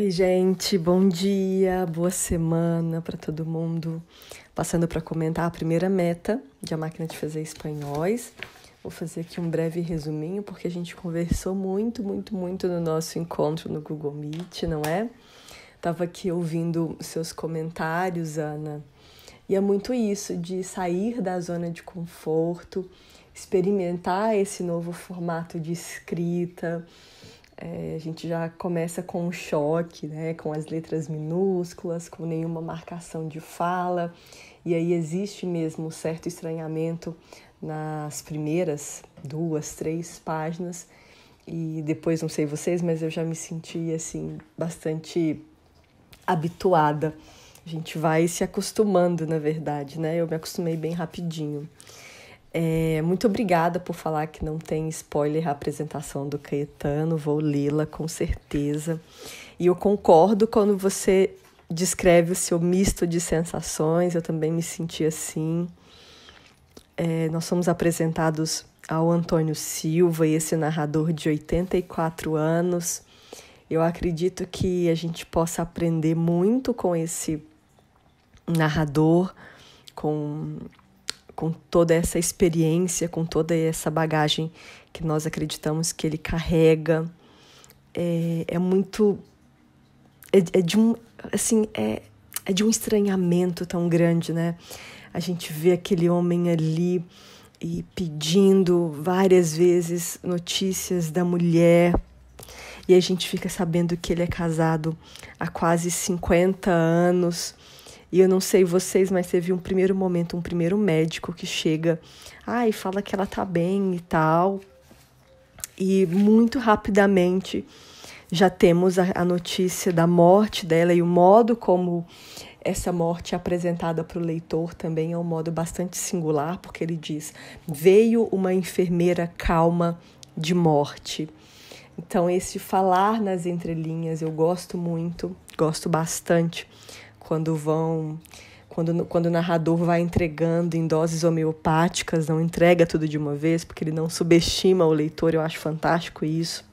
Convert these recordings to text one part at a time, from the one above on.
Oi, gente, bom dia, boa semana para todo mundo. Passando para comentar a primeira meta de a máquina de fazer espanhóis. Vou fazer aqui um breve resuminho, porque a gente conversou muito, muito, muito no nosso encontro no Google Meet, não é? Tava aqui ouvindo seus comentários, Ana. E é muito isso de sair da zona de conforto, experimentar esse novo formato de escrita é, a gente já começa com um choque, né? Com as letras minúsculas, com nenhuma marcação de fala. E aí existe mesmo um certo estranhamento nas primeiras duas, três páginas. E depois, não sei vocês, mas eu já me senti assim, bastante habituada. A gente vai se acostumando, na verdade, né? Eu me acostumei bem rapidinho. É, muito obrigada por falar que não tem spoiler a apresentação do Caetano, vou lê-la com certeza. E eu concordo quando você descreve o seu misto de sensações, eu também me senti assim. É, nós somos apresentados ao Antônio Silva, esse narrador de 84 anos. Eu acredito que a gente possa aprender muito com esse narrador, com com toda essa experiência, com toda essa bagagem que nós acreditamos que ele carrega. É, é muito. É, é, de um. Assim, é, é de um estranhamento tão grande, né? A gente vê aquele homem ali e pedindo várias vezes notícias da mulher. E a gente fica sabendo que ele é casado há quase 50 anos e eu não sei vocês, mas teve um primeiro momento, um primeiro médico que chega, ai, ah, fala que ela tá bem e tal. E muito rapidamente já temos a, a notícia da morte dela e o modo como essa morte é apresentada para o leitor também é um modo bastante singular, porque ele diz: veio uma enfermeira calma de morte. Então, esse falar nas entrelinhas eu gosto muito, gosto bastante, quando vão quando, quando o narrador vai entregando em doses homeopáticas, não entrega tudo de uma vez, porque ele não subestima o leitor, eu acho fantástico isso.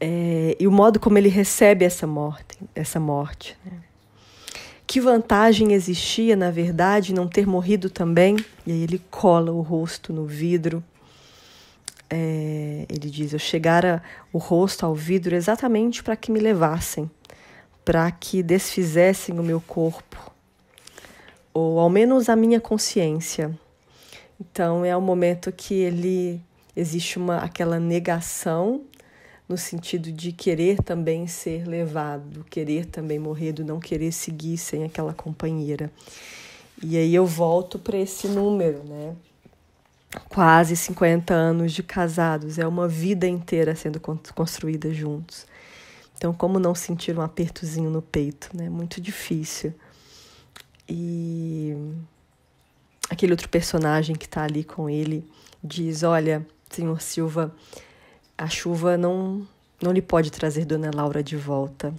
É, e o modo como ele recebe essa morte. Essa morte né? Que vantagem existia, na verdade, não ter morrido também? E aí ele cola o rosto no vidro. É, ele diz: Eu chegara o rosto ao vidro exatamente para que me levassem para que desfizessem o meu corpo, ou ao menos a minha consciência. Então é o momento que ele existe uma aquela negação no sentido de querer também ser levado, querer também morrer, do não querer seguir sem aquela companheira. E aí eu volto para esse número, né? Quase 50 anos de casados, é uma vida inteira sendo construída juntos. Então, como não sentir um apertozinho no peito, né? Muito difícil. E aquele outro personagem que está ali com ele diz: Olha, senhor Silva, a chuva não, não lhe pode trazer Dona Laura de volta.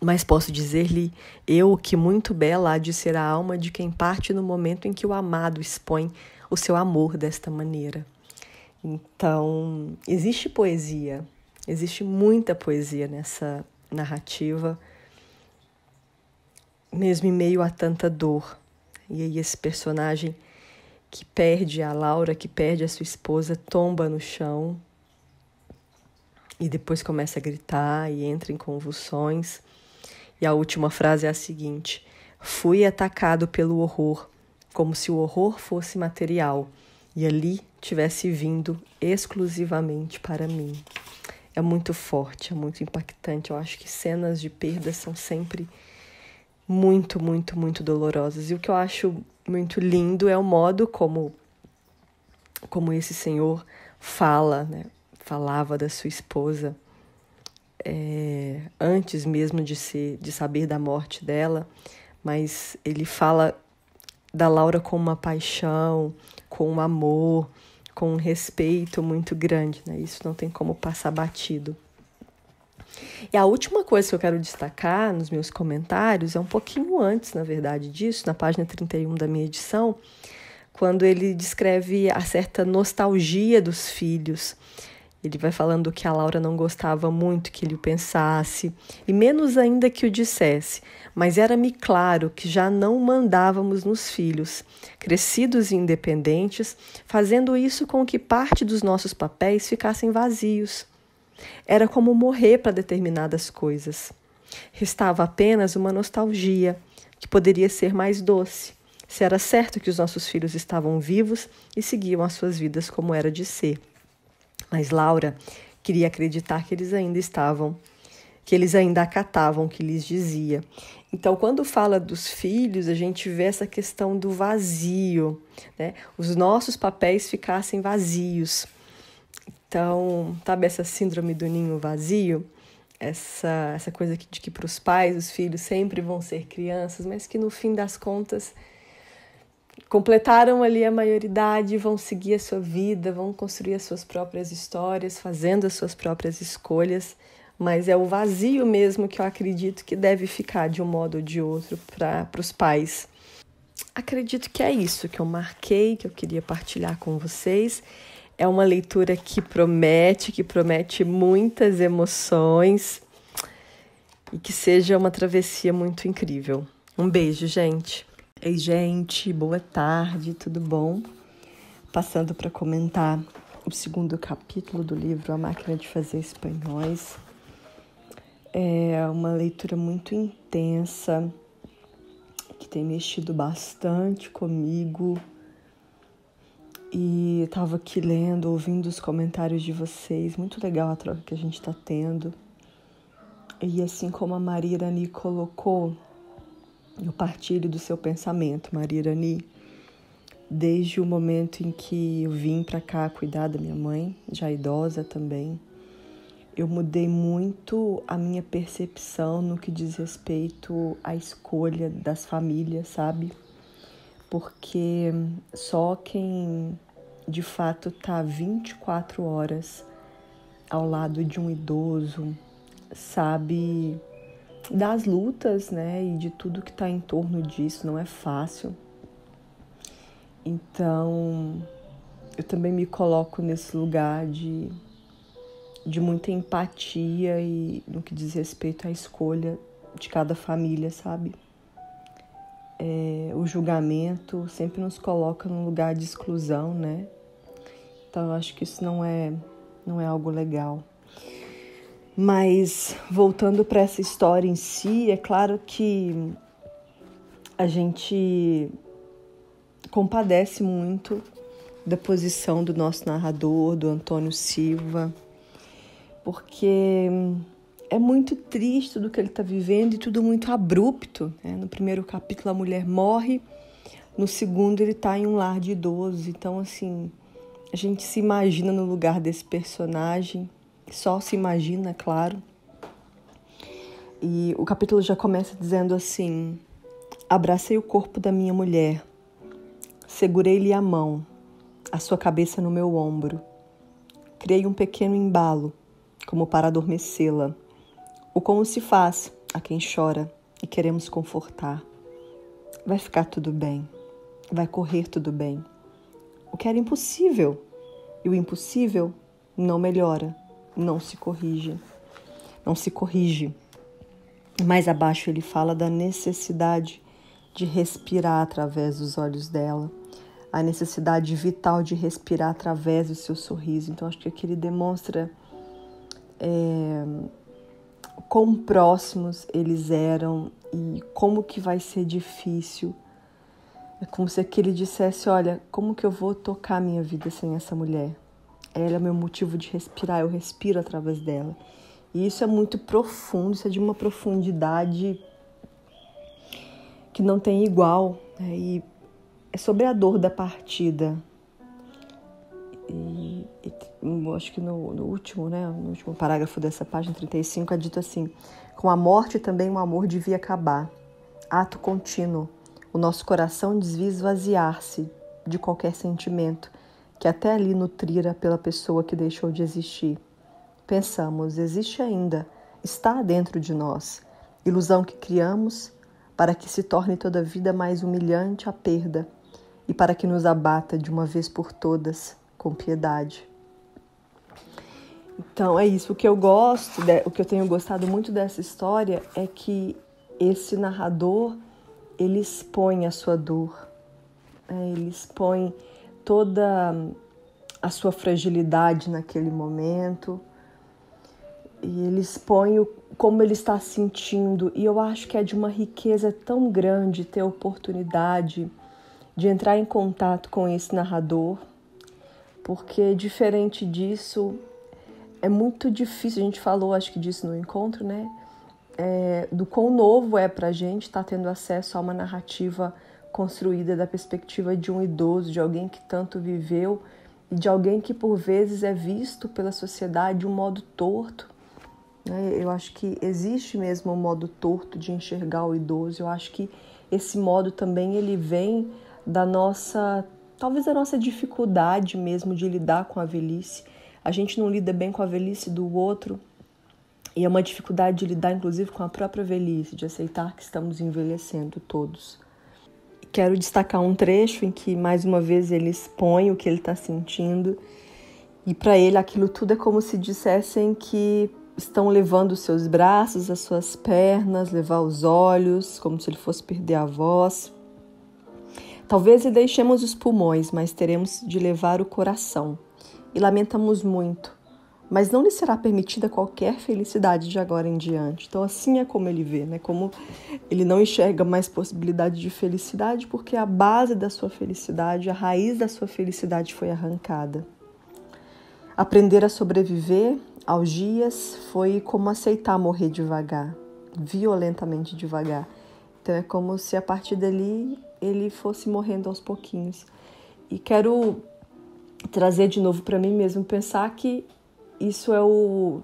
Mas posso dizer-lhe, eu, que muito bela há de ser a alma de quem parte no momento em que o amado expõe o seu amor desta maneira. Então, existe poesia Existe muita poesia nessa narrativa, mesmo em meio a tanta dor. E aí esse personagem que perde a Laura, que perde a sua esposa, tomba no chão e depois começa a gritar e entra em convulsões. E a última frase é a seguinte: Fui atacado pelo horror, como se o horror fosse material e ali tivesse vindo exclusivamente para mim é muito forte, é muito impactante. Eu acho que cenas de perda são sempre muito, muito, muito dolorosas. E o que eu acho muito lindo é o modo como como esse senhor fala, né? falava da sua esposa é, antes mesmo de ser, de saber da morte dela, mas ele fala da Laura com uma paixão, com um amor, com um respeito muito grande, né? Isso não tem como passar batido. E a última coisa que eu quero destacar nos meus comentários é um pouquinho antes, na verdade, disso, na página 31 da minha edição, quando ele descreve a certa nostalgia dos filhos ele vai falando que a Laura não gostava muito que ele o pensasse, e menos ainda que o dissesse, mas era-me claro que já não mandávamos nos filhos, crescidos e independentes, fazendo isso com que parte dos nossos papéis ficassem vazios. Era como morrer para determinadas coisas. Restava apenas uma nostalgia, que poderia ser mais doce, se era certo que os nossos filhos estavam vivos e seguiam as suas vidas como era de ser. Mas Laura queria acreditar que eles ainda estavam, que eles ainda acatavam o que lhes dizia. Então, quando fala dos filhos, a gente vê essa questão do vazio, né? Os nossos papéis ficassem vazios. Então, sabe essa síndrome do ninho vazio? Essa, essa coisa de que para os pais, os filhos sempre vão ser crianças, mas que no fim das contas completaram ali a maioridade, vão seguir a sua vida, vão construir as suas próprias histórias, fazendo as suas próprias escolhas, mas é o vazio mesmo que eu acredito que deve ficar de um modo ou de outro para os pais. Acredito que é isso que eu marquei, que eu queria partilhar com vocês. É uma leitura que promete, que promete muitas emoções e que seja uma travessia muito incrível. Um beijo, gente! Ei, gente, boa tarde, tudo bom? Passando para comentar o segundo capítulo do livro A Máquina de Fazer Espanhóis. É uma leitura muito intensa que tem mexido bastante comigo. E estava aqui lendo, ouvindo os comentários de vocês. Muito legal a troca que a gente está tendo. E assim como a Maria Marirani colocou, eu partilho do seu pensamento, Maria Irani. Desde o momento em que eu vim para cá cuidar da minha mãe, já idosa também, eu mudei muito a minha percepção no que diz respeito à escolha das famílias, sabe? Porque só quem de fato tá 24 horas ao lado de um idoso sabe das lutas, né, e de tudo que está em torno disso, não é fácil. Então, eu também me coloco nesse lugar de, de muita empatia e no que diz respeito à escolha de cada família, sabe? É, o julgamento sempre nos coloca num lugar de exclusão, né? Então, eu acho que isso não é, não é algo legal. Mas voltando para essa história em si, é claro que a gente compadece muito da posição do nosso narrador, do Antônio Silva, porque é muito triste tudo que ele está vivendo e tudo muito abrupto. Né? No primeiro capítulo, a mulher morre, no segundo, ele está em um lar de idosos. Então, assim, a gente se imagina no lugar desse personagem só se imagina, claro. E o capítulo já começa dizendo assim: Abracei o corpo da minha mulher, segurei-lhe a mão, a sua cabeça no meu ombro. Criei um pequeno embalo, como para adormecê-la. O como se faz a quem chora e queremos confortar. Vai ficar tudo bem, vai correr tudo bem. O que era impossível, e o impossível não melhora não se corrige, não se corrige. Mais abaixo ele fala da necessidade de respirar através dos olhos dela, a necessidade vital de respirar através do seu sorriso. Então acho que aqui ele demonstra é, quão próximos eles eram e como que vai ser difícil. É como se aquele dissesse, olha, como que eu vou tocar minha vida sem essa mulher? Ela é meu motivo de respirar, eu respiro através dela. E isso é muito profundo, isso é de uma profundidade que não tem igual. Né? E é sobre a dor da partida. E, e eu acho que no, no, último, né, no último parágrafo dessa página 35 é dito assim: com a morte também o amor devia acabar. Ato contínuo. O nosso coração devia esvaziar-se de qualquer sentimento que até ali nutrira pela pessoa que deixou de existir. Pensamos, existe ainda, está dentro de nós, ilusão que criamos para que se torne toda a vida mais humilhante a perda e para que nos abata de uma vez por todas com piedade. Então é isso. O que eu gosto, o que eu tenho gostado muito dessa história é que esse narrador ele expõe a sua dor, né? ele expõe toda a sua fragilidade naquele momento e ele expõe o, como ele está sentindo. E eu acho que é de uma riqueza tão grande ter a oportunidade de entrar em contato com esse narrador, porque diferente disso, é muito difícil. A gente falou, acho que disso no encontro, né? É, do quão novo é para a gente estar tá tendo acesso a uma narrativa construída da perspectiva de um idoso, de alguém que tanto viveu e de alguém que por vezes é visto pela sociedade de um modo torto. Né? Eu acho que existe mesmo um modo torto de enxergar o idoso. Eu acho que esse modo também ele vem da nossa, talvez da nossa dificuldade mesmo de lidar com a velhice. A gente não lida bem com a velhice do outro e é uma dificuldade de lidar inclusive com a própria velhice, de aceitar que estamos envelhecendo todos quero destacar um trecho em que, mais uma vez, ele expõe o que ele está sentindo. E para ele, aquilo tudo é como se dissessem que estão levando os seus braços, as suas pernas, levar os olhos, como se ele fosse perder a voz. Talvez lhe deixemos os pulmões, mas teremos de levar o coração. E lamentamos muito mas não lhe será permitida qualquer felicidade de agora em diante. Então, assim é como ele vê, né? Como ele não enxerga mais possibilidade de felicidade, porque a base da sua felicidade, a raiz da sua felicidade foi arrancada. Aprender a sobreviver aos dias foi como aceitar morrer devagar, violentamente devagar. Então, é como se a partir dali ele fosse morrendo aos pouquinhos. E quero trazer de novo para mim mesmo pensar que isso é o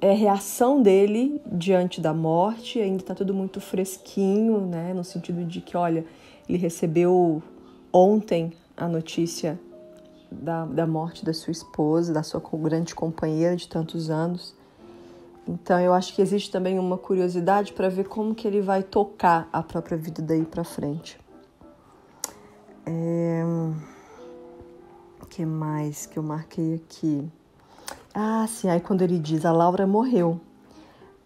é a reação dele diante da morte, ainda está tudo muito fresquinho, né, no sentido de que, olha, ele recebeu ontem a notícia da, da morte da sua esposa, da sua grande companheira de tantos anos. Então eu acho que existe também uma curiosidade para ver como que ele vai tocar a própria vida daí para frente. O é, que mais que eu marquei aqui? Ah, sim, aí quando ele diz: A Laura morreu.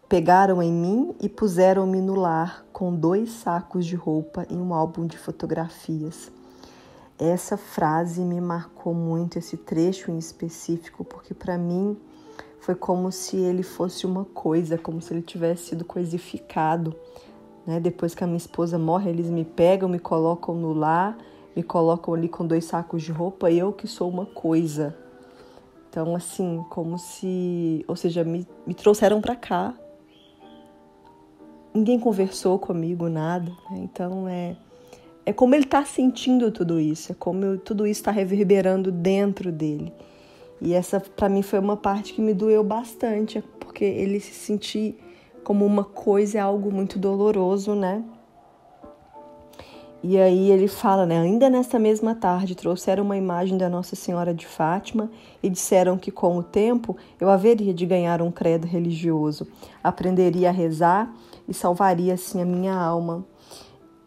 Pegaram em mim e puseram-me no lar com dois sacos de roupa e um álbum de fotografias. Essa frase me marcou muito, esse trecho em específico, porque para mim foi como se ele fosse uma coisa, como se ele tivesse sido coisificado. Né? Depois que a minha esposa morre, eles me pegam, me colocam no lar, me colocam ali com dois sacos de roupa, eu que sou uma coisa. Então, assim, como se. Ou seja, me, me trouxeram para cá. Ninguém conversou comigo, nada. Né? Então, é. É como ele está sentindo tudo isso, é como eu, tudo isso está reverberando dentro dele. E essa, para mim, foi uma parte que me doeu bastante, é porque ele se sentir como uma coisa é algo muito doloroso, né? E aí ele fala, né? Ainda nesta mesma tarde trouxeram uma imagem da Nossa Senhora de Fátima e disseram que com o tempo eu haveria de ganhar um credo religioso, aprenderia a rezar e salvaria assim a minha alma.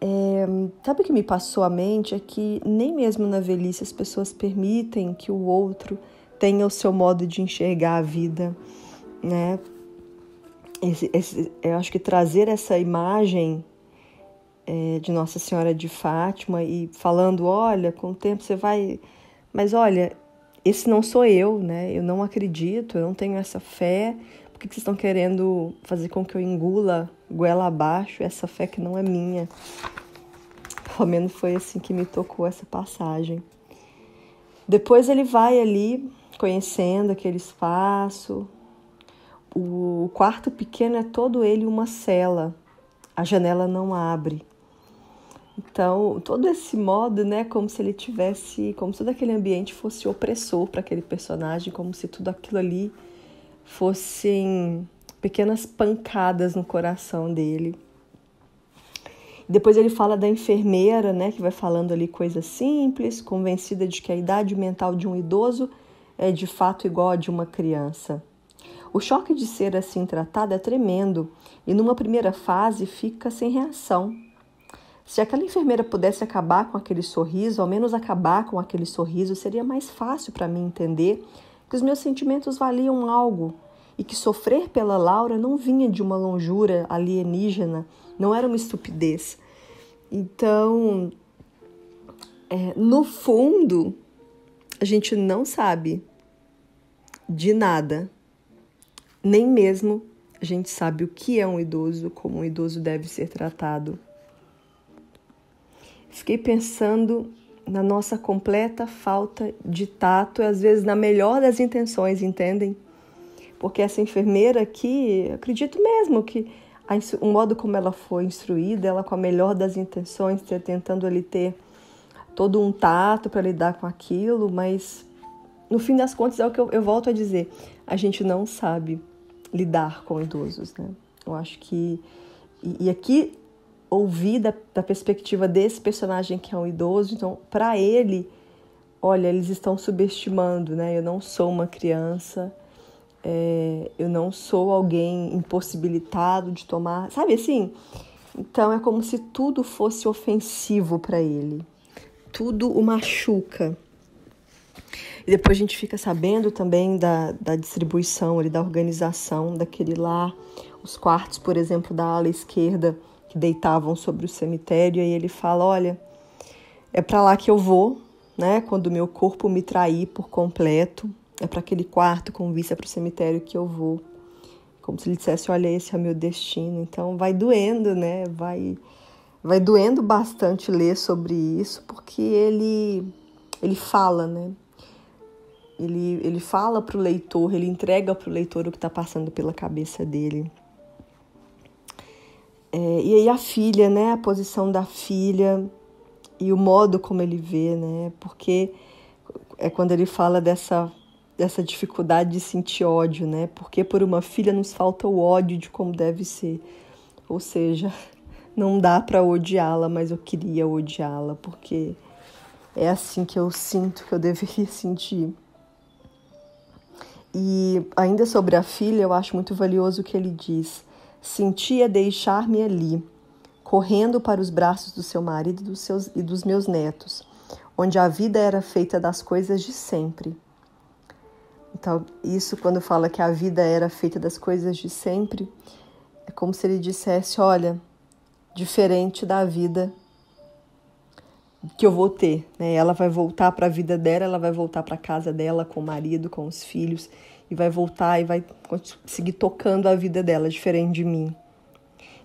É, sabe o que me passou à mente é que nem mesmo na velhice as pessoas permitem que o outro tenha o seu modo de enxergar a vida, né? Esse, esse, eu acho que trazer essa imagem é, de Nossa Senhora de Fátima e falando: olha, com o tempo você vai. Mas olha, esse não sou eu, né? Eu não acredito, eu não tenho essa fé. Por que, que vocês estão querendo fazer com que eu engula goela abaixo essa fé que não é minha? Pelo menos foi assim que me tocou essa passagem. Depois ele vai ali conhecendo aquele espaço. O quarto pequeno é todo ele uma cela. A janela não abre. Então, todo esse modo, né, como se ele tivesse, como se todo aquele ambiente fosse opressor para aquele personagem, como se tudo aquilo ali fossem pequenas pancadas no coração dele. Depois ele fala da enfermeira, né, que vai falando ali coisas simples, convencida de que a idade mental de um idoso é de fato igual à de uma criança. O choque de ser assim tratada é tremendo e numa primeira fase fica sem reação, se aquela enfermeira pudesse acabar com aquele sorriso, ao menos acabar com aquele sorriso, seria mais fácil para mim entender que os meus sentimentos valiam algo e que sofrer pela Laura não vinha de uma lonjura alienígena, não era uma estupidez. Então, é, no fundo, a gente não sabe de nada, nem mesmo a gente sabe o que é um idoso, como um idoso deve ser tratado. Fiquei pensando na nossa completa falta de tato, e às vezes na melhor das intenções, entendem? Porque essa enfermeira aqui, acredito mesmo que a, o modo como ela foi instruída, ela com a melhor das intenções, tentando ali ter todo um tato para lidar com aquilo, mas no fim das contas é o que eu, eu volto a dizer, a gente não sabe lidar com idosos, né? Eu acho que e, e aqui ouvir da, da perspectiva desse personagem que é um idoso. Então, para ele, olha, eles estão subestimando, né? Eu não sou uma criança. É, eu não sou alguém impossibilitado de tomar, sabe assim? Então é como se tudo fosse ofensivo para ele, tudo o machuca. E depois a gente fica sabendo também da, da distribuição, ali, da organização daquele lá, os quartos, por exemplo, da ala esquerda que deitavam sobre o cemitério, e ele fala: Olha, é para lá que eu vou, né? Quando meu corpo me trair por completo, é para aquele quarto com vista para o cemitério que eu vou. Como se ele dissesse: Olha, esse é meu destino. Então vai doendo, né? Vai, vai doendo bastante ler sobre isso, porque ele, ele fala, né? Ele, ele fala para o leitor, ele entrega para o leitor o que está passando pela cabeça dele. É, e aí a filha, né? A posição da filha e o modo como ele vê, né? Porque é quando ele fala dessa dessa dificuldade de sentir ódio, né? Porque por uma filha nos falta o ódio de como deve ser. Ou seja, não dá para odiá-la, mas eu queria odiá-la, porque é assim que eu sinto que eu deveria sentir. E ainda sobre a filha, eu acho muito valioso o que ele diz. Sentia deixar-me ali, correndo para os braços do seu marido e dos, seus, e dos meus netos, onde a vida era feita das coisas de sempre. Então, isso quando fala que a vida era feita das coisas de sempre, é como se ele dissesse: olha, diferente da vida que eu vou ter, né? Ela vai voltar para a vida dela, ela vai voltar para a casa dela, com o marido, com os filhos e vai voltar e vai seguir tocando a vida dela, diferente de mim.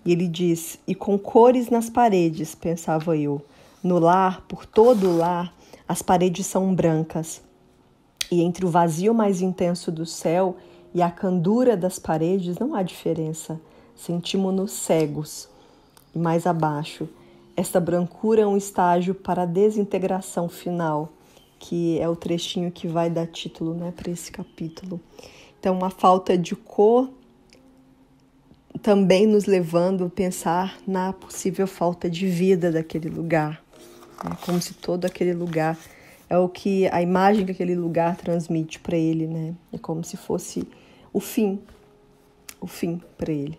E ele diz: E com cores nas paredes, pensava eu. No lar, por todo o lar, as paredes são brancas. E entre o vazio mais intenso do céu e a candura das paredes não há diferença. Sentimos-nos cegos. E mais abaixo, esta brancura é um estágio para a desintegração final que é o trechinho que vai dar título né, para esse capítulo. Então, a falta de cor também nos levando a pensar na possível falta de vida daquele lugar, né? como se todo aquele lugar é o que a imagem que aquele lugar transmite para ele, né? É como se fosse o fim, o fim para ele.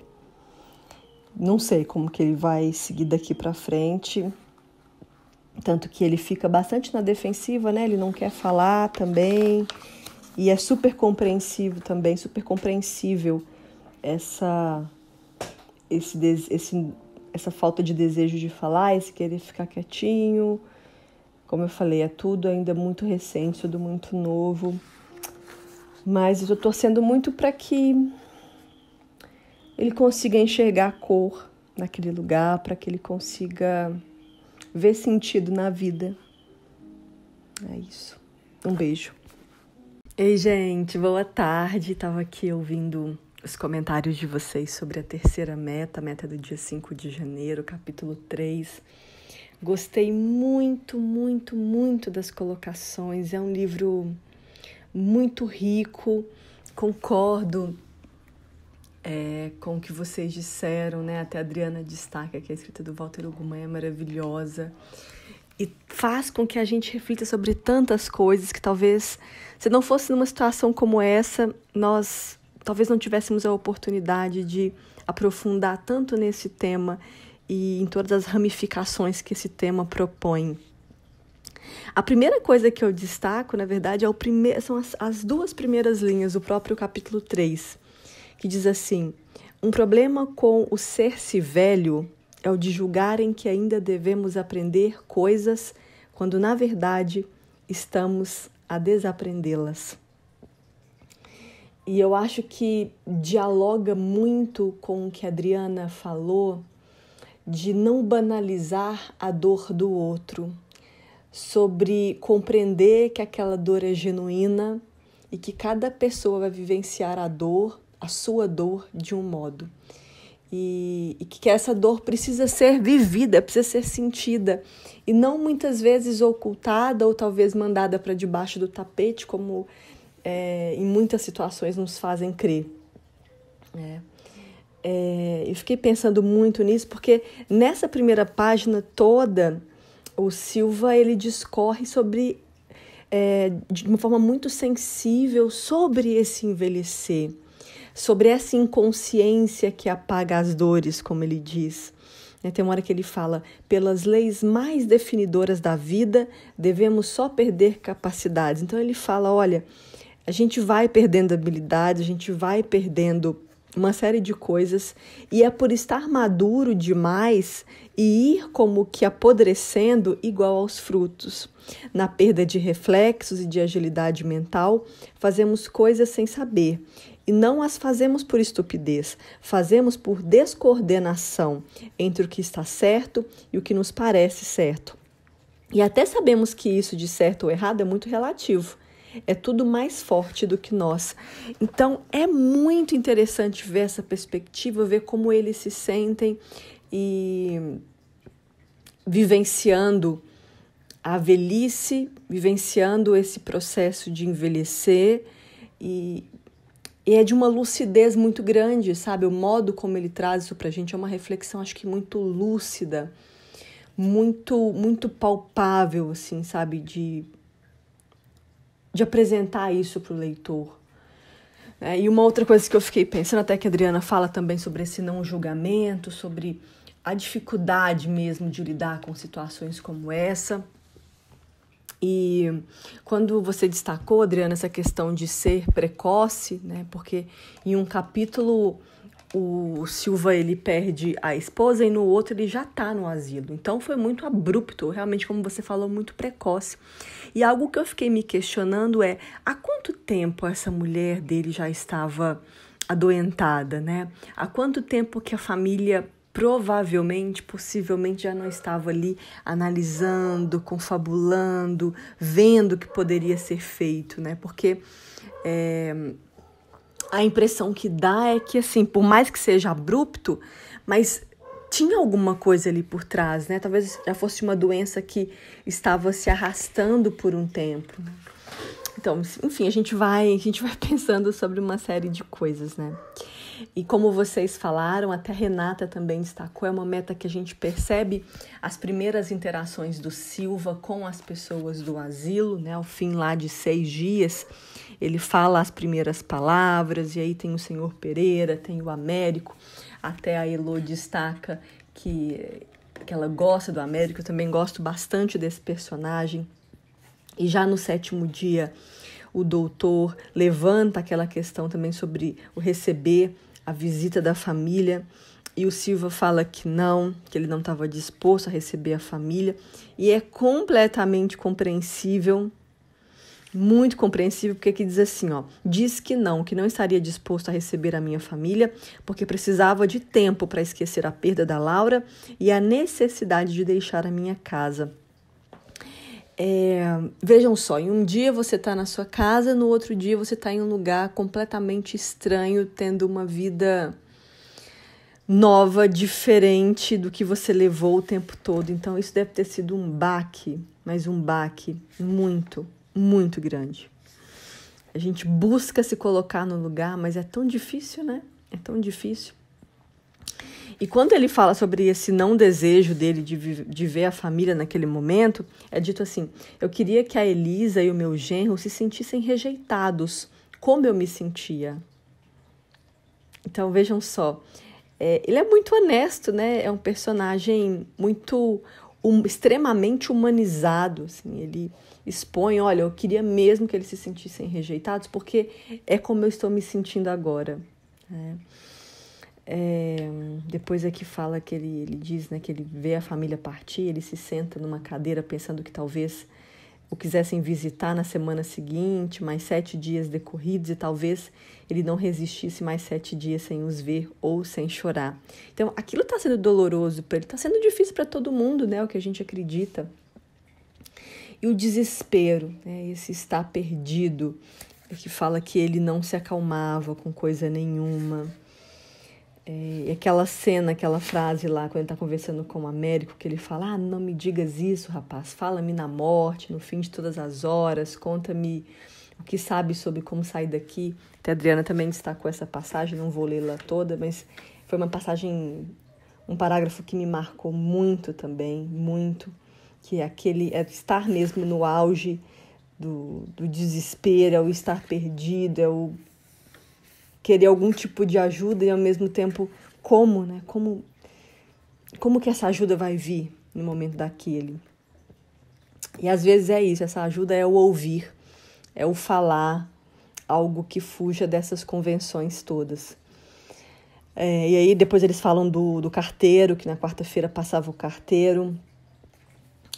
Não sei como que ele vai seguir daqui para frente, tanto que ele fica bastante na defensiva, né? Ele não quer falar também. E é super compreensivo também, super compreensível essa esse, esse essa falta de desejo de falar, esse querer ficar quietinho. Como eu falei, é tudo ainda muito recente, tudo muito novo. Mas eu estou torcendo muito para que ele consiga enxergar a cor naquele lugar, para que ele consiga ver sentido na vida. É isso. Um beijo. Ei, gente, boa tarde. Tava aqui ouvindo os comentários de vocês sobre a terceira meta, a meta do dia 5 de janeiro, capítulo 3. Gostei muito, muito, muito das colocações. É um livro muito rico. Concordo é, com o que vocês disseram, né? Até a Adriana destaca que a escrita do Walter Ugumã é maravilhosa e faz com que a gente reflita sobre tantas coisas que talvez, se não fosse numa situação como essa, nós talvez não tivéssemos a oportunidade de aprofundar tanto nesse tema e em todas as ramificações que esse tema propõe. A primeira coisa que eu destaco, na verdade, é primeiro, são as, as duas primeiras linhas do próprio capítulo 3 que diz assim: Um problema com o ser-se velho é o de julgarem que ainda devemos aprender coisas quando, na verdade, estamos a desaprendê-las. E eu acho que dialoga muito com o que a Adriana falou de não banalizar a dor do outro, sobre compreender que aquela dor é genuína e que cada pessoa vai vivenciar a dor a sua dor de um modo. E, e, que essa dor precisa ser vivida, precisa ser sentida e não muitas vezes ocultada ou talvez mandada para debaixo do tapete, como é, em muitas situações nos fazem crer. É. É, eu fiquei pensando muito nisso porque nessa primeira página toda o Silva ele discorre sobre é, de uma forma muito sensível sobre esse envelhecer sobre essa inconsciência que apaga as dores, como ele diz. É, tem uma hora que ele fala: pelas leis mais definidoras da vida, devemos só perder capacidades. Então ele fala: olha, a gente vai perdendo habilidades, a gente vai perdendo uma série de coisas, e é por estar maduro demais e ir como que apodrecendo igual aos frutos. Na perda de reflexos e de agilidade mental, fazemos coisas sem saber, e não as fazemos por estupidez, fazemos por descoordenação entre o que está certo e o que nos parece certo. E até sabemos que isso de certo ou errado é muito relativo. É tudo mais forte do que nós. Então é muito interessante ver essa perspectiva, ver como eles se sentem e vivenciando a velhice, vivenciando esse processo de envelhecer e e é de uma lucidez muito grande, sabe? O modo como ele traz isso para a gente é uma reflexão, acho que muito lúcida, muito muito palpável, assim, sabe? De, de apresentar isso para o leitor. É, e uma outra coisa que eu fiquei pensando, até que a Adriana fala também sobre esse não julgamento, sobre a dificuldade mesmo de lidar com situações como essa. E quando você destacou, Adriana, essa questão de ser precoce, né? Porque em um capítulo o Silva ele perde a esposa e no outro ele já tá no asilo. Então foi muito abrupto, realmente como você falou, muito precoce. E algo que eu fiquei me questionando é há quanto tempo essa mulher dele já estava adoentada, né? Há quanto tempo que a família provavelmente, possivelmente já não estava ali analisando, confabulando, vendo o que poderia ser feito, né? Porque é, a impressão que dá é que, assim, por mais que seja abrupto, mas tinha alguma coisa ali por trás, né? Talvez já fosse uma doença que estava se arrastando por um tempo. Então, enfim, a gente vai, a gente vai pensando sobre uma série de coisas, né? E como vocês falaram, até Renata também destacou, é uma meta que a gente percebe as primeiras interações do Silva com as pessoas do asilo, né? Ao fim lá de seis dias, ele fala as primeiras palavras, e aí tem o senhor Pereira, tem o Américo, até a Elo destaca que, que ela gosta do Américo, eu também gosto bastante desse personagem. E já no sétimo dia, o doutor levanta aquela questão também sobre o receber a visita da família. E o Silva fala que não, que ele não estava disposto a receber a família. E é completamente compreensível, muito compreensível, porque aqui diz assim: ó, diz que não, que não estaria disposto a receber a minha família, porque precisava de tempo para esquecer a perda da Laura e a necessidade de deixar a minha casa. É, vejam só, em um dia você está na sua casa, no outro dia você está em um lugar completamente estranho, tendo uma vida nova, diferente do que você levou o tempo todo. Então, isso deve ter sido um baque, mas um baque muito, muito grande. A gente busca se colocar no lugar, mas é tão difícil, né? É tão difícil. E quando ele fala sobre esse não desejo dele de, de ver a família naquele momento, é dito assim: Eu queria que a Elisa e o meu genro se sentissem rejeitados, como eu me sentia. Então vejam só, é, ele é muito honesto, né? É um personagem muito um, extremamente humanizado, assim, ele expõe, olha, eu queria mesmo que eles se sentissem rejeitados, porque é como eu estou me sentindo agora. Né? É, depois é que fala que ele, ele diz né, que ele vê a família partir, ele se senta numa cadeira pensando que talvez o quisessem visitar na semana seguinte, mais sete dias decorridos, e talvez ele não resistisse mais sete dias sem os ver ou sem chorar. Então, aquilo está sendo doloroso para ele, está sendo difícil para todo mundo, né? O que a gente acredita. E o desespero, né, esse estar perdido, é que fala que ele não se acalmava com coisa nenhuma é, aquela cena, aquela frase lá, quando ele está conversando com o Américo, que ele fala: Ah, não me digas isso, rapaz, fala-me na morte, no fim de todas as horas, conta-me o que sabe sobre como sair daqui. Até a Adriana também destacou essa passagem, não vou lê-la toda, mas foi uma passagem, um parágrafo que me marcou muito também, muito, que é aquele é estar mesmo no auge do, do desespero, é o estar perdido, é o querer algum tipo de ajuda e ao mesmo tempo como, né? Como como que essa ajuda vai vir no momento daquele? E às vezes é isso, essa ajuda é o ouvir, é o falar algo que fuja dessas convenções todas. É, e aí depois eles falam do, do carteiro, que na quarta-feira passava o carteiro.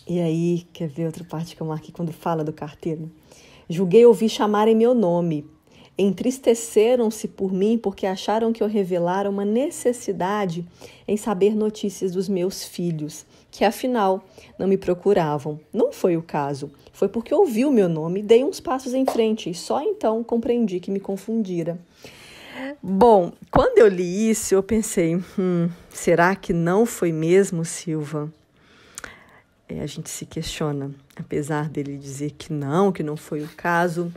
E aí, quer ver outra parte que eu marquei quando fala do carteiro? Julguei ouvir chamarem meu nome, Entristeceram-se por mim porque acharam que eu revelara uma necessidade em saber notícias dos meus filhos, que afinal não me procuravam. Não foi o caso, foi porque ouvi o meu nome, dei uns passos em frente e só então compreendi que me confundira. Bom, quando eu li isso, eu pensei: hum, será que não foi mesmo, Silva? É, a gente se questiona, apesar dele dizer que não, que não foi o caso.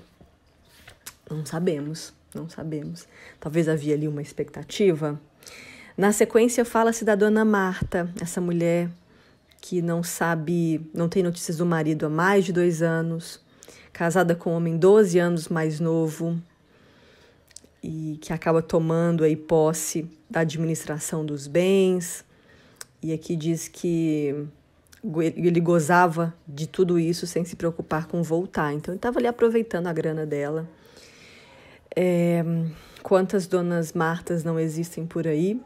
Não sabemos, não sabemos. Talvez havia ali uma expectativa. Na sequência, fala-se da dona Marta, essa mulher que não sabe, não tem notícias do marido há mais de dois anos, casada com um homem 12 anos mais novo e que acaba tomando aí posse da administração dos bens. E aqui diz que ele gozava de tudo isso sem se preocupar com voltar. Então ele estava ali aproveitando a grana dela é, quantas donas Martas não existem por aí?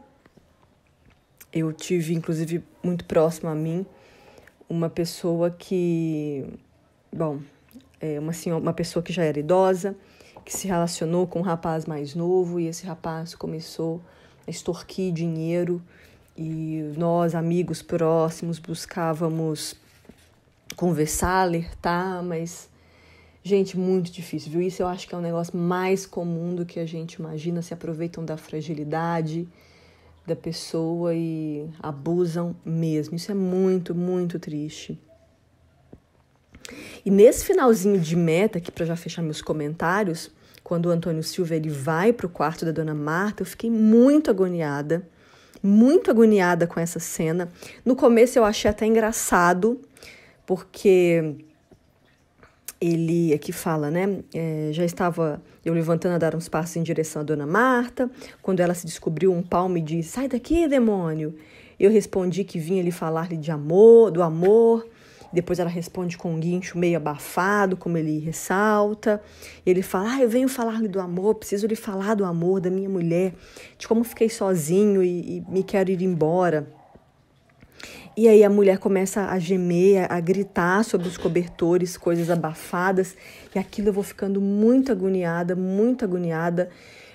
Eu tive, inclusive, muito próximo a mim, uma pessoa que, bom, é uma, senhora, uma pessoa que já era idosa, que se relacionou com um rapaz mais novo e esse rapaz começou a extorquir dinheiro e nós, amigos próximos, buscávamos conversar, alertar, mas Gente, muito difícil, viu? Isso eu acho que é um negócio mais comum do que a gente imagina. Se aproveitam da fragilidade da pessoa e abusam mesmo. Isso é muito, muito triste. E nesse finalzinho de meta, aqui para já fechar meus comentários, quando o Antônio Silva ele vai para o quarto da dona Marta, eu fiquei muito agoniada, muito agoniada com essa cena. No começo eu achei até engraçado, porque ele aqui fala, né? É, já estava eu levantando a dar uns passos em direção à dona Marta, quando ela se descobriu um palmo e disse: Sai daqui, demônio! Eu respondi que vinha lhe falar-lhe de amor, do amor. Depois ela responde com um guincho meio abafado, como ele ressalta. Ele fala: Ah, eu venho falar-lhe do amor, preciso lhe falar do amor da minha mulher, de como fiquei sozinho e, e me quero ir embora. E aí a mulher começa a gemer, a gritar sobre os cobertores, coisas abafadas, e aquilo eu vou ficando muito agoniada, muito agoniada,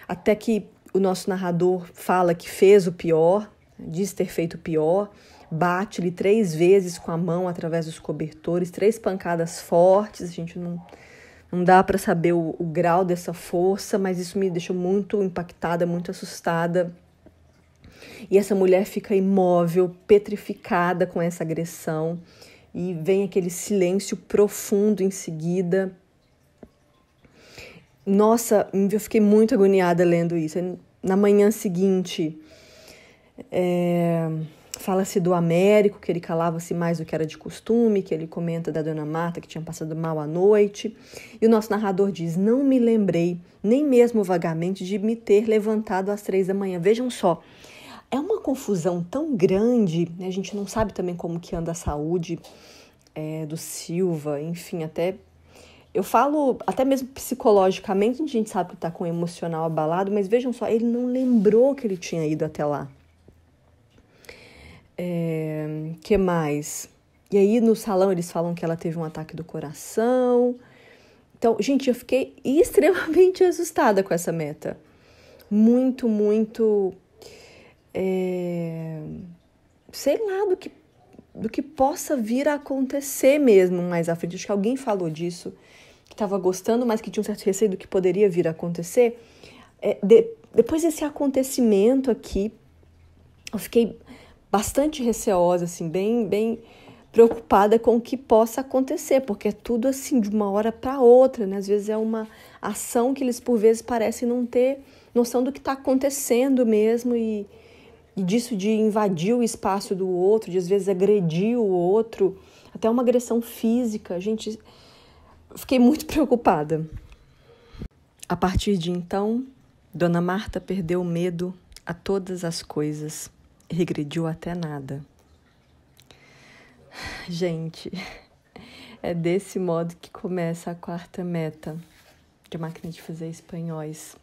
até que o nosso narrador fala que fez o pior, diz ter feito o pior, bate-lhe três vezes com a mão através dos cobertores, três pancadas fortes, a gente não não dá para saber o, o grau dessa força, mas isso me deixou muito impactada, muito assustada. E essa mulher fica imóvel, petrificada com essa agressão, e vem aquele silêncio profundo em seguida. Nossa, eu fiquei muito agoniada lendo isso. Na manhã seguinte, é, fala-se do Américo, que ele calava-se mais do que era de costume, que ele comenta da dona Marta que tinha passado mal à noite. E o nosso narrador diz: Não me lembrei, nem mesmo vagamente, de me ter levantado às três da manhã. Vejam só, é uma confusão tão grande, né? a gente não sabe também como que anda a saúde é, do Silva, enfim, até eu falo, até mesmo psicologicamente, a gente sabe que tá com o emocional abalado, mas vejam só, ele não lembrou que ele tinha ido até lá. É, que mais? E aí no salão eles falam que ela teve um ataque do coração. Então, gente, eu fiquei extremamente assustada com essa meta. Muito, muito é, sei lá, do que, do que possa vir a acontecer mesmo mais à frente. Acho que alguém falou disso, que estava gostando, mas que tinha um certo receio do que poderia vir a acontecer. É, de, depois desse acontecimento aqui, eu fiquei bastante receosa, assim, bem, bem preocupada com o que possa acontecer, porque é tudo assim de uma hora para outra, né? Às vezes é uma ação que eles por vezes parecem não ter noção do que está acontecendo mesmo e e disso de invadir o espaço do outro, de às vezes agredir o outro, até uma agressão física. a Gente, fiquei muito preocupada. A partir de então, Dona Marta perdeu medo a todas as coisas, regrediu até nada. Gente, é desse modo que começa a quarta meta de máquina de fazer espanhóis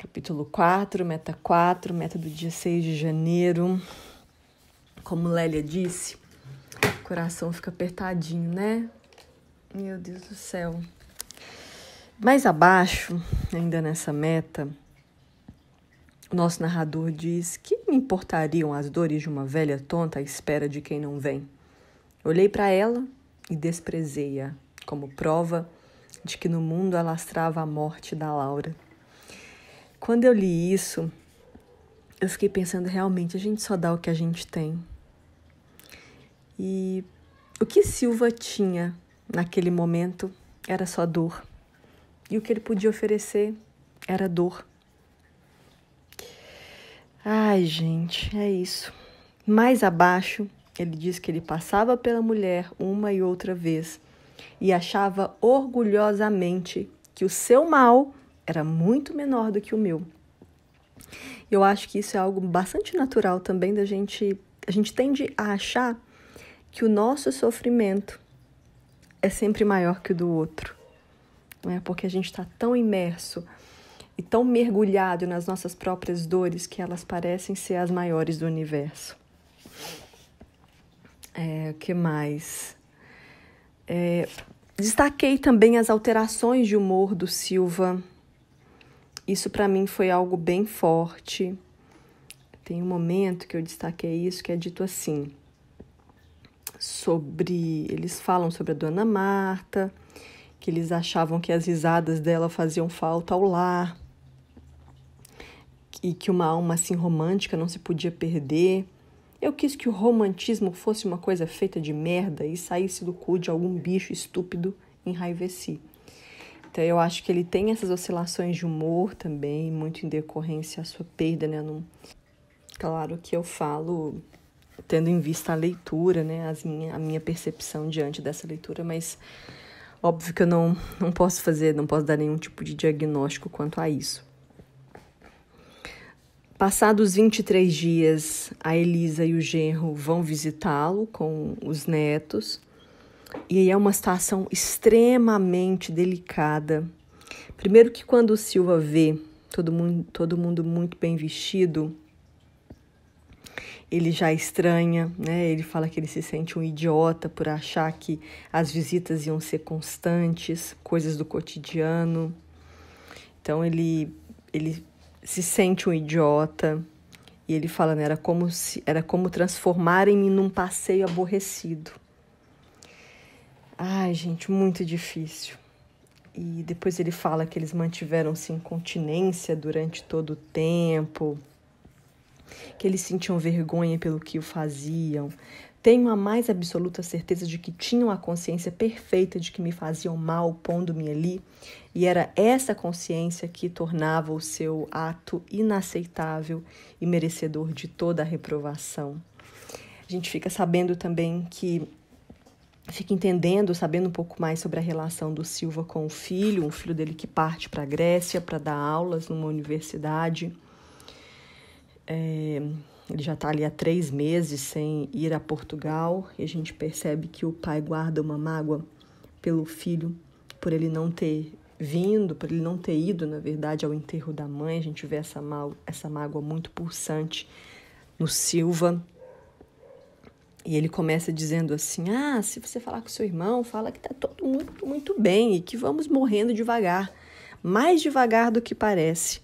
capítulo 4, meta 4, meta do dia 6 de janeiro. Como Lélia disse, o coração fica apertadinho, né? Meu Deus do céu. Mais abaixo, ainda nessa meta, o nosso narrador diz: Que me importariam as dores de uma velha tonta à espera de quem não vem? Olhei para ela e desprezei-a, como prova de que no mundo alastrava a morte da Laura. Quando eu li isso, eu fiquei pensando realmente, a gente só dá o que a gente tem. E o que Silva tinha naquele momento era só dor. E o que ele podia oferecer era dor. Ai, gente, é isso. Mais abaixo, ele diz que ele passava pela mulher uma e outra vez e achava orgulhosamente que o seu mal era muito menor do que o meu. Eu acho que isso é algo bastante natural também da gente. A gente tende a achar que o nosso sofrimento é sempre maior que o do outro, não é? Porque a gente está tão imerso e tão mergulhado nas nossas próprias dores que elas parecem ser as maiores do universo. É, o que mais? É, destaquei também as alterações de humor do Silva isso para mim foi algo bem forte. Tem um momento que eu destaquei isso que é dito assim sobre eles falam sobre a dona Marta, que eles achavam que as risadas dela faziam falta ao lar e que uma alma assim romântica não se podia perder. Eu quis que o romantismo fosse uma coisa feita de merda e saísse do cu de algum bicho estúpido, enraiveci. Então, eu acho que ele tem essas oscilações de humor também, muito em decorrência à sua perda, né? Claro que eu falo tendo em vista a leitura, né? As minha, a minha percepção diante dessa leitura, mas óbvio que eu não, não posso fazer, não posso dar nenhum tipo de diagnóstico quanto a isso. Passados 23 dias, a Elisa e o genro vão visitá-lo com os netos. E é uma situação extremamente delicada. Primeiro que quando o Silva vê todo mundo, todo mundo muito bem vestido, ele já estranha, né? Ele fala que ele se sente um idiota por achar que as visitas iam ser constantes, coisas do cotidiano. Então ele ele se sente um idiota e ele fala, né, era como se era como transformarem-me num passeio aborrecido. Ai, gente, muito difícil. E depois ele fala que eles mantiveram-se em continência durante todo o tempo, que eles sentiam vergonha pelo que o faziam. Tenho a mais absoluta certeza de que tinham a consciência perfeita de que me faziam mal pondo-me ali, e era essa consciência que tornava o seu ato inaceitável e merecedor de toda a reprovação. A gente fica sabendo também que fica entendendo, sabendo um pouco mais sobre a relação do Silva com o filho, um filho dele que parte para a Grécia para dar aulas numa universidade. É, ele já está ali há três meses sem ir a Portugal e a gente percebe que o pai guarda uma mágoa pelo filho por ele não ter vindo, por ele não ter ido, na verdade, ao enterro da mãe. A gente vê essa, má essa mágoa muito pulsante no Silva. E ele começa dizendo assim: Ah, se você falar com seu irmão, fala que tá todo muito, muito bem e que vamos morrendo devagar, mais devagar do que parece.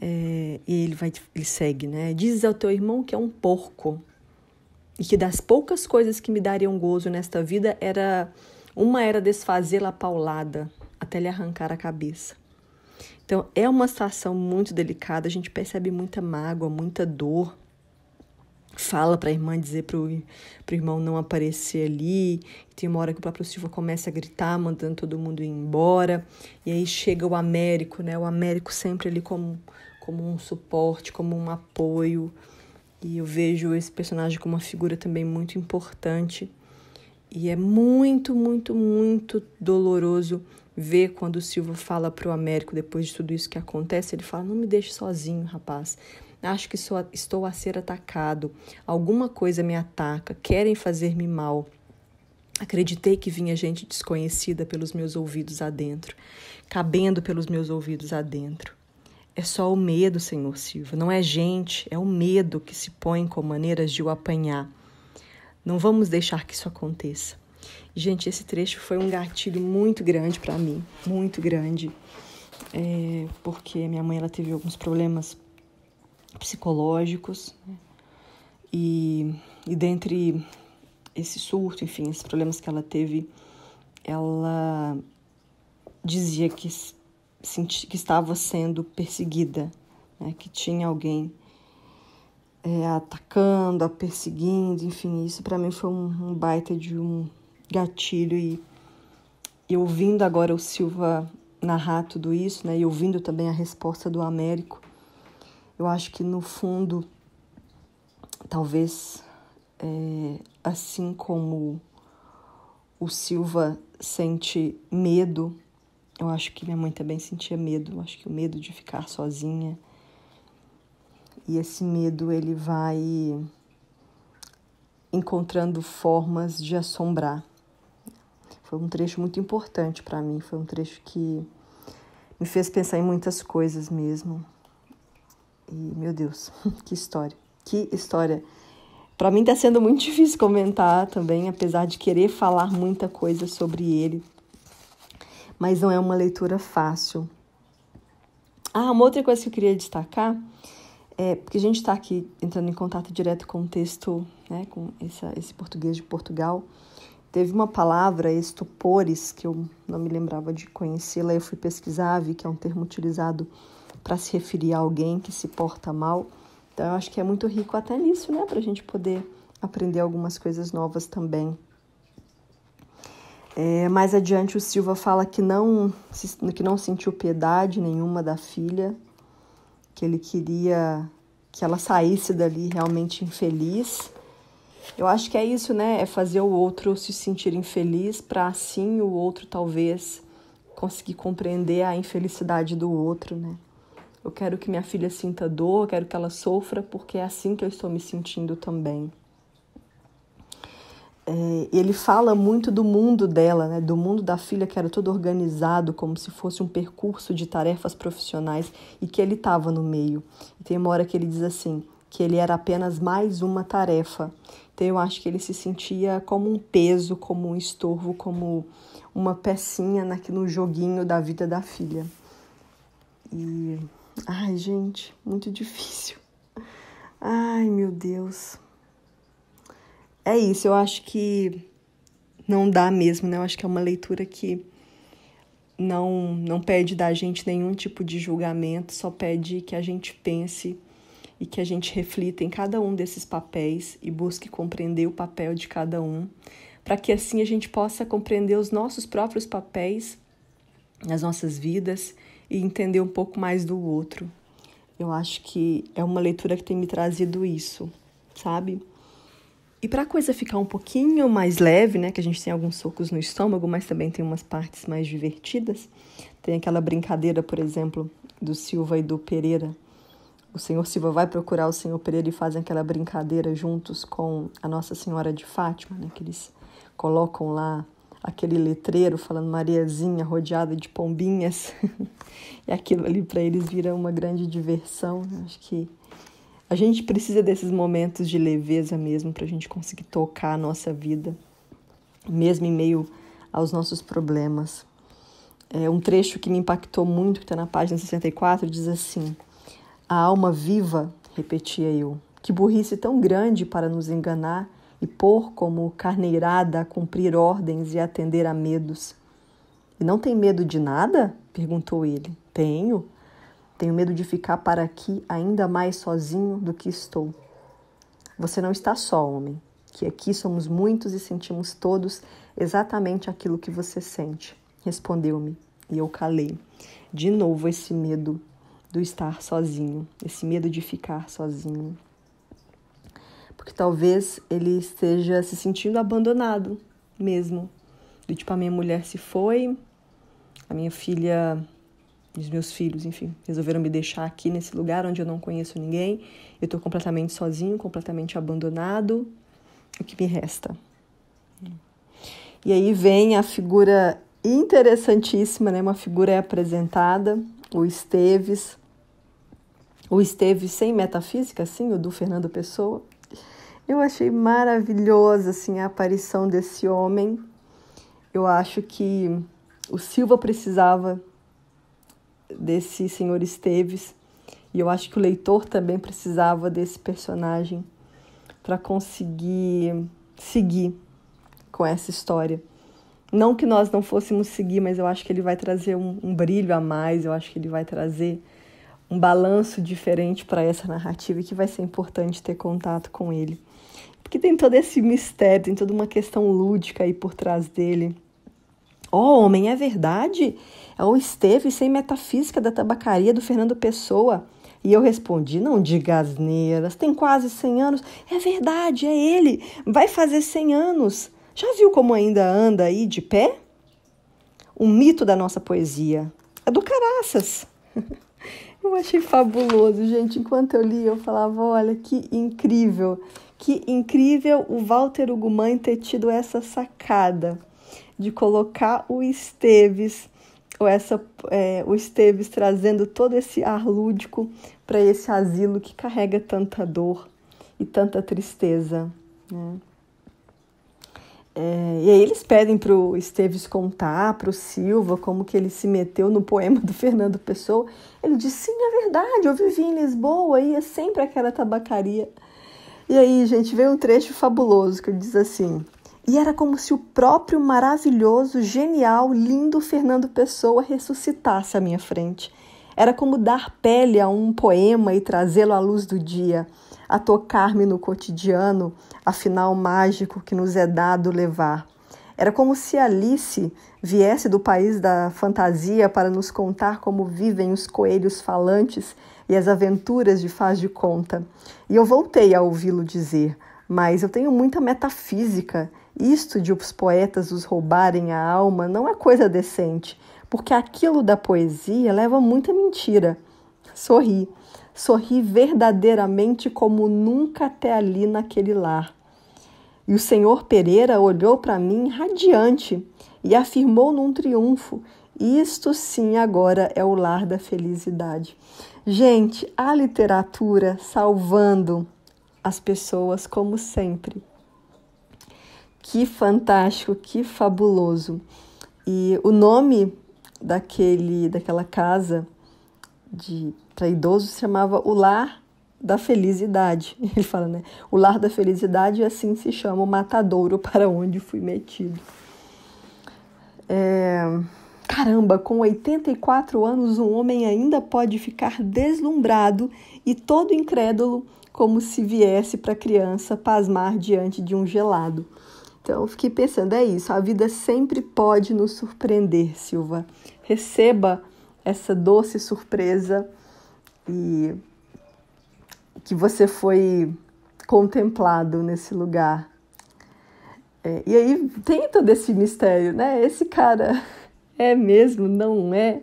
É, e ele, vai, ele segue, né? Diz ao teu irmão que é um porco e que das poucas coisas que me dariam gozo nesta vida era uma era desfazê-la paulada até lhe arrancar a cabeça. Então é uma situação muito delicada, a gente percebe muita mágoa, muita dor fala para a irmã dizer para o irmão não aparecer ali. Tem uma hora que o próprio Silva começa a gritar, mandando todo mundo ir embora. E aí chega o Américo, né? O Américo sempre ali como, como um suporte, como um apoio. E eu vejo esse personagem como uma figura também muito importante. E é muito, muito, muito doloroso ver quando o Silva fala para o Américo, depois de tudo isso que acontece, ele fala: Não me deixe sozinho, rapaz. Acho que sou, estou a ser atacado. Alguma coisa me ataca. Querem fazer-me mal. Acreditei que vinha gente desconhecida pelos meus ouvidos adentro, cabendo pelos meus ouvidos adentro. É só o medo, Senhor Silva. Não é gente, é o medo que se põe com maneiras de o apanhar. Não vamos deixar que isso aconteça. Gente, esse trecho foi um gatilho muito grande para mim, muito grande, é, porque minha mãe ela teve alguns problemas psicológicos. Né? E, e dentre esse surto, enfim, esses problemas que ela teve, ela dizia que, que estava sendo perseguida, né? que tinha alguém é, atacando, a perseguindo, enfim, isso para mim foi um, um, baita de um gatilho e, e ouvindo agora o Silva narrar tudo isso, né, e ouvindo também a resposta do Américo, eu acho que no fundo, talvez é, assim como o Silva sente medo, eu acho que minha mãe também sentia medo, eu acho que o medo de ficar sozinha. E esse medo ele vai encontrando formas de assombrar. Foi um trecho muito importante para mim, foi um trecho que me fez pensar em muitas coisas mesmo. E, meu Deus, que história, que história. Para mim está sendo muito difícil comentar também, apesar de querer falar muita coisa sobre ele. Mas não é uma leitura fácil. Ah, uma outra coisa que eu queria destacar é porque a gente está aqui entrando em contato direto com o texto, né, com essa, esse português de Portugal. Teve uma palavra, estupores, que eu não me lembrava de conhecê-la, eu fui pesquisar, vi que é um termo utilizado para se referir a alguém que se porta mal. Então, eu acho que é muito rico até nisso, né? Para a gente poder aprender algumas coisas novas também. É, mais adiante, o Silva fala que não, que não sentiu piedade nenhuma da filha, que ele queria que ela saísse dali realmente infeliz. Eu acho que é isso, né? É fazer o outro se sentir infeliz para assim o outro talvez conseguir compreender a infelicidade do outro, né? Eu quero que minha filha sinta dor, eu quero que ela sofra, porque é assim que eu estou me sentindo também. É, ele fala muito do mundo dela, né? do mundo da filha que era todo organizado, como se fosse um percurso de tarefas profissionais e que ele estava no meio. E tem uma hora que ele diz assim: que ele era apenas mais uma tarefa. Então eu acho que ele se sentia como um peso, como um estorvo, como uma pecinha né, no joguinho da vida da filha. E Ai, gente, muito difícil. Ai, meu Deus. É isso, eu acho que não dá mesmo, né? Eu acho que é uma leitura que não não pede da gente nenhum tipo de julgamento, só pede que a gente pense e que a gente reflita em cada um desses papéis e busque compreender o papel de cada um, para que assim a gente possa compreender os nossos próprios papéis nas nossas vidas e entender um pouco mais do outro. Eu acho que é uma leitura que tem me trazido isso, sabe? E para a coisa ficar um pouquinho mais leve, né, que a gente tem alguns socos no estômago, mas também tem umas partes mais divertidas. Tem aquela brincadeira, por exemplo, do Silva e do Pereira. O senhor Silva vai procurar o senhor Pereira e fazem aquela brincadeira juntos com a Nossa Senhora de Fátima, né, que eles colocam lá aquele letreiro falando Mariazinha rodeada de pombinhas. e aquilo ali para eles vira uma grande diversão. Acho que a gente precisa desses momentos de leveza mesmo para a gente conseguir tocar a nossa vida, mesmo em meio aos nossos problemas. É um trecho que me impactou muito, que está na página 64, diz assim: A alma viva, repetia eu, que burrice tão grande para nos enganar e pôr como carneirada a cumprir ordens e atender a medos. E não tem medo de nada? perguntou ele. Tenho. Tenho medo de ficar para aqui ainda mais sozinho do que estou. Você não está só, homem, que aqui somos muitos e sentimos todos exatamente aquilo que você sente, respondeu-me. E eu calei. De novo esse medo do estar sozinho, esse medo de ficar sozinho porque talvez ele esteja se sentindo abandonado mesmo. Do tipo, a minha mulher se foi, a minha filha, os meus filhos, enfim, resolveram me deixar aqui nesse lugar onde eu não conheço ninguém. Eu estou completamente sozinho, completamente abandonado. O que me resta? E aí vem a figura interessantíssima, né? Uma figura é apresentada, o Esteves. O Esteves sem metafísica, sim, o do Fernando Pessoa. Eu achei maravilhosa assim a aparição desse homem. Eu acho que o Silva precisava desse senhor Esteves e eu acho que o leitor também precisava desse personagem para conseguir seguir com essa história. Não que nós não fôssemos seguir, mas eu acho que ele vai trazer um, um brilho a mais, eu acho que ele vai trazer um balanço diferente para essa narrativa e que vai ser importante ter contato com ele. Porque tem todo esse mistério, tem toda uma questão lúdica aí por trás dele. Ó, oh, homem, é verdade? É o Esteve sem metafísica da tabacaria do Fernando Pessoa. E eu respondi: não diga asneiras, tem quase 100 anos. É verdade, é ele, vai fazer 100 anos. Já viu como ainda anda aí de pé? Um mito da nossa poesia. É do Caraças. Eu achei fabuloso, gente. Enquanto eu li, eu falava: olha que incrível. Que incrível o Walter Ugumãe ter tido essa sacada de colocar o Esteves, ou essa, é, o Esteves trazendo todo esse ar lúdico para esse asilo que carrega tanta dor e tanta tristeza. Né? É, e aí eles pedem para o Esteves contar para o Silva como que ele se meteu no poema do Fernando Pessoa. Ele diz, sim, é verdade, eu vivi em Lisboa, ia sempre aquela tabacaria e aí, gente, veio um trecho fabuloso que diz assim: E era como se o próprio maravilhoso, genial, lindo Fernando Pessoa ressuscitasse à minha frente. Era como dar pele a um poema e trazê-lo à luz do dia, a tocar-me no cotidiano, afinal mágico que nos é dado levar. Era como se Alice viesse do país da fantasia para nos contar como vivem os coelhos falantes e as aventuras de faz de conta. E eu voltei a ouvi-lo dizer, mas eu tenho muita metafísica. Isto de os poetas os roubarem a alma não é coisa decente, porque aquilo da poesia leva muita mentira. Sorri, sorri verdadeiramente como nunca até ali naquele lar. E o senhor Pereira olhou para mim radiante e afirmou num triunfo: Isto sim agora é o lar da felicidade. Gente, a literatura salvando as pessoas como sempre. Que fantástico, que fabuloso. E o nome daquele daquela casa de para idosos se chamava o Lar da Felicidade. Ele fala, né? O Lar da Felicidade assim se chama o matadouro para onde fui metido. É... Caramba, com 84 anos, um homem ainda pode ficar deslumbrado e todo incrédulo, como se viesse para a criança pasmar diante de um gelado. Então, fiquei pensando, é isso, a vida sempre pode nos surpreender, Silva. Receba essa doce surpresa e que você foi contemplado nesse lugar. É, e aí tem todo esse mistério, né? Esse cara é mesmo, não é?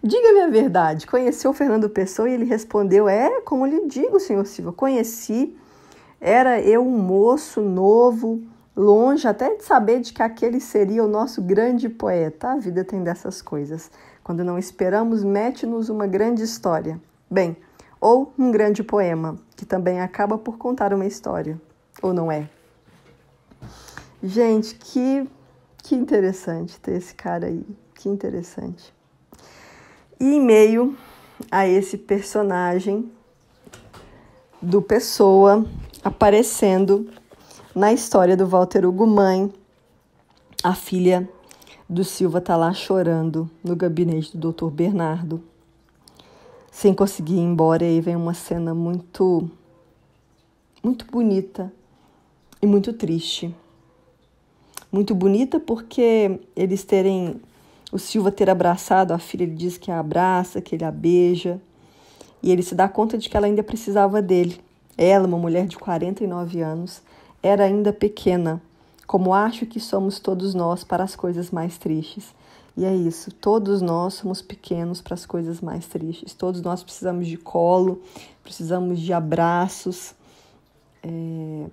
Diga-me a verdade, conheceu Fernando Pessoa e ele respondeu: É, como lhe digo, senhor Silva, conheci. Era eu um moço novo, longe até de saber de que aquele seria o nosso grande poeta. A vida tem dessas coisas. Quando não esperamos, mete-nos uma grande história. Bem, ou um grande poema, que também acaba por contar uma história. Ou não é? Gente, que que interessante ter esse cara aí, que interessante. E em meio a esse personagem do Pessoa aparecendo na história do Walter Hugo Mãe, a filha do Silva está lá chorando no gabinete do Dr. Bernardo, sem conseguir ir embora. E aí vem uma cena muito, muito bonita e muito triste muito bonita, porque eles terem. O Silva ter abraçado a filha, ele diz que a abraça, que ele a beija. E ele se dá conta de que ela ainda precisava dele. Ela, uma mulher de 49 anos, era ainda pequena, como acho que somos todos nós para as coisas mais tristes. E é isso, todos nós somos pequenos para as coisas mais tristes. Todos nós precisamos de colo, precisamos de abraços, é,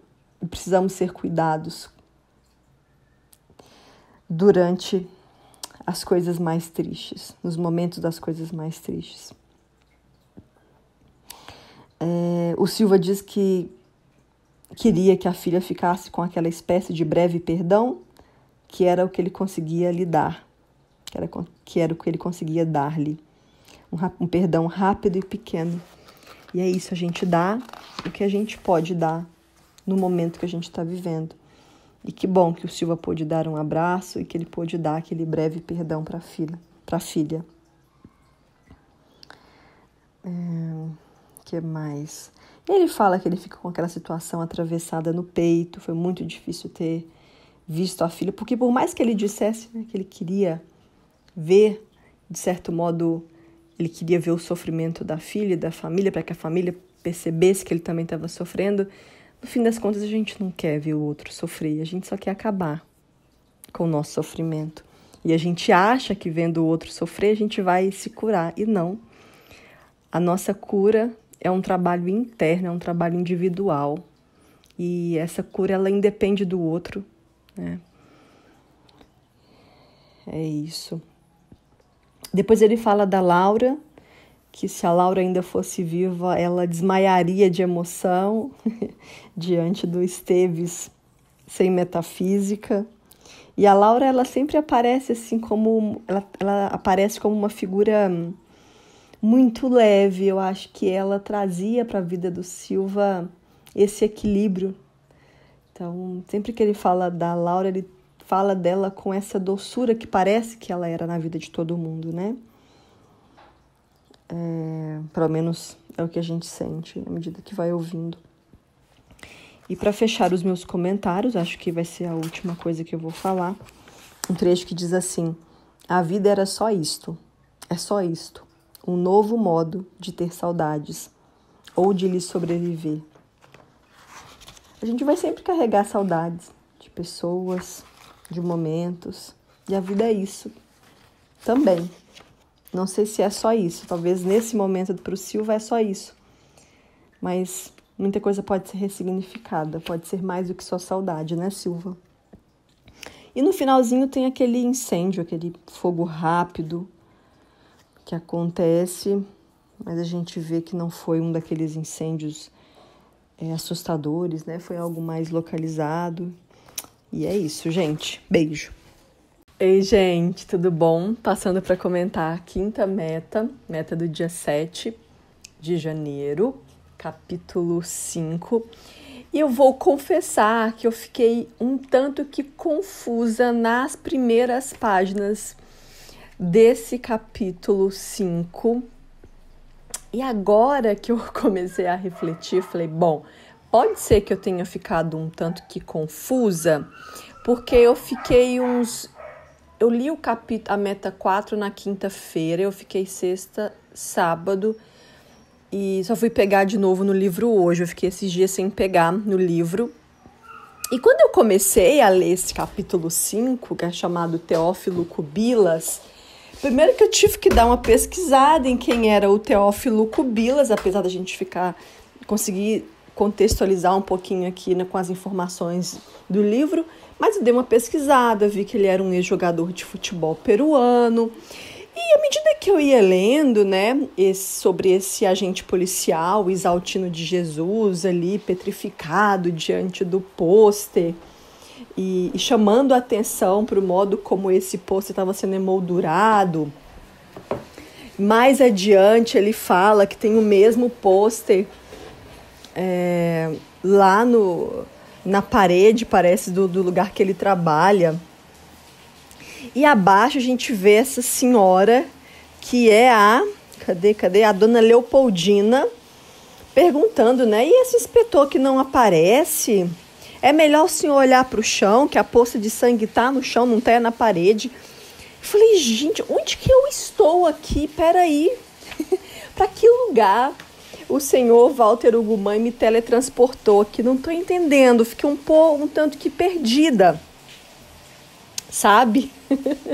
precisamos ser cuidados durante as coisas mais tristes, nos momentos das coisas mais tristes. É, o Silva diz que queria que a filha ficasse com aquela espécie de breve perdão, que era o que ele conseguia lhe dar, que era, que era o que ele conseguia dar-lhe. Um, um perdão rápido e pequeno. E é isso, a gente dá o que a gente pode dar no momento que a gente está vivendo. E que bom que o Silva pôde dar um abraço e que ele pôde dar aquele breve perdão para a filha. Pra filha. É, que mais? Ele fala que ele fica com aquela situação atravessada no peito, foi muito difícil ter visto a filha, porque por mais que ele dissesse né, que ele queria ver, de certo modo, ele queria ver o sofrimento da filha e da família, para que a família percebesse que ele também estava sofrendo, no fim das contas, a gente não quer ver o outro sofrer, a gente só quer acabar com o nosso sofrimento. E a gente acha que vendo o outro sofrer, a gente vai se curar. E não. A nossa cura é um trabalho interno, é um trabalho individual. E essa cura, ela independe do outro. Né? É isso. Depois ele fala da Laura, que se a Laura ainda fosse viva, ela desmaiaria de emoção diante do Esteves sem metafísica. E a Laura, ela sempre aparece assim como ela, ela aparece como uma figura muito leve. Eu acho que ela trazia para a vida do Silva esse equilíbrio. Então, sempre que ele fala da Laura, ele fala dela com essa doçura que parece que ela era na vida de todo mundo, né? É, pelo menos é o que a gente sente à medida que vai ouvindo. E para fechar os meus comentários, acho que vai ser a última coisa que eu vou falar. Um trecho que diz assim: A vida era só isto, é só isto, um novo modo de ter saudades ou de lhes sobreviver. A gente vai sempre carregar saudades de pessoas, de momentos, e a vida é isso também. Não sei se é só isso, talvez nesse momento para o Silva é só isso. Mas muita coisa pode ser ressignificada, pode ser mais do que só saudade, né, Silva? E no finalzinho tem aquele incêndio, aquele fogo rápido que acontece, mas a gente vê que não foi um daqueles incêndios é, assustadores, né? Foi algo mais localizado. E é isso, gente. Beijo. Ei, gente, tudo bom? Passando para comentar a quinta meta, meta do dia 7 de janeiro, capítulo 5. E eu vou confessar que eu fiquei um tanto que confusa nas primeiras páginas desse capítulo 5. E agora que eu comecei a refletir, falei, bom, pode ser que eu tenha ficado um tanto que confusa, porque eu fiquei uns eu li o capi a meta 4 na quinta-feira, eu fiquei sexta, sábado e só fui pegar de novo no livro hoje. Eu fiquei esses dias sem pegar no livro. E quando eu comecei a ler esse capítulo 5, que é chamado Teófilo Cubilas, primeiro que eu tive que dar uma pesquisada em quem era o Teófilo Cubilas, apesar da gente ficar conseguir contextualizar um pouquinho aqui né, com as informações do livro, mas eu dei uma pesquisada, vi que ele era um ex-jogador de futebol peruano. E à medida que eu ia lendo, né, esse, sobre esse agente policial, exaltino de Jesus, ali petrificado diante do pôster e, e chamando a atenção para o modo como esse pôster estava sendo emoldurado. Mais adiante, ele fala que tem o mesmo pôster é, lá no, na parede, parece, do, do lugar que ele trabalha. E abaixo a gente vê essa senhora, que é a. Cadê, cadê? A dona Leopoldina, perguntando, né? E esse inspetor que não aparece? É melhor o senhor olhar para o chão, que a poça de sangue tá no chão, não tá na parede. Eu falei, gente, onde que eu estou aqui? Peraí. para que lugar? o senhor Walter Ugumã me teletransportou, que não estou entendendo, fiquei um pouco, um tanto que perdida, sabe?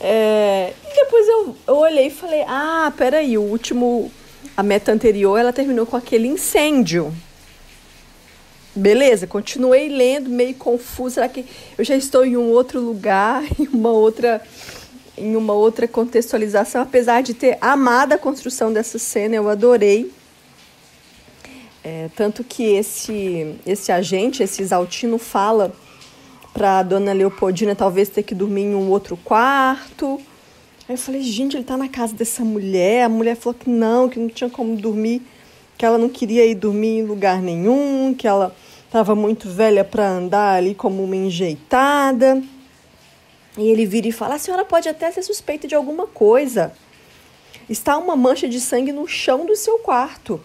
é, e depois eu, eu olhei e falei, ah, peraí, o último, a meta anterior, ela terminou com aquele incêndio. Beleza, continuei lendo, meio confusa, será que eu já estou em um outro lugar, em uma outra em uma outra contextualização, apesar de ter amado a construção dessa cena, eu adorei. É, tanto que esse, esse agente, esse exaltino, fala para dona Leopoldina talvez ter que dormir em um outro quarto. Aí eu falei, gente, ele tá na casa dessa mulher. A mulher falou que não, que não tinha como dormir, que ela não queria ir dormir em lugar nenhum, que ela estava muito velha para andar ali como uma enjeitada. E ele vira e fala: a senhora pode até ser suspeita de alguma coisa. Está uma mancha de sangue no chão do seu quarto.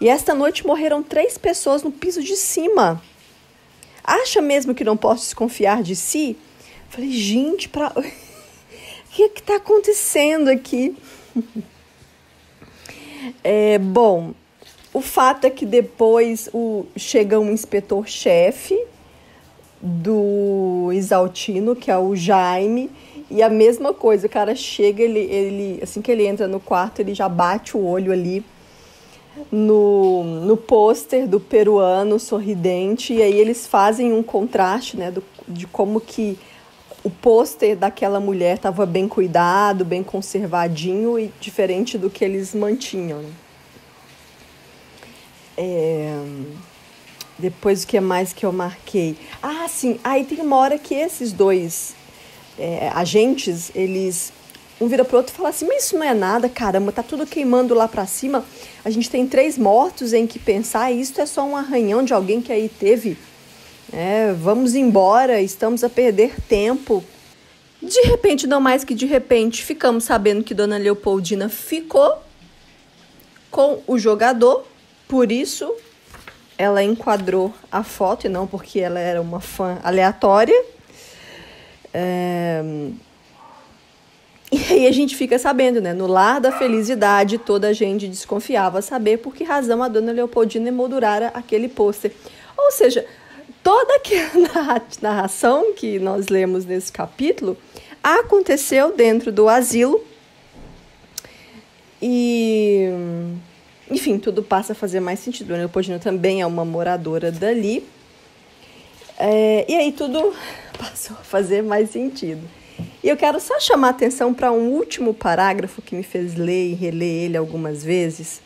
E esta noite morreram três pessoas no piso de cima. Acha mesmo que não posso desconfiar de si? Falei, gente, pra... o que é está acontecendo aqui? é, bom, o fato é que depois o... chega um inspetor-chefe do Isaltino, que é o Jaime. E a mesma coisa, o cara chega, ele, ele assim que ele entra no quarto, ele já bate o olho ali no, no pôster do peruano sorridente. E aí eles fazem um contraste né, do, de como que o pôster daquela mulher estava bem cuidado, bem conservadinho e diferente do que eles mantinham. Né? É... Depois o que é mais que eu marquei? Ah, sim. Aí tem uma hora que esses dois é, agentes, eles um vira pro outro e fala assim: Mas isso não é nada, caramba, tá tudo queimando lá para cima. A gente tem três mortos em que pensar, e isso é só um arranhão de alguém que aí teve. É, vamos embora, estamos a perder tempo. De repente, não mais que de repente, ficamos sabendo que Dona Leopoldina ficou com o jogador, por isso ela enquadrou a foto, e não porque ela era uma fã aleatória. É... E aí a gente fica sabendo, né? No lar da felicidade, toda a gente desconfiava saber por que razão a dona Leopoldina emoldurara aquele pôster. Ou seja, toda aquela narração que nós lemos nesse capítulo aconteceu dentro do asilo. E enfim, tudo passa a fazer mais sentido. A Leopoldina também é uma moradora dali. É, e aí tudo passou a fazer mais sentido. E eu quero só chamar atenção para um último parágrafo que me fez ler e reler ele algumas vezes,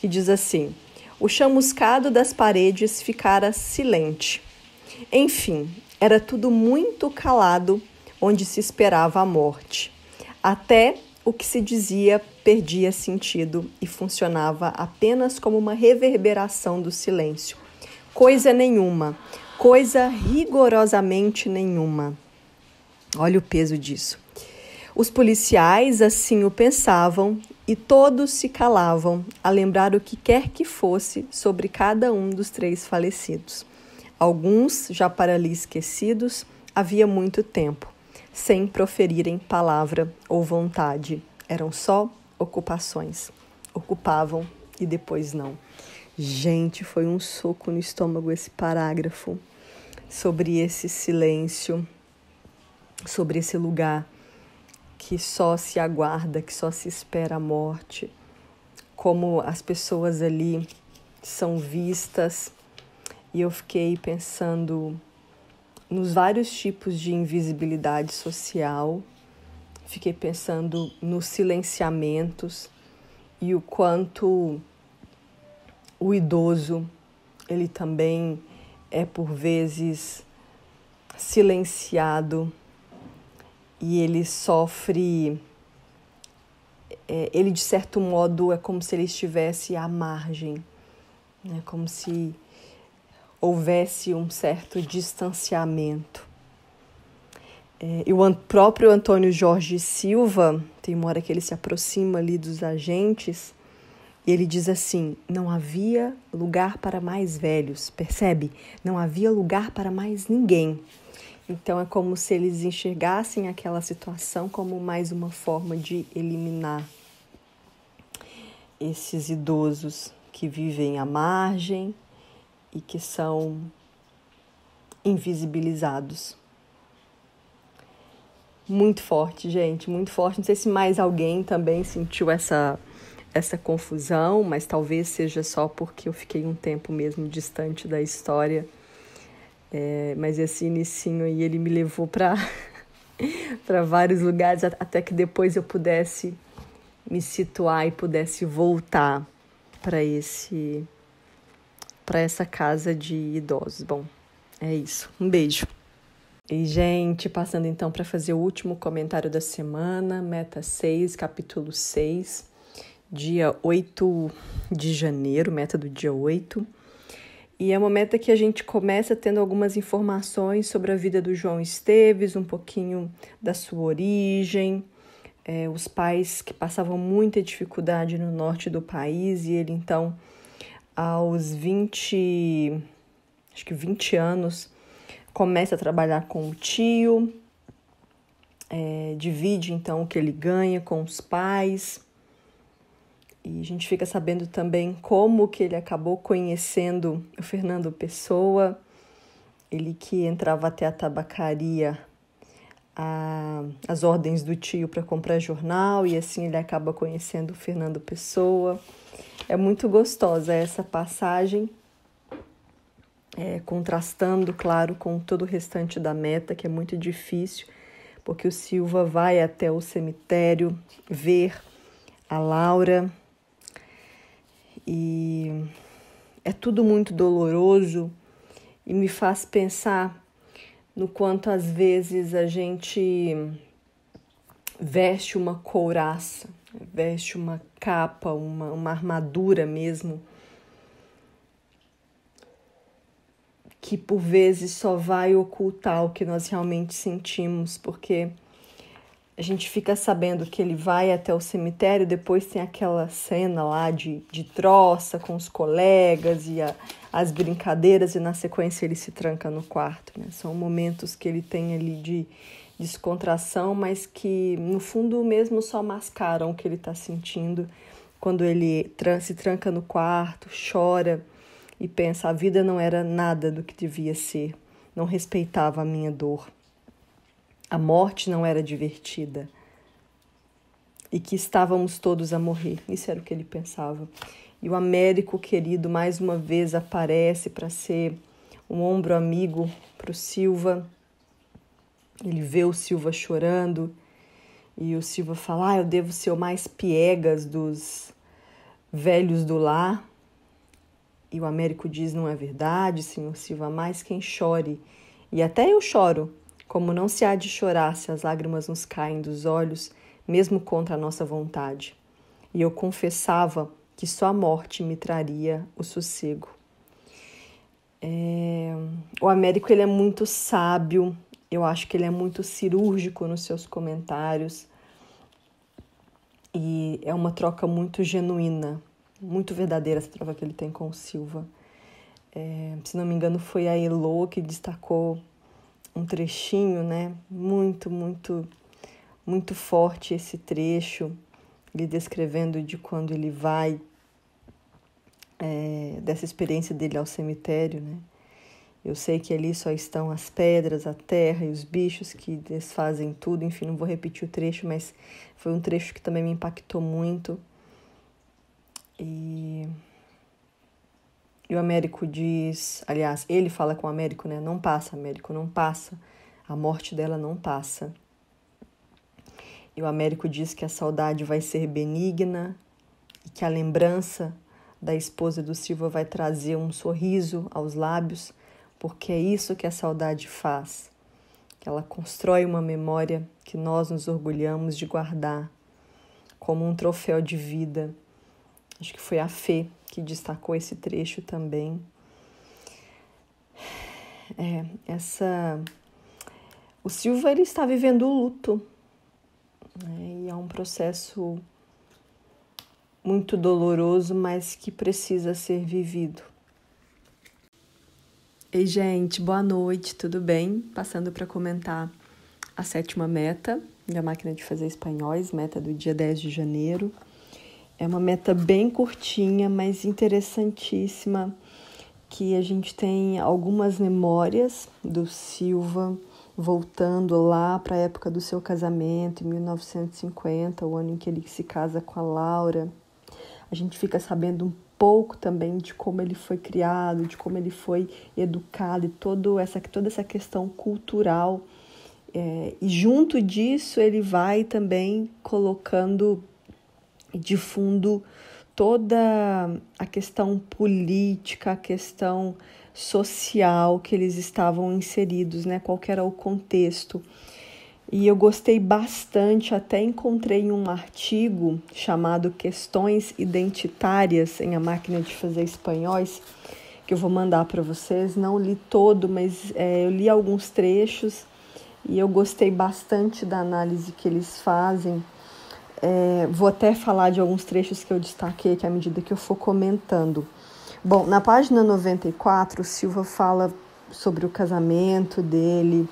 que diz assim: O chamuscado das paredes ficara silente. Enfim, era tudo muito calado onde se esperava a morte. Até o que se dizia perdia sentido e funcionava apenas como uma reverberação do silêncio. Coisa nenhuma, coisa rigorosamente nenhuma. Olha o peso disso. Os policiais assim o pensavam e todos se calavam a lembrar o que quer que fosse sobre cada um dos três falecidos. Alguns já para ali esquecidos havia muito tempo sem proferirem palavra ou vontade. Eram só ocupações. Ocupavam e depois não. Gente, foi um soco no estômago esse parágrafo sobre esse silêncio, sobre esse lugar que só se aguarda, que só se espera a morte. Como as pessoas ali são vistas. E eu fiquei pensando nos vários tipos de invisibilidade social, fiquei pensando nos silenciamentos e o quanto o idoso ele também é por vezes silenciado e ele sofre é, ele de certo modo é como se ele estivesse à margem, né? como se houvesse um certo distanciamento. É, e o próprio Antônio Jorge Silva, tem uma hora que ele se aproxima ali dos agentes, e ele diz assim: não havia lugar para mais velhos, percebe? Não havia lugar para mais ninguém. Então é como se eles enxergassem aquela situação como mais uma forma de eliminar esses idosos que vivem à margem, e que são invisibilizados. Muito forte, gente, muito forte. Não sei se mais alguém também sentiu essa essa confusão, mas talvez seja só porque eu fiquei um tempo mesmo distante da história. É, mas esse inicinho aí ele me levou para para vários lugares até que depois eu pudesse me situar e pudesse voltar para esse para essa casa de idosos. Bom, é isso. Um beijo. E, gente, passando então para fazer o último comentário da semana, meta 6, capítulo 6, dia 8 de janeiro, meta do dia 8. E é uma meta que a gente começa tendo algumas informações sobre a vida do João Esteves, um pouquinho da sua origem, é, os pais que passavam muita dificuldade no norte do país e ele então aos 20, acho que 20 anos, começa a trabalhar com o tio, é, divide então o que ele ganha com os pais. E a gente fica sabendo também como que ele acabou conhecendo o Fernando Pessoa, ele que entrava até a tabacaria a, as ordens do tio para comprar jornal, e assim ele acaba conhecendo o Fernando Pessoa. É muito gostosa essa passagem, é, contrastando, claro, com todo o restante da meta, que é muito difícil, porque o Silva vai até o cemitério ver a Laura e é tudo muito doloroso e me faz pensar no quanto às vezes a gente veste uma couraça veste uma capa, uma, uma armadura mesmo, que por vezes só vai ocultar o que nós realmente sentimos, porque a gente fica sabendo que ele vai até o cemitério, depois tem aquela cena lá de, de troça com os colegas e a, as brincadeiras, e na sequência ele se tranca no quarto. Né? São momentos que ele tem ali de descontração, mas que no fundo mesmo só mascaram o que ele está sentindo quando ele se tranca no quarto, chora e pensa: a vida não era nada do que devia ser, não respeitava a minha dor, a morte não era divertida e que estávamos todos a morrer. Isso era o que ele pensava. E o Américo querido mais uma vez aparece para ser um ombro amigo para o Silva ele vê o Silva chorando e o Silva fala: ah, Eu devo ser o mais piegas dos velhos do lar. E o Américo diz: Não é verdade, senhor Silva, mais quem chore. E até eu choro, como não se há de chorar se as lágrimas nos caem dos olhos, mesmo contra a nossa vontade. E eu confessava que só a morte me traria o sossego. É... O Américo ele é muito sábio, eu acho que ele é muito cirúrgico nos seus comentários e é uma troca muito genuína, muito verdadeira essa troca que ele tem com o Silva. É, se não me engano, foi a Elo que destacou um trechinho, né? Muito, muito, muito forte esse trecho, ele descrevendo de quando ele vai, é, dessa experiência dele ao cemitério, né? Eu sei que ali só estão as pedras, a terra e os bichos que desfazem tudo. Enfim, não vou repetir o trecho, mas foi um trecho que também me impactou muito. E, e o Américo diz, aliás, ele fala com o Américo, né? Não passa, Américo, não passa. A morte dela não passa. E o Américo diz que a saudade vai ser benigna e que a lembrança da esposa do Silva vai trazer um sorriso aos lábios porque é isso que a saudade faz. Ela constrói uma memória que nós nos orgulhamos de guardar como um troféu de vida. Acho que foi a Fê que destacou esse trecho também. É, essa o Silva ele está vivendo o luto né? e é um processo muito doloroso, mas que precisa ser vivido. Ei, gente, boa noite, tudo bem? Passando para comentar a sétima meta da máquina de fazer espanhóis, meta do dia 10 de janeiro. É uma meta bem curtinha, mas interessantíssima, que a gente tem algumas memórias do Silva voltando lá para a época do seu casamento, em 1950, o ano em que ele se casa com a Laura. A gente fica sabendo um pouco também de como ele foi criado, de como ele foi educado e toda essa, toda essa questão cultural. É, e junto disso ele vai também colocando de fundo toda a questão política, a questão social que eles estavam inseridos, né? Qual era o contexto. E eu gostei bastante, até encontrei um artigo chamado Questões Identitárias em A Máquina de Fazer Espanhóis, que eu vou mandar para vocês. Não li todo, mas é, eu li alguns trechos e eu gostei bastante da análise que eles fazem. É, vou até falar de alguns trechos que eu destaquei que à medida que eu for comentando. Bom, na página 94, Silva fala sobre o casamento dele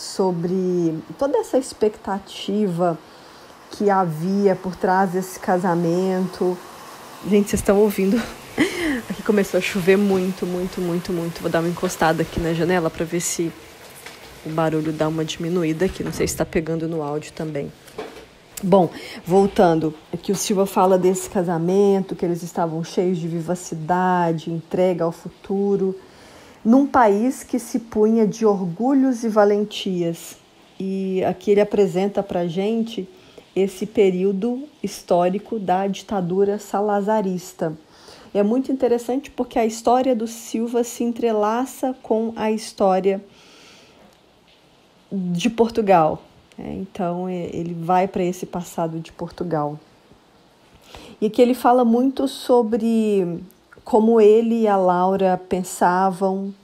sobre toda essa expectativa que havia por trás desse casamento. Gente, vocês estão ouvindo? Aqui começou a chover muito, muito, muito, muito. Vou dar uma encostada aqui na janela para ver se o barulho dá uma diminuída aqui. Não sei se está pegando no áudio também. Bom, voltando, que o Silva fala desse casamento, que eles estavam cheios de vivacidade, entrega ao futuro num país que se punha de orgulhos e valentias. E aqui ele apresenta para gente esse período histórico da ditadura salazarista. É muito interessante porque a história do Silva se entrelaça com a história de Portugal. É, então é, ele vai para esse passado de Portugal e aqui ele fala muito sobre como ele e a Laura pensavam.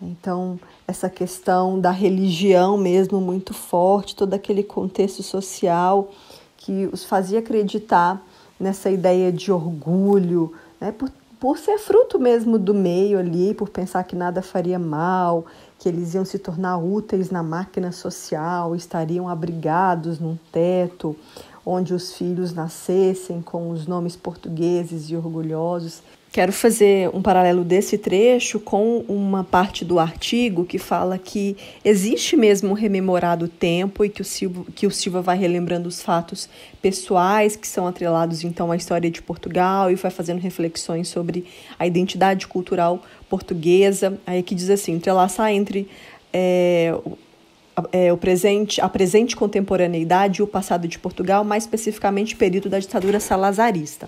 Então, essa questão da religião mesmo muito forte, todo aquele contexto social que os fazia acreditar nessa ideia de orgulho, né? por, por ser fruto mesmo do meio ali, por pensar que nada faria mal, que eles iam se tornar úteis na máquina social, estariam abrigados num teto onde os filhos nascessem com os nomes portugueses e orgulhosos. Quero fazer um paralelo desse trecho com uma parte do artigo que fala que existe mesmo um rememorado tempo e que o, Silva, que o Silva vai relembrando os fatos pessoais que são atrelados então à história de Portugal e vai fazendo reflexões sobre a identidade cultural portuguesa. Aí que diz assim, entrelaçar entre é, é, o presente, a presente contemporaneidade e o passado de Portugal, mais especificamente período da ditadura salazarista.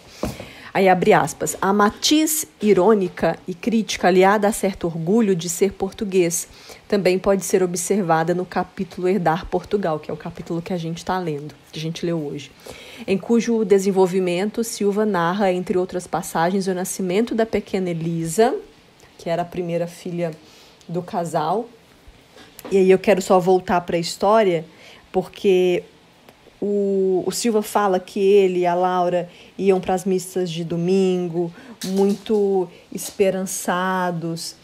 Aí abre aspas. A matiz irônica e crítica aliada a certo orgulho de ser português também pode ser observada no capítulo Herdar Portugal, que é o capítulo que a gente está lendo, que a gente leu hoje, em cujo desenvolvimento Silva narra, entre outras passagens, o nascimento da pequena Elisa, que era a primeira filha do casal. E aí eu quero só voltar para a história, porque o, o Silva fala que ele e a Laura iam para as missas de domingo, muito esperançados.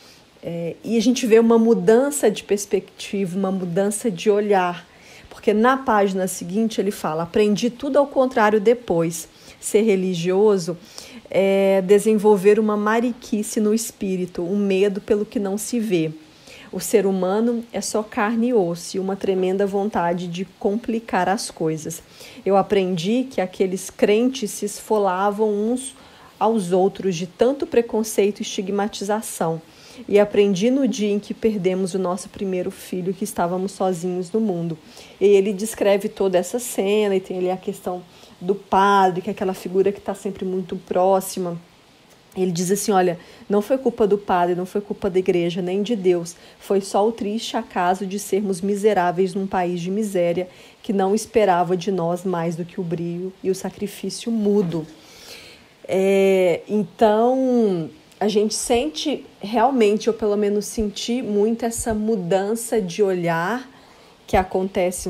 É, e a gente vê uma mudança de perspectiva, uma mudança de olhar, porque na página seguinte ele fala: aprendi tudo ao contrário depois. Ser religioso é desenvolver uma mariquice no espírito, um medo pelo que não se vê. O ser humano é só carne e osso e uma tremenda vontade de complicar as coisas. Eu aprendi que aqueles crentes se esfolavam uns aos outros de tanto preconceito e estigmatização. E aprendi no dia em que perdemos o nosso primeiro filho, que estávamos sozinhos no mundo. E ele descreve toda essa cena, e tem ali a questão do padre, que é aquela figura que está sempre muito próxima ele diz assim: olha, não foi culpa do padre, não foi culpa da igreja, nem de Deus. Foi só o triste acaso de sermos miseráveis num país de miséria que não esperava de nós mais do que o brilho e o sacrifício mudo. É, então, a gente sente realmente, ou pelo menos senti muito essa mudança de olhar que acontece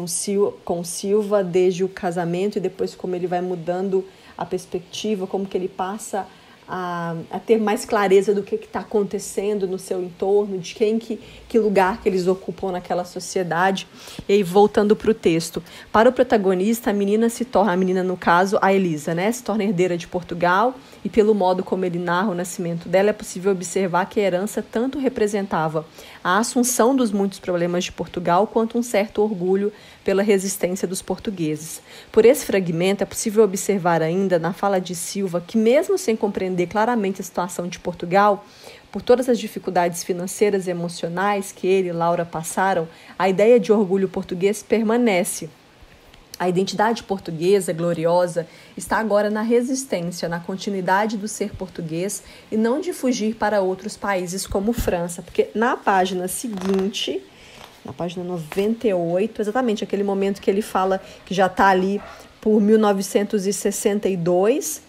com Silva desde o casamento e depois como ele vai mudando a perspectiva, como que ele passa a a, a ter mais clareza do que está acontecendo no seu entorno, de quem que, que lugar que eles ocupam naquela sociedade. E aí, voltando para o texto, para o protagonista, a menina se torna, a menina no caso, a Elisa, né, se torna herdeira de Portugal e pelo modo como ele narra o nascimento dela, é possível observar que a herança tanto representava a assunção dos muitos problemas de Portugal, quanto um certo orgulho pela resistência dos portugueses. Por esse fragmento, é possível observar ainda na fala de Silva que, mesmo sem compreender claramente a situação de Portugal, por todas as dificuldades financeiras e emocionais que ele e Laura passaram, a ideia de orgulho português permanece. A identidade portuguesa gloriosa está agora na resistência, na continuidade do ser português e não de fugir para outros países como França, porque na página seguinte, na página 98, exatamente aquele momento que ele fala que já está ali por 1962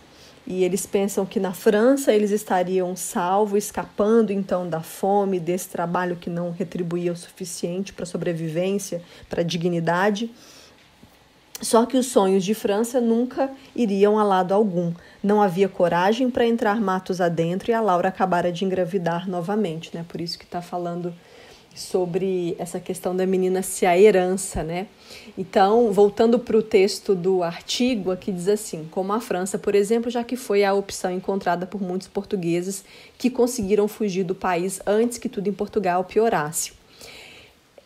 e eles pensam que na França eles estariam salvos, escapando então da fome, desse trabalho que não retribuía o suficiente para sobrevivência, para dignidade. Só que os sonhos de França nunca iriam a lado algum. Não havia coragem para entrar matos adentro e a Laura acabara de engravidar novamente, né? Por isso que está falando sobre essa questão da menina se a herança, né? Então, voltando para o texto do artigo, aqui diz assim: como a França, por exemplo, já que foi a opção encontrada por muitos portugueses que conseguiram fugir do país antes que tudo em Portugal piorasse.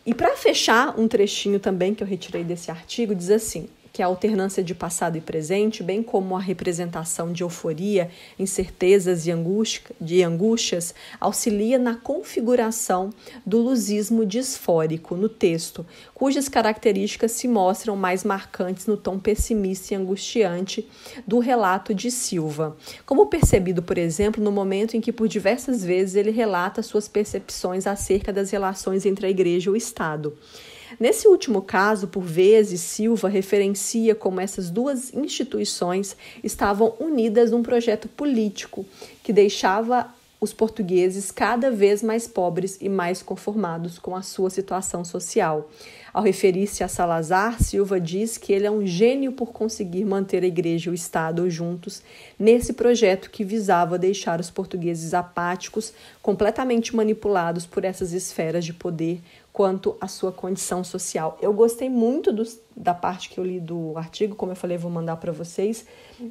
E para fechar, um trechinho também que eu retirei desse artigo diz assim: que é a alternância de passado e presente, bem como a representação de euforia, incertezas e angústia, de angústias, auxilia na configuração do luzismo disfórico no texto, cujas características se mostram mais marcantes no tom pessimista e angustiante do relato de Silva, como percebido, por exemplo, no momento em que por diversas vezes ele relata suas percepções acerca das relações entre a igreja e o Estado. Nesse último caso, por vezes, Silva referencia como essas duas instituições estavam unidas num projeto político que deixava os portugueses cada vez mais pobres e mais conformados com a sua situação social. Ao referir-se a Salazar, Silva diz que ele é um gênio por conseguir manter a igreja e o Estado juntos nesse projeto que visava deixar os portugueses apáticos, completamente manipulados por essas esferas de poder quanto à sua condição social. Eu gostei muito do, da parte que eu li do artigo, como eu falei, vou mandar para vocês,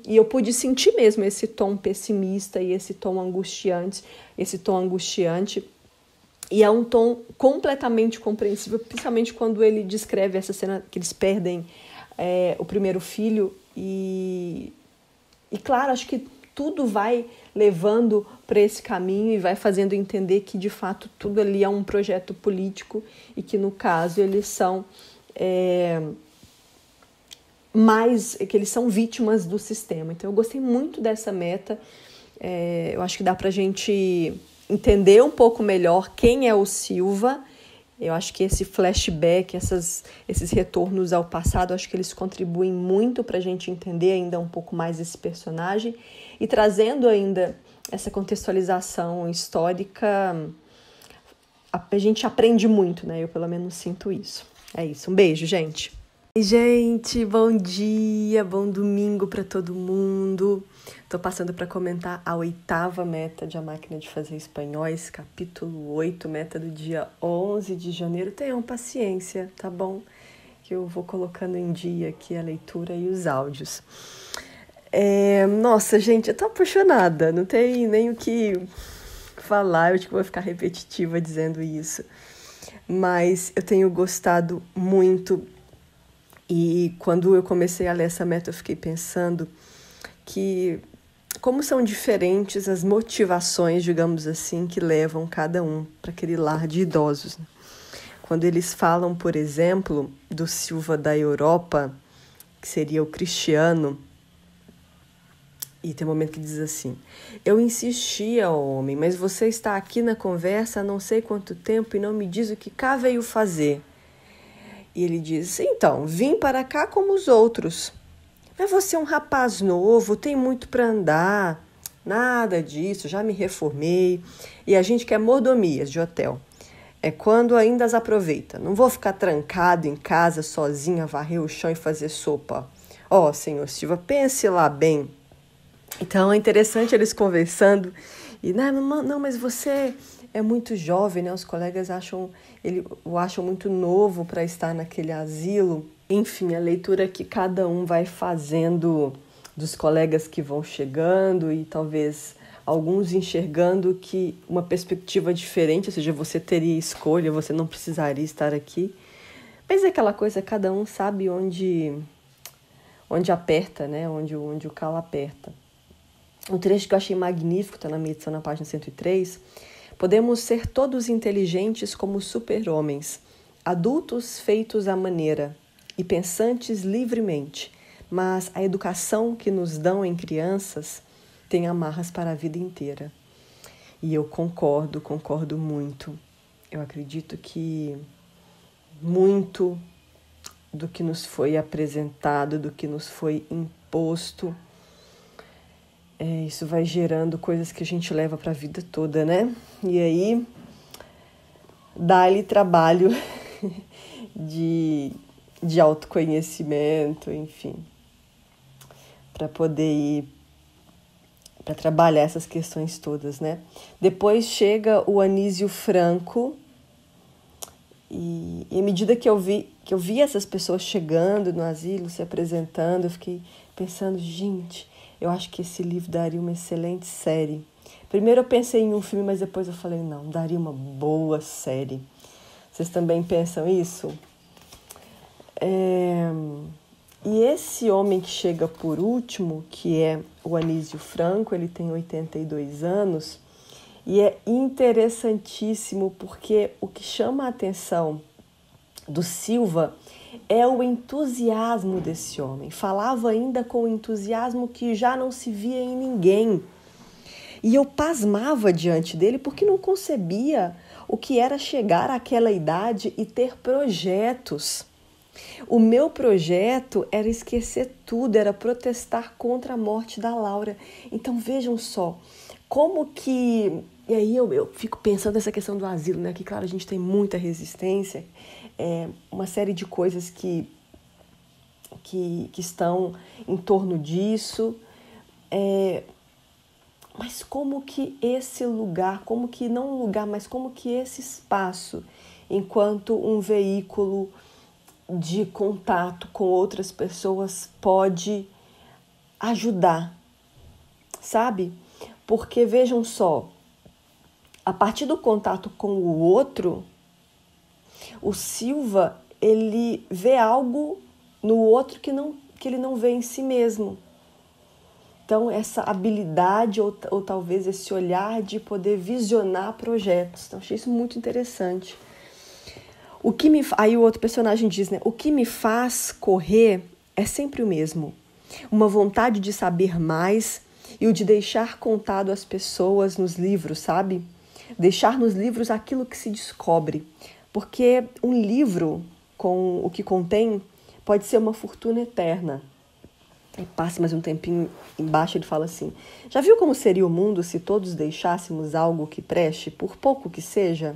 e eu pude sentir mesmo esse tom pessimista e esse tom angustiante, esse tom angustiante e é um tom completamente compreensível, principalmente quando ele descreve essa cena que eles perdem é, o primeiro filho. E, e claro, acho que tudo vai levando para esse caminho e vai fazendo entender que de fato tudo ali é um projeto político e que no caso eles são é, mais que eles são vítimas do sistema. Então eu gostei muito dessa meta. É, eu acho que dá para gente entender um pouco melhor quem é o Silva. Eu acho que esse flashback, essas, esses retornos ao passado, acho que eles contribuem muito para a gente entender ainda um pouco mais esse personagem e trazendo ainda essa contextualização histórica, a gente aprende muito, né? Eu pelo menos sinto isso. É isso. Um beijo, gente. Gente, bom dia, bom domingo para todo mundo. Tô passando para comentar a oitava meta de A Máquina de Fazer Espanhóis, capítulo 8, meta do dia 11 de janeiro. Tenham paciência, tá bom? Que eu vou colocando em dia aqui a leitura e os áudios. É, nossa, gente, eu tô apaixonada, não tem nem o que falar, eu acho que vou ficar repetitiva dizendo isso. Mas eu tenho gostado muito e quando eu comecei a ler essa meta, eu fiquei pensando que como são diferentes as motivações, digamos assim, que levam cada um para aquele lar de idosos. Né? Quando eles falam, por exemplo, do Silva da Europa, que seria o cristiano, e tem um momento que diz assim: Eu insisti homem, mas você está aqui na conversa há não sei quanto tempo e não me diz o que cá veio fazer. E ele diz: Então, vim para cá como os outros. Mas você é um rapaz novo, tem muito para andar. Nada disso, já me reformei. E a gente quer mordomias de hotel. É quando ainda as aproveita. Não vou ficar trancado em casa sozinha, varrer o chão e fazer sopa. Ó, oh, senhor Silva, pense lá bem. Então é interessante eles conversando. E não, não mas você é muito jovem, né? Os colegas acham ele o acham muito novo para estar naquele asilo. Enfim, a leitura que cada um vai fazendo dos colegas que vão chegando e talvez alguns enxergando que uma perspectiva diferente, ou seja, você teria escolha, você não precisaria estar aqui. Mas é aquela coisa, cada um sabe onde onde aperta, né? Onde, onde o calo aperta. Um trecho que eu achei magnífico, está na minha edição na página 103, Podemos ser todos inteligentes como super-homens, adultos feitos à maneira e pensantes livremente, mas a educação que nos dão em crianças tem amarras para a vida inteira. E eu concordo, concordo muito. Eu acredito que muito do que nos foi apresentado, do que nos foi imposto, é, isso vai gerando coisas que a gente leva para a vida toda, né? E aí dá-lhe trabalho de, de autoconhecimento, enfim, para poder ir para trabalhar essas questões todas, né? Depois chega o Anísio Franco e, e à medida que eu vi que eu vi essas pessoas chegando no asilo, se apresentando, eu fiquei pensando, gente, eu acho que esse livro daria uma excelente série. Primeiro eu pensei em um filme, mas depois eu falei, não, daria uma boa série. Vocês também pensam isso? É... E esse homem que chega por último, que é o Anísio Franco, ele tem 82 anos, e é interessantíssimo porque o que chama a atenção do Silva é o entusiasmo desse homem. Falava ainda com entusiasmo que já não se via em ninguém. E eu pasmava diante dele porque não concebia o que era chegar àquela idade e ter projetos. O meu projeto era esquecer tudo, era protestar contra a morte da Laura. Então vejam só, como que. E aí eu, eu fico pensando nessa questão do asilo, né? Que claro, a gente tem muita resistência é, uma série de coisas que, que, que estão em torno disso. É, mas como que esse lugar, como que não um lugar, mas como que esse espaço, enquanto um veículo de contato com outras pessoas, pode ajudar, sabe? Porque vejam só, a partir do contato com o outro, o Silva ele vê algo no outro que, não, que ele não vê em si mesmo. Então, essa habilidade ou, ou talvez esse olhar de poder visionar projetos. Então, achei isso muito interessante. O que me aí o outro personagem diz, né? O que me faz correr é sempre o mesmo. Uma vontade de saber mais e o de deixar contado às pessoas nos livros, sabe? Deixar nos livros aquilo que se descobre, porque um livro com o que contém pode ser uma fortuna eterna. E passa mais um tempinho embaixo, ele fala assim: Já viu como seria o mundo se todos deixássemos algo que preste, por pouco que seja?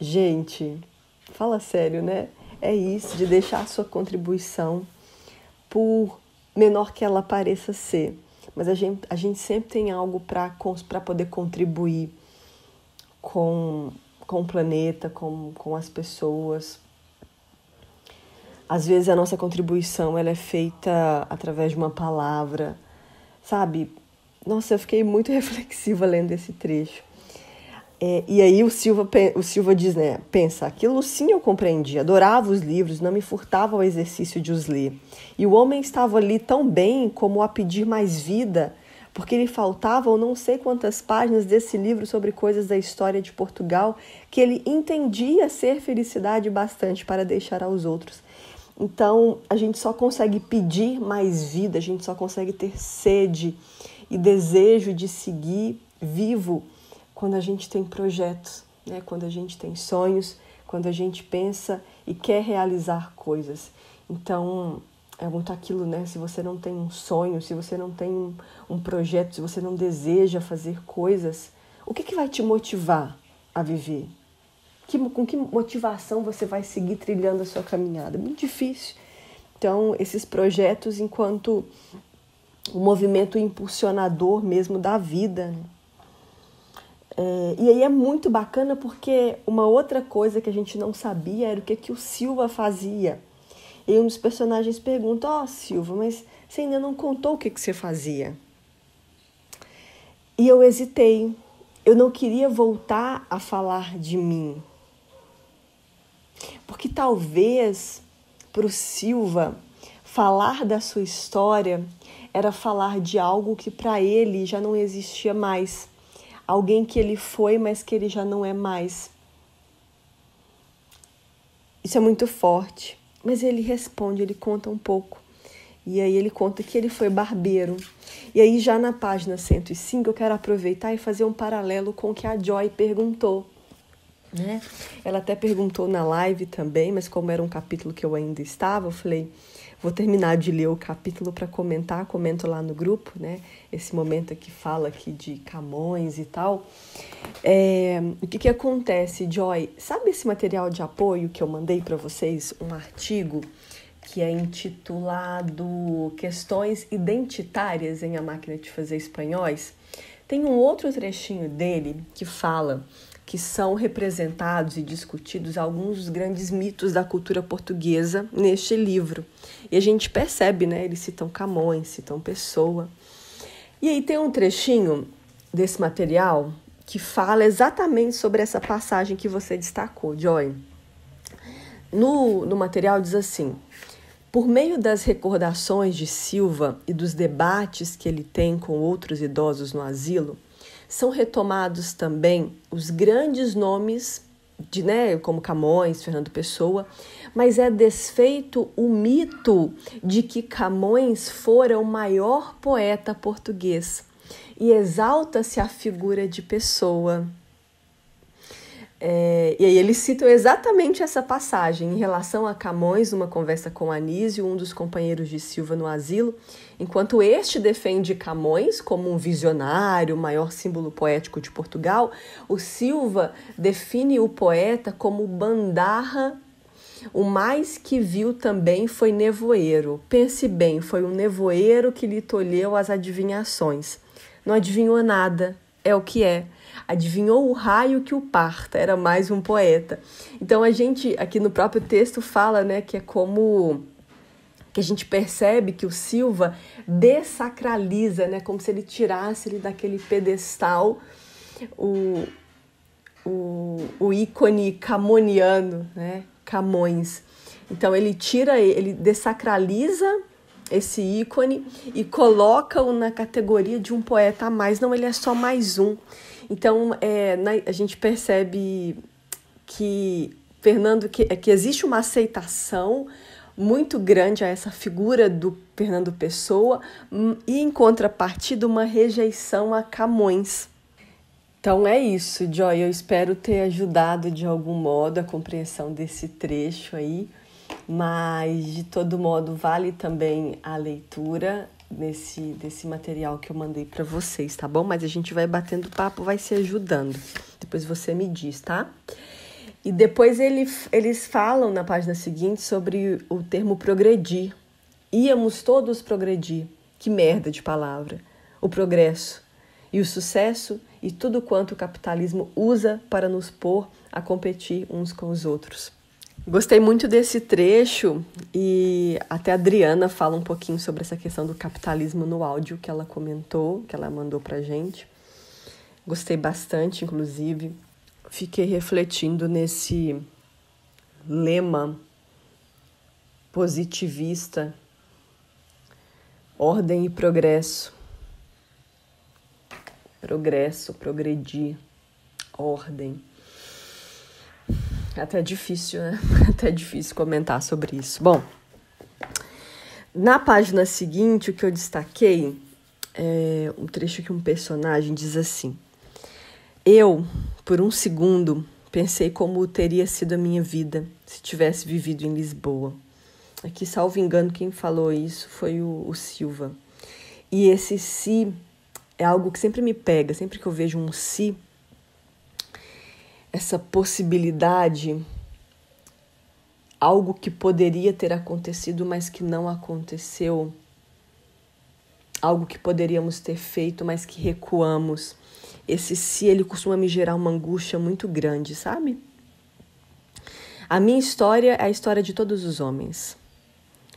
Gente, fala sério, né? É isso, de deixar a sua contribuição por menor que ela pareça ser. Mas a gente, a gente sempre tem algo para poder contribuir com com o planeta, com, com as pessoas. Às vezes a nossa contribuição ela é feita através de uma palavra, sabe? Nossa, eu fiquei muito reflexiva lendo esse trecho. É, e aí o Silva, o Silva diz, né? Pensa, aquilo sim eu compreendi, adorava os livros, não me furtava o exercício de os ler. E o homem estava ali tão bem como a pedir mais vida porque lhe faltavam não sei quantas páginas desse livro sobre coisas da história de Portugal que ele entendia ser felicidade bastante para deixar aos outros. Então, a gente só consegue pedir mais vida, a gente só consegue ter sede e desejo de seguir vivo quando a gente tem projetos, né? quando a gente tem sonhos, quando a gente pensa e quer realizar coisas. Então, é muito aquilo, né? Se você não tem um sonho, se você não tem um, um projeto, se você não deseja fazer coisas, o que, que vai te motivar a viver? Que, com que motivação você vai seguir trilhando a sua caminhada? É muito difícil. Então, esses projetos, enquanto o movimento impulsionador mesmo da vida. Né? É, e aí é muito bacana porque uma outra coisa que a gente não sabia era o que, que o Silva fazia e um dos personagens pergunta: Ó, oh, Silva, mas você ainda não contou o que, que você fazia? E eu hesitei. Eu não queria voltar a falar de mim. Porque talvez para o Silva falar da sua história era falar de algo que para ele já não existia mais. Alguém que ele foi, mas que ele já não é mais. Isso é muito forte. Mas ele responde, ele conta um pouco. E aí ele conta que ele foi barbeiro. E aí já na página 105 eu quero aproveitar e fazer um paralelo com o que a Joy perguntou. Né? Ela até perguntou na live também, mas como era um capítulo que eu ainda estava, eu falei, Vou terminar de ler o capítulo para comentar, comento lá no grupo, né? Esse momento aqui fala aqui de Camões e tal. É, o que, que acontece, Joy? Sabe esse material de apoio que eu mandei para vocês? Um artigo que é intitulado Questões Identitárias em A Máquina de Fazer Espanhóis. Tem um outro trechinho dele que fala que são representados e discutidos alguns dos grandes mitos da cultura portuguesa neste livro. E a gente percebe, né? Eles citam Camões, citam Pessoa. E aí tem um trechinho desse material que fala exatamente sobre essa passagem que você destacou, Joy. No, no material diz assim: por meio das recordações de Silva e dos debates que ele tem com outros idosos no asilo, são retomados também os grandes nomes de, né, como Camões, Fernando Pessoa, mas é desfeito o mito de que Camões fora o maior poeta português e exalta-se a figura de Pessoa. É, e aí eles citam exatamente essa passagem em relação a Camões, numa conversa com Anísio, um dos companheiros de Silva no asilo, enquanto este defende Camões como um visionário, o maior símbolo poético de Portugal, o Silva define o poeta como bandarra o mais que viu também foi nevoeiro. Pense bem, foi um nevoeiro que lhe tolheu as adivinhações. Não adivinhou nada, é o que é. Adivinhou o raio que o parta, era mais um poeta. Então a gente aqui no próprio texto fala, né, que é como que a gente percebe que o Silva desacraliza, né, como se ele tirasse ele daquele pedestal o, o, o ícone camoniano, né? Camões. Então ele tira, ele desacraliza esse ícone e coloca-o na categoria de um poeta a mais. Não, ele é só mais um. Então é, na, a gente percebe que Fernando que, é que existe uma aceitação muito grande a essa figura do Fernando Pessoa hum, e em contrapartida uma rejeição a Camões. Então é isso, Joy. Eu espero ter ajudado de algum modo a compreensão desse trecho aí, mas de todo modo vale também a leitura nesse desse material que eu mandei para vocês, tá bom? Mas a gente vai batendo papo, vai se ajudando. Depois você me diz, tá? E depois ele, eles falam na página seguinte sobre o termo progredir. Íamos todos progredir. Que merda de palavra. O progresso e o sucesso e tudo quanto o capitalismo usa para nos pôr a competir uns com os outros. Gostei muito desse trecho e até a Adriana fala um pouquinho sobre essa questão do capitalismo no áudio que ela comentou, que ela mandou pra gente. Gostei bastante, inclusive. Fiquei refletindo nesse lema positivista, ordem e progresso progresso, progredir, ordem. Até difícil, né? Até difícil comentar sobre isso. Bom, na página seguinte, o que eu destaquei é um trecho que um personagem diz assim: Eu, por um segundo, pensei como teria sido a minha vida se tivesse vivido em Lisboa. Aqui, salvo engano, quem falou isso foi o, o Silva. E esse se si é algo que sempre me pega, sempre que eu vejo um si, essa possibilidade, algo que poderia ter acontecido, mas que não aconteceu, algo que poderíamos ter feito, mas que recuamos. Esse si, ele costuma me gerar uma angústia muito grande, sabe? A minha história é a história de todos os homens.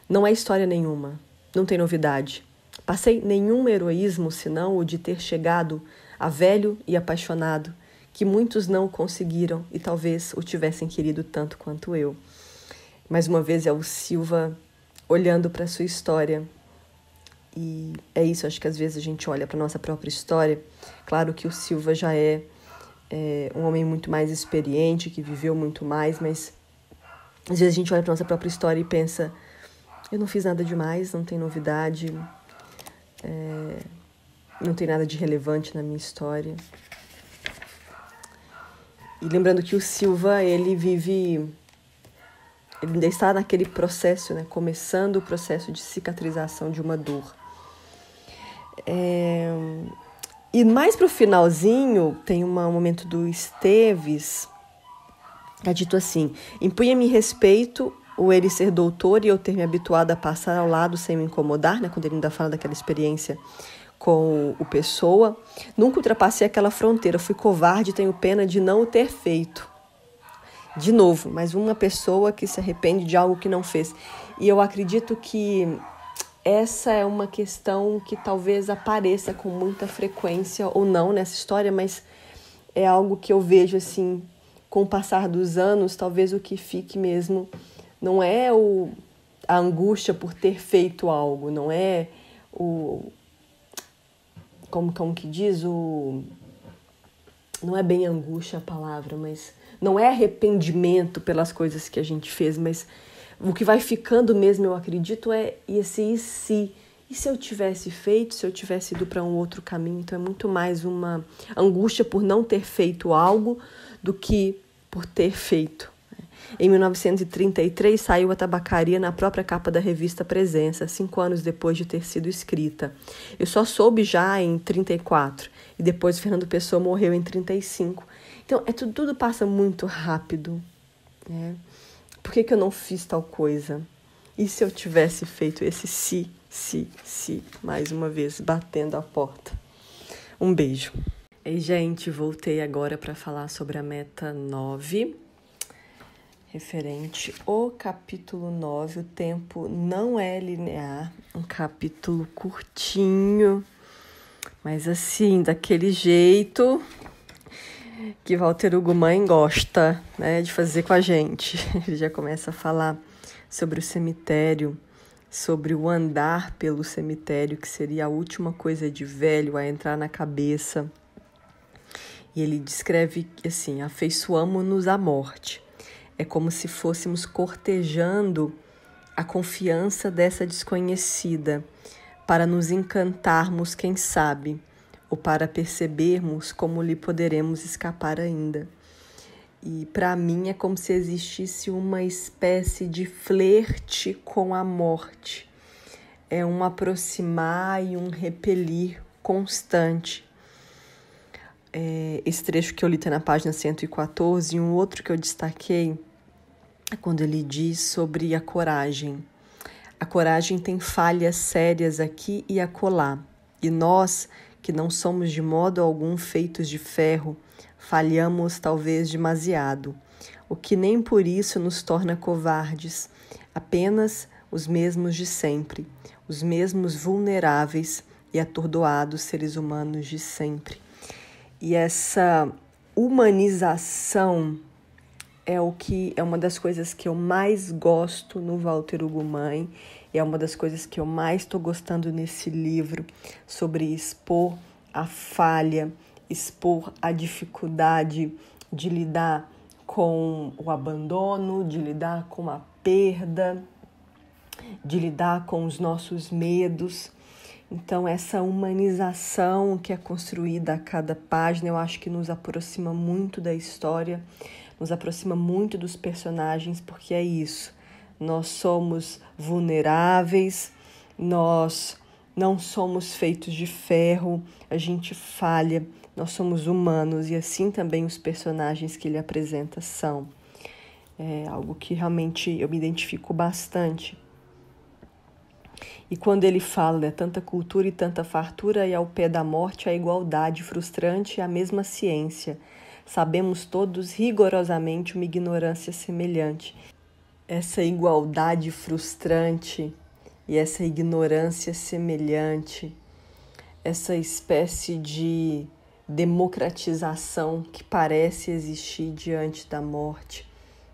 Não é história nenhuma, não tem novidade. Passei nenhum heroísmo senão o de ter chegado a velho e apaixonado, que muitos não conseguiram e talvez o tivessem querido tanto quanto eu. Mais uma vez é o Silva olhando para sua história. E é isso, acho que às vezes a gente olha para nossa própria história. Claro que o Silva já é, é um homem muito mais experiente, que viveu muito mais, mas às vezes a gente olha para nossa própria história e pensa: eu não fiz nada demais, não tem novidade, é, não tem nada de relevante na minha história. E lembrando que o Silva, ele vive. Ele ainda está naquele processo, né? Começando o processo de cicatrização de uma dor. É, e mais para o finalzinho, tem uma, um momento do Esteves, que é dito assim: impunha-me respeito o ele ser doutor e eu ter me habituado a passar ao lado sem me incomodar, né? Quando ele ainda fala daquela experiência com o Pessoa. Nunca ultrapassei aquela fronteira, fui covarde, tenho pena de não o ter feito. De novo, Mas uma pessoa que se arrepende de algo que não fez. E eu acredito que essa é uma questão que talvez apareça com muita frequência ou não nessa história, mas é algo que eu vejo assim, com o passar dos anos, talvez o que fique mesmo não é o, a angústia por ter feito algo, não é o. Como, como é que diz? O. Não é bem angústia a palavra, mas. Não é arrependimento pelas coisas que a gente fez, mas o que vai ficando mesmo, eu acredito, é esse e se. E se eu tivesse feito, se eu tivesse ido para um outro caminho? Então é muito mais uma angústia por não ter feito algo do que por ter feito. Em 1933 saiu a tabacaria na própria capa da revista Presença, cinco anos depois de ter sido escrita. Eu só soube já em 34 e depois Fernando Pessoa morreu em 35. Então é tudo, tudo passa muito rápido. Né? Por que, que eu não fiz tal coisa? E se eu tivesse feito esse se, si, se, si, se, si, mais uma vez, batendo a porta? Um beijo. Ei, gente, voltei agora para falar sobre a meta 9 referente o capítulo 9, o tempo não é linear, um capítulo curtinho, mas assim, daquele jeito que Walter Hugo Mãe gosta né, de fazer com a gente. Ele já começa a falar sobre o cemitério, sobre o andar pelo cemitério, que seria a última coisa de velho a entrar na cabeça. E ele descreve assim: afeiçoamo-nos à morte é como se fôssemos cortejando a confiança dessa desconhecida para nos encantarmos, quem sabe, ou para percebermos como lhe poderemos escapar ainda. E para mim é como se existisse uma espécie de flerte com a morte. É um aproximar e um repelir constante. É, esse trecho que eu li tá na página 114 e um outro que eu destaquei é quando ele diz sobre a coragem. A coragem tem falhas sérias aqui e acolá, e nós, que não somos de modo algum feitos de ferro, falhamos talvez demasiado, o que nem por isso nos torna covardes, apenas os mesmos de sempre, os mesmos vulneráveis e atordoados seres humanos de sempre. E essa humanização é o que é uma das coisas que eu mais gosto no Walter Ugumãe e é uma das coisas que eu mais estou gostando nesse livro sobre expor a falha, expor a dificuldade de lidar com o abandono, de lidar com a perda, de lidar com os nossos medos. Então, essa humanização que é construída a cada página, eu acho que nos aproxima muito da história nos aproxima muito dos personagens, porque é isso. Nós somos vulneráveis, nós não somos feitos de ferro, a gente falha, nós somos humanos e assim também os personagens que ele apresenta são. É algo que realmente eu me identifico bastante. E quando ele fala né, tanta cultura e tanta fartura, e ao pé da morte a igualdade frustrante a mesma ciência sabemos todos rigorosamente uma ignorância semelhante. Essa igualdade frustrante e essa ignorância semelhante, essa espécie de democratização que parece existir diante da morte,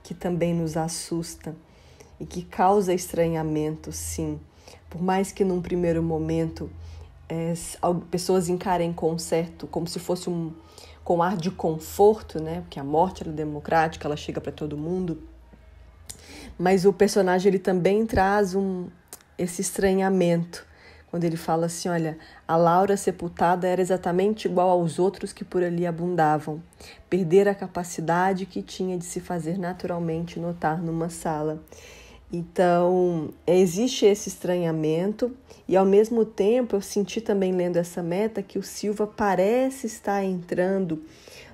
que também nos assusta e que causa estranhamento, sim. Por mais que num primeiro momento é, pessoas encarem com certo, como se fosse um, com ar de conforto, né? Porque a morte é democrática, ela chega para todo mundo. Mas o personagem ele também traz um esse estranhamento quando ele fala assim, olha, a Laura sepultada era exatamente igual aos outros que por ali abundavam. Perder a capacidade que tinha de se fazer naturalmente notar numa sala. Então, existe esse estranhamento e ao mesmo tempo eu senti também lendo essa meta que o Silva parece estar entrando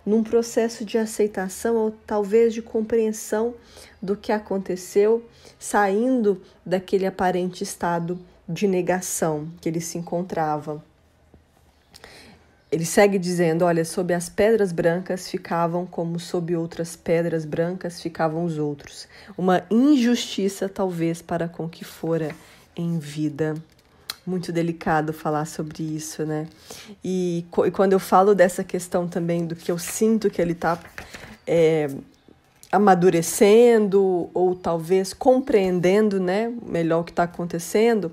num processo de aceitação ou talvez de compreensão do que aconteceu, saindo daquele aparente estado de negação que ele se encontrava. Ele segue dizendo: Olha, sob as pedras brancas ficavam como sob outras pedras brancas ficavam os outros. Uma injustiça, talvez, para com que fora em vida. Muito delicado falar sobre isso, né? E, e quando eu falo dessa questão também do que eu sinto que ele está é, amadurecendo ou talvez compreendendo, né, melhor o que está acontecendo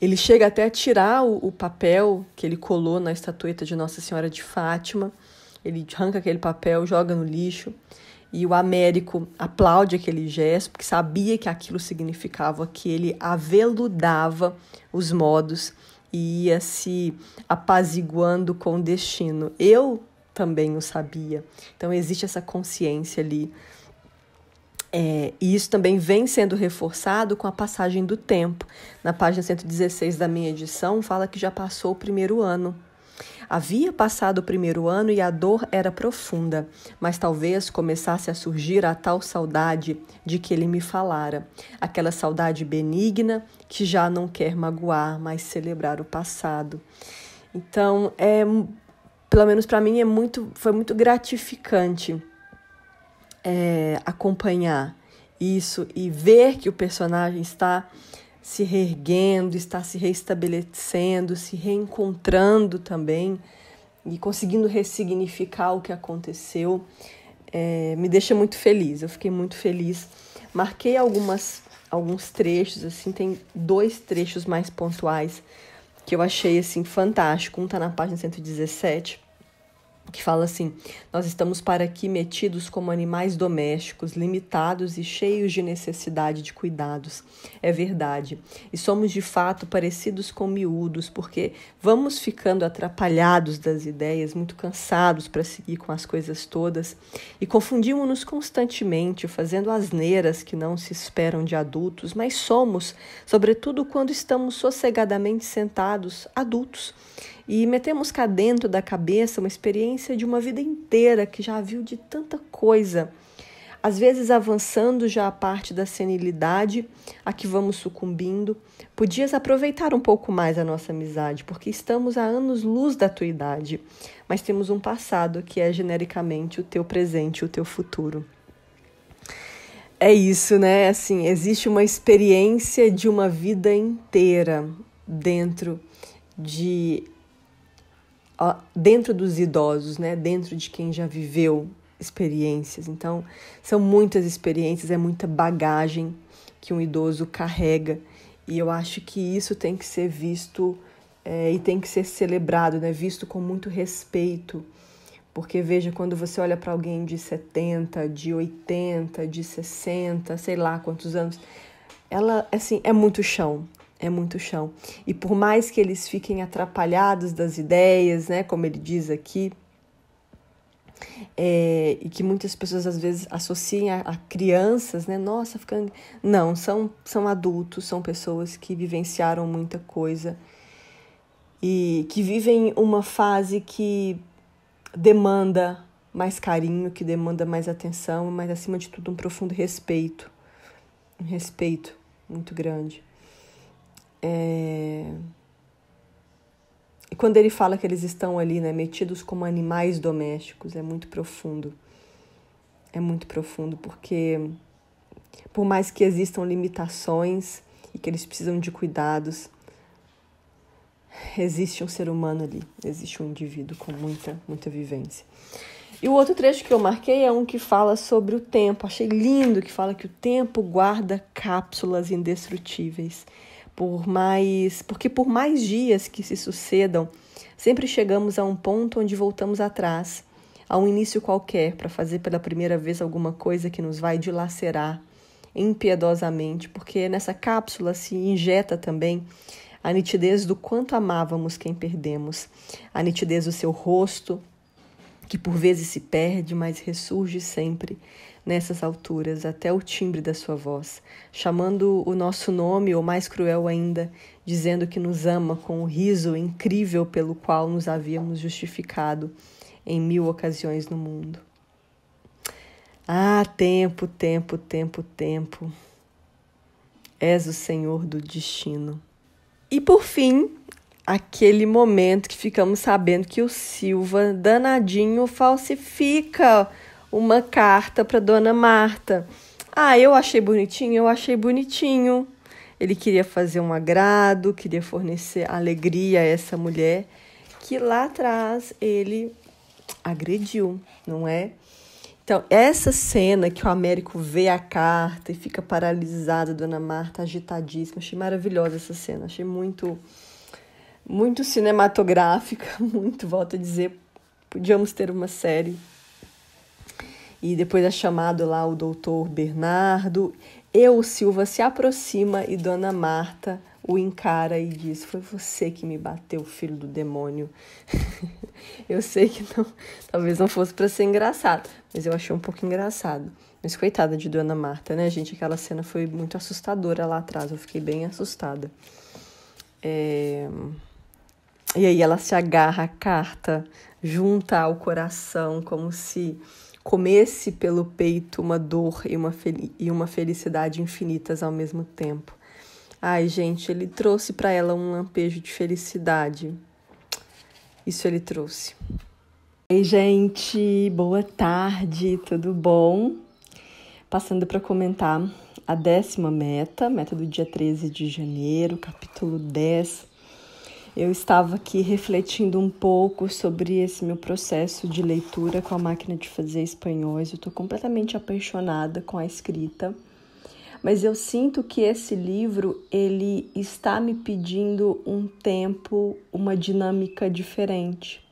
ele chega até a tirar o, o papel que ele colou na estatueta de Nossa Senhora de Fátima. Ele arranca aquele papel, joga no lixo. E o Américo aplaude aquele gesto, porque sabia que aquilo significava que ele aveludava os modos e ia se apaziguando com o destino. Eu também o sabia. Então existe essa consciência ali é, e isso também vem sendo reforçado com a passagem do tempo. Na página 116 da minha edição, fala que já passou o primeiro ano. Havia passado o primeiro ano e a dor era profunda, mas talvez começasse a surgir a tal saudade de que ele me falara, aquela saudade benigna que já não quer magoar, mas celebrar o passado. Então, é, pelo menos para mim é muito, foi muito gratificante é, acompanhar isso e ver que o personagem está se reerguendo, está se reestabelecendo, se reencontrando também e conseguindo ressignificar o que aconteceu, é, me deixa muito feliz. Eu fiquei muito feliz. Marquei algumas, alguns trechos, assim, tem dois trechos mais pontuais que eu achei assim fantástico. Um está na página 117 que fala assim: Nós estamos para aqui metidos como animais domésticos, limitados e cheios de necessidade de cuidados. É verdade. E somos de fato parecidos com miúdos, porque vamos ficando atrapalhados das ideias, muito cansados para seguir com as coisas todas e confundimos-nos constantemente, fazendo asneiras que não se esperam de adultos, mas somos, sobretudo quando estamos sossegadamente sentados, adultos e metemos cá dentro da cabeça uma experiência de uma vida inteira que já viu de tanta coisa. Às vezes avançando já a parte da senilidade, a que vamos sucumbindo, podias aproveitar um pouco mais a nossa amizade, porque estamos a anos-luz da tua idade, mas temos um passado que é genericamente o teu presente, o teu futuro. É isso, né? Assim, existe uma experiência de uma vida inteira dentro de dentro dos idosos, né? Dentro de quem já viveu experiências. Então, são muitas experiências, é muita bagagem que um idoso carrega. E eu acho que isso tem que ser visto é, e tem que ser celebrado, né? visto com muito respeito. Porque veja, quando você olha para alguém de 70, de 80, de 60, sei lá quantos anos, ela assim é muito chão é muito chão. E por mais que eles fiquem atrapalhados das ideias, né, como ele diz aqui, é, e que muitas pessoas às vezes associam a, a, crianças, né? Nossa, ficando. Não, são, são adultos, são pessoas que vivenciaram muita coisa e que vivem uma fase que demanda mais carinho, que demanda mais atenção, mas acima de tudo um profundo respeito. Um respeito muito grande. É... E quando ele fala que eles estão ali, né, metidos como animais domésticos, é muito profundo. É muito profundo, porque por mais que existam limitações e que eles precisam de cuidados, existe um ser humano ali, existe um indivíduo com muita, muita vivência. E o outro trecho que eu marquei é um que fala sobre o tempo. Achei lindo que fala que o tempo guarda cápsulas indestrutíveis por mais, porque por mais dias que se sucedam, sempre chegamos a um ponto onde voltamos atrás, a um início qualquer para fazer pela primeira vez alguma coisa que nos vai dilacerar impiedosamente, porque nessa cápsula se injeta também a nitidez do quanto amávamos quem perdemos, a nitidez do seu rosto, que por vezes se perde, mas ressurge sempre, nessas alturas, até o timbre da sua voz, chamando o nosso nome, ou mais cruel ainda, dizendo que nos ama com o riso incrível pelo qual nos havíamos justificado em mil ocasiões no mundo. Ah, tempo, tempo, tempo, tempo. És o Senhor do destino. E por fim, aquele momento que ficamos sabendo que o Silva, danadinho, falsifica uma carta para Dona Marta. Ah, eu achei bonitinho, eu achei bonitinho. Ele queria fazer um agrado, queria fornecer alegria a essa mulher que lá atrás ele agrediu, não é? Então, essa cena que o Américo vê a carta e fica paralisada, Dona Marta agitadíssima, achei maravilhosa essa cena, achei muito muito cinematográfica, muito, volto a dizer, podíamos ter uma série e depois é chamado lá o doutor Bernardo. Eu, Silva, se aproxima e Dona Marta o encara e diz: Foi você que me bateu, filho do demônio. eu sei que não, talvez não fosse para ser engraçado, mas eu achei um pouco engraçado. Mas coitada de Dona Marta, né, gente? Aquela cena foi muito assustadora lá atrás, eu fiquei bem assustada. É... E aí ela se agarra à carta, junta ao coração, como se comesse pelo peito uma dor e uma, e uma felicidade infinitas ao mesmo tempo. Ai, gente, ele trouxe para ela um lampejo de felicidade. Isso ele trouxe. Ei, gente, boa tarde, tudo bom? Passando para comentar a décima meta, meta do dia 13 de janeiro, capítulo 10 eu estava aqui refletindo um pouco sobre esse meu processo de leitura com a máquina de fazer espanhóis. Eu estou completamente apaixonada com a escrita, mas eu sinto que esse livro ele está me pedindo um tempo, uma dinâmica diferente.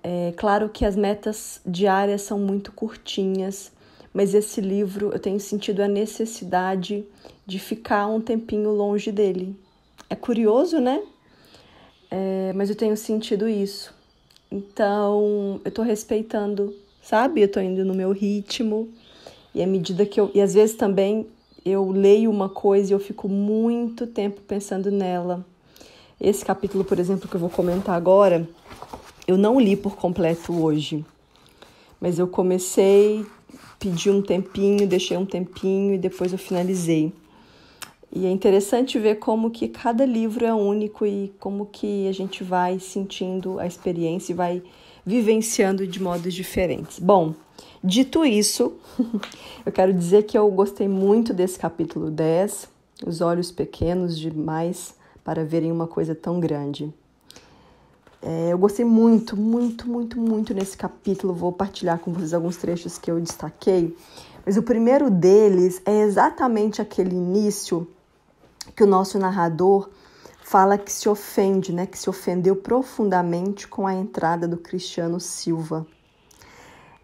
É claro que as metas diárias são muito curtinhas, mas esse livro eu tenho sentido a necessidade de ficar um tempinho longe dele. É curioso, né? É, mas eu tenho sentido isso. Então, eu tô respeitando, sabe? Eu tô indo no meu ritmo. E à medida que eu. E às vezes também eu leio uma coisa e eu fico muito tempo pensando nela. Esse capítulo, por exemplo, que eu vou comentar agora, eu não li por completo hoje. Mas eu comecei, pedi um tempinho, deixei um tempinho e depois eu finalizei. E é interessante ver como que cada livro é único e como que a gente vai sentindo a experiência e vai vivenciando de modos diferentes. Bom, dito isso, eu quero dizer que eu gostei muito desse capítulo 10, Os Olhos Pequenos Demais para Verem Uma Coisa Tão Grande. É, eu gostei muito, muito, muito, muito nesse capítulo. Vou partilhar com vocês alguns trechos que eu destaquei. Mas o primeiro deles é exatamente aquele início que o nosso narrador fala que se ofende, né, que se ofendeu profundamente com a entrada do Cristiano Silva.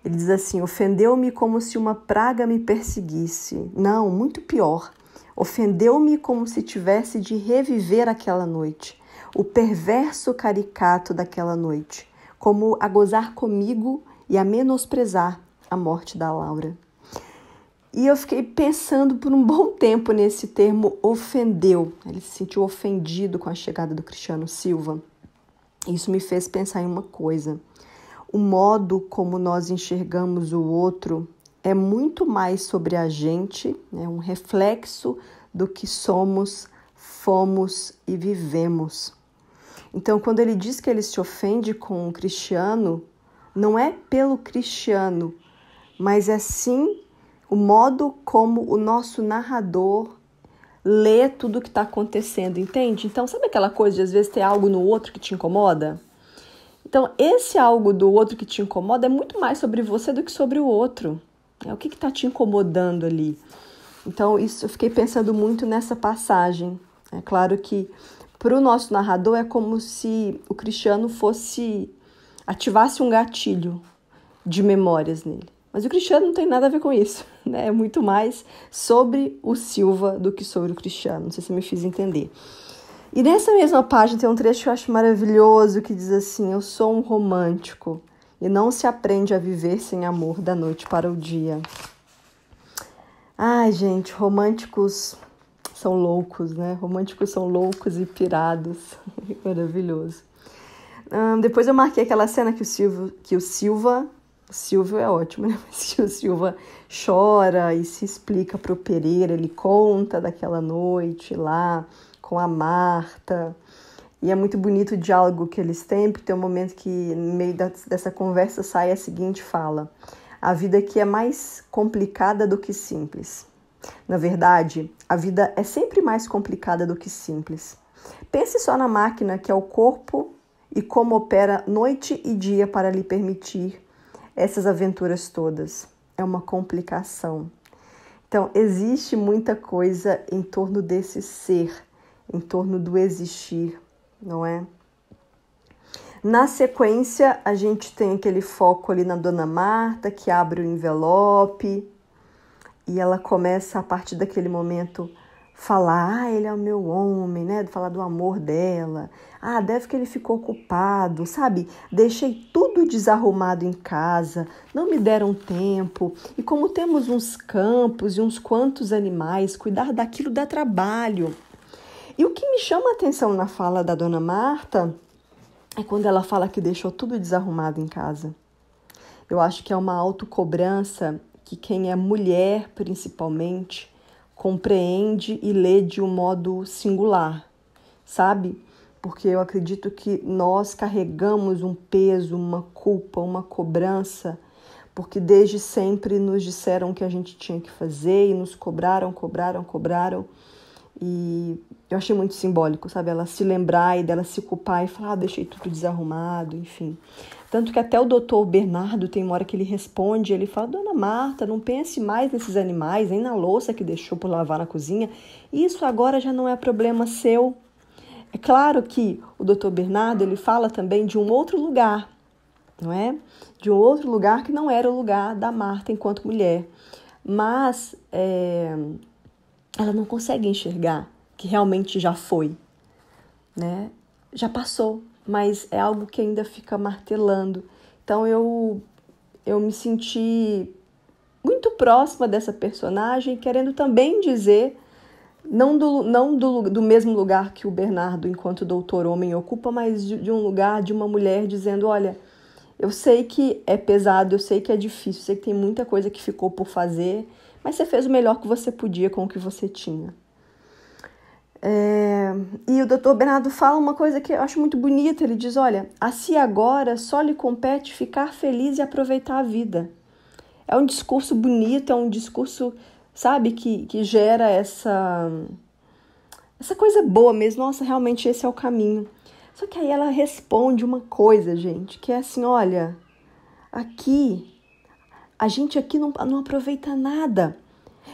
Ele diz assim: ofendeu-me como se uma praga me perseguisse. Não, muito pior. Ofendeu-me como se tivesse de reviver aquela noite, o perverso caricato daquela noite, como a gozar comigo e a menosprezar a morte da Laura. E eu fiquei pensando por um bom tempo nesse termo ofendeu. Ele se sentiu ofendido com a chegada do Cristiano Silva. Isso me fez pensar em uma coisa. O modo como nós enxergamos o outro é muito mais sobre a gente, é um reflexo do que somos, fomos e vivemos. Então, quando ele diz que ele se ofende com o cristiano, não é pelo cristiano, mas é sim o modo como o nosso narrador lê tudo o que está acontecendo, entende? Então, sabe aquela coisa de às vezes ter algo no outro que te incomoda? Então, esse algo do outro que te incomoda é muito mais sobre você do que sobre o outro. É o que está te incomodando ali. Então, isso eu fiquei pensando muito nessa passagem. É claro que para o nosso narrador é como se o Cristiano fosse ativasse um gatilho de memórias nele. Mas o Cristiano não tem nada a ver com isso, né? É muito mais sobre o Silva do que sobre o Cristiano. Não sei se me fiz entender. E nessa mesma página tem um trecho que eu acho maravilhoso que diz assim: Eu sou um romântico e não se aprende a viver sem amor da noite para o dia. Ai, gente, românticos são loucos, né? Românticos são loucos e pirados. maravilhoso. depois eu marquei aquela cena que o Silva, que o Silva o Silvio é ótimo, né? Mas o Silva chora e se explica para o Pereira, ele conta daquela noite lá com a Marta. E é muito bonito o diálogo que eles têm, porque tem um momento que, no meio dessa conversa, sai a seguinte fala: A vida aqui é mais complicada do que simples. Na verdade, a vida é sempre mais complicada do que simples. Pense só na máquina que é o corpo e como opera noite e dia para lhe permitir essas aventuras todas. É uma complicação. Então, existe muita coisa em torno desse ser, em torno do existir, não é? Na sequência, a gente tem aquele foco ali na Dona Marta, que abre o envelope e ela começa a partir daquele momento falar: ah, ele é o meu homem, né? Falar do amor dela, ah, deve que ele ficou ocupado, sabe? Deixei tudo desarrumado em casa, não me deram tempo. E como temos uns campos e uns quantos animais, cuidar daquilo dá trabalho. E o que me chama a atenção na fala da dona Marta é quando ela fala que deixou tudo desarrumado em casa. Eu acho que é uma autocobrança que quem é mulher, principalmente, compreende e lê de um modo singular, sabe? porque eu acredito que nós carregamos um peso, uma culpa, uma cobrança, porque desde sempre nos disseram que a gente tinha que fazer e nos cobraram, cobraram, cobraram. E eu achei muito simbólico, sabe? Ela se lembrar e dela se culpar e falar, ah, deixei tudo desarrumado, enfim. Tanto que até o doutor Bernardo tem uma hora que ele responde, ele fala, Dona Marta, não pense mais nesses animais, nem na louça que deixou por lavar na cozinha. Isso agora já não é problema seu. É claro que o Dr. Bernardo ele fala também de um outro lugar, não é? De um outro lugar que não era o lugar da Marta enquanto mulher, mas é, ela não consegue enxergar que realmente já foi, né? Já passou, mas é algo que ainda fica martelando. Então eu eu me senti muito próxima dessa personagem, querendo também dizer não do, não do, do mesmo lugar que o Bernardo, enquanto doutor homem, ocupa, mas de, de um lugar de uma mulher dizendo: Olha, eu sei que é pesado, eu sei que é difícil, eu sei que tem muita coisa que ficou por fazer, mas você fez o melhor que você podia com o que você tinha. É, e o doutor Bernardo fala uma coisa que eu acho muito bonita: ele diz, olha, a si agora só lhe compete ficar feliz e aproveitar a vida. É um discurso bonito, é um discurso sabe? Que, que gera essa, essa coisa boa mesmo. Nossa, realmente esse é o caminho. Só que aí ela responde uma coisa, gente, que é assim: olha, aqui, a gente aqui não, não aproveita nada.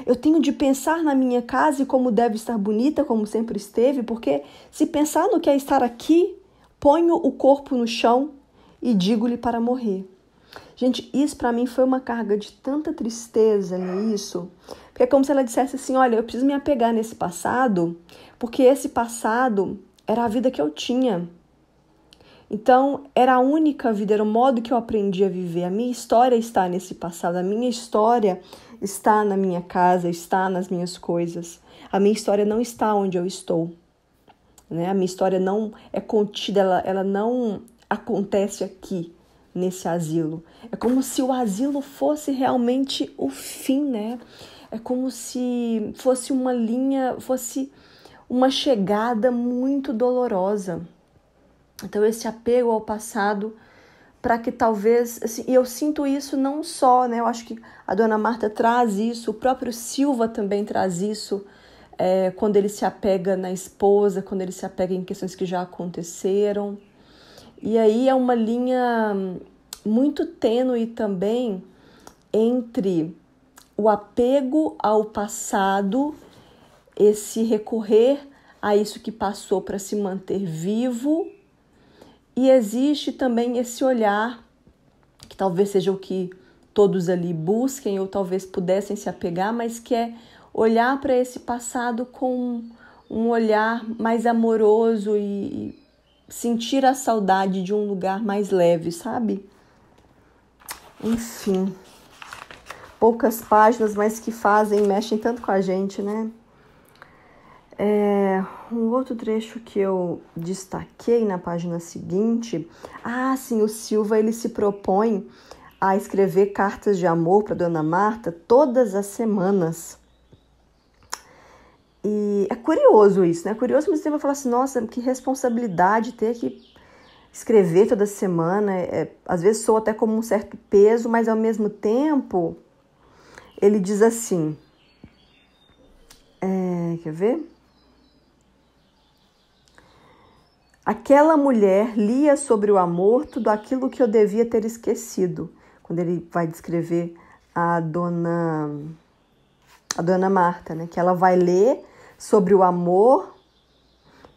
Eu tenho de pensar na minha casa e como deve estar bonita, como sempre esteve, porque se pensar no que é estar aqui, ponho o corpo no chão e digo-lhe para morrer. Gente, isso para mim foi uma carga de tanta tristeza nisso, né, porque é como se ela dissesse assim: olha, eu preciso me apegar nesse passado, porque esse passado era a vida que eu tinha. Então, era a única vida, era o modo que eu aprendi a viver. A minha história está nesse passado, a minha história está na minha casa, está nas minhas coisas. A minha história não está onde eu estou. Né? A minha história não é contida, ela, ela não acontece aqui, nesse asilo. É como se o asilo fosse realmente o fim, né? é como se fosse uma linha, fosse uma chegada muito dolorosa. Então, esse apego ao passado, para que talvez. Assim, e eu sinto isso não só, né? Eu acho que a dona Marta traz isso, o próprio Silva também traz isso, é, quando ele se apega na esposa, quando ele se apega em questões que já aconteceram. E aí é uma linha muito tênue também entre o apego ao passado, esse recorrer a isso que passou para se manter vivo, e existe também esse olhar, que talvez seja o que todos ali busquem ou talvez pudessem se apegar, mas que é olhar para esse passado com um olhar mais amoroso e sentir a saudade de um lugar mais leve, sabe? Enfim poucas páginas, mas que fazem, mexem tanto com a gente, né? É, um outro trecho que eu destaquei na página seguinte, ah, sim, o Silva ele se propõe a escrever cartas de amor para Dona Marta todas as semanas. E é curioso isso, né? É curioso, mas você vai falar assim, nossa, que responsabilidade ter que escrever toda semana. É, às vezes sou até como um certo peso, mas ao mesmo tempo ele diz assim: é, quer ver? Aquela mulher lia sobre o amor tudo aquilo que eu devia ter esquecido. Quando ele vai descrever a dona a dona Marta, né? Que ela vai ler sobre o amor,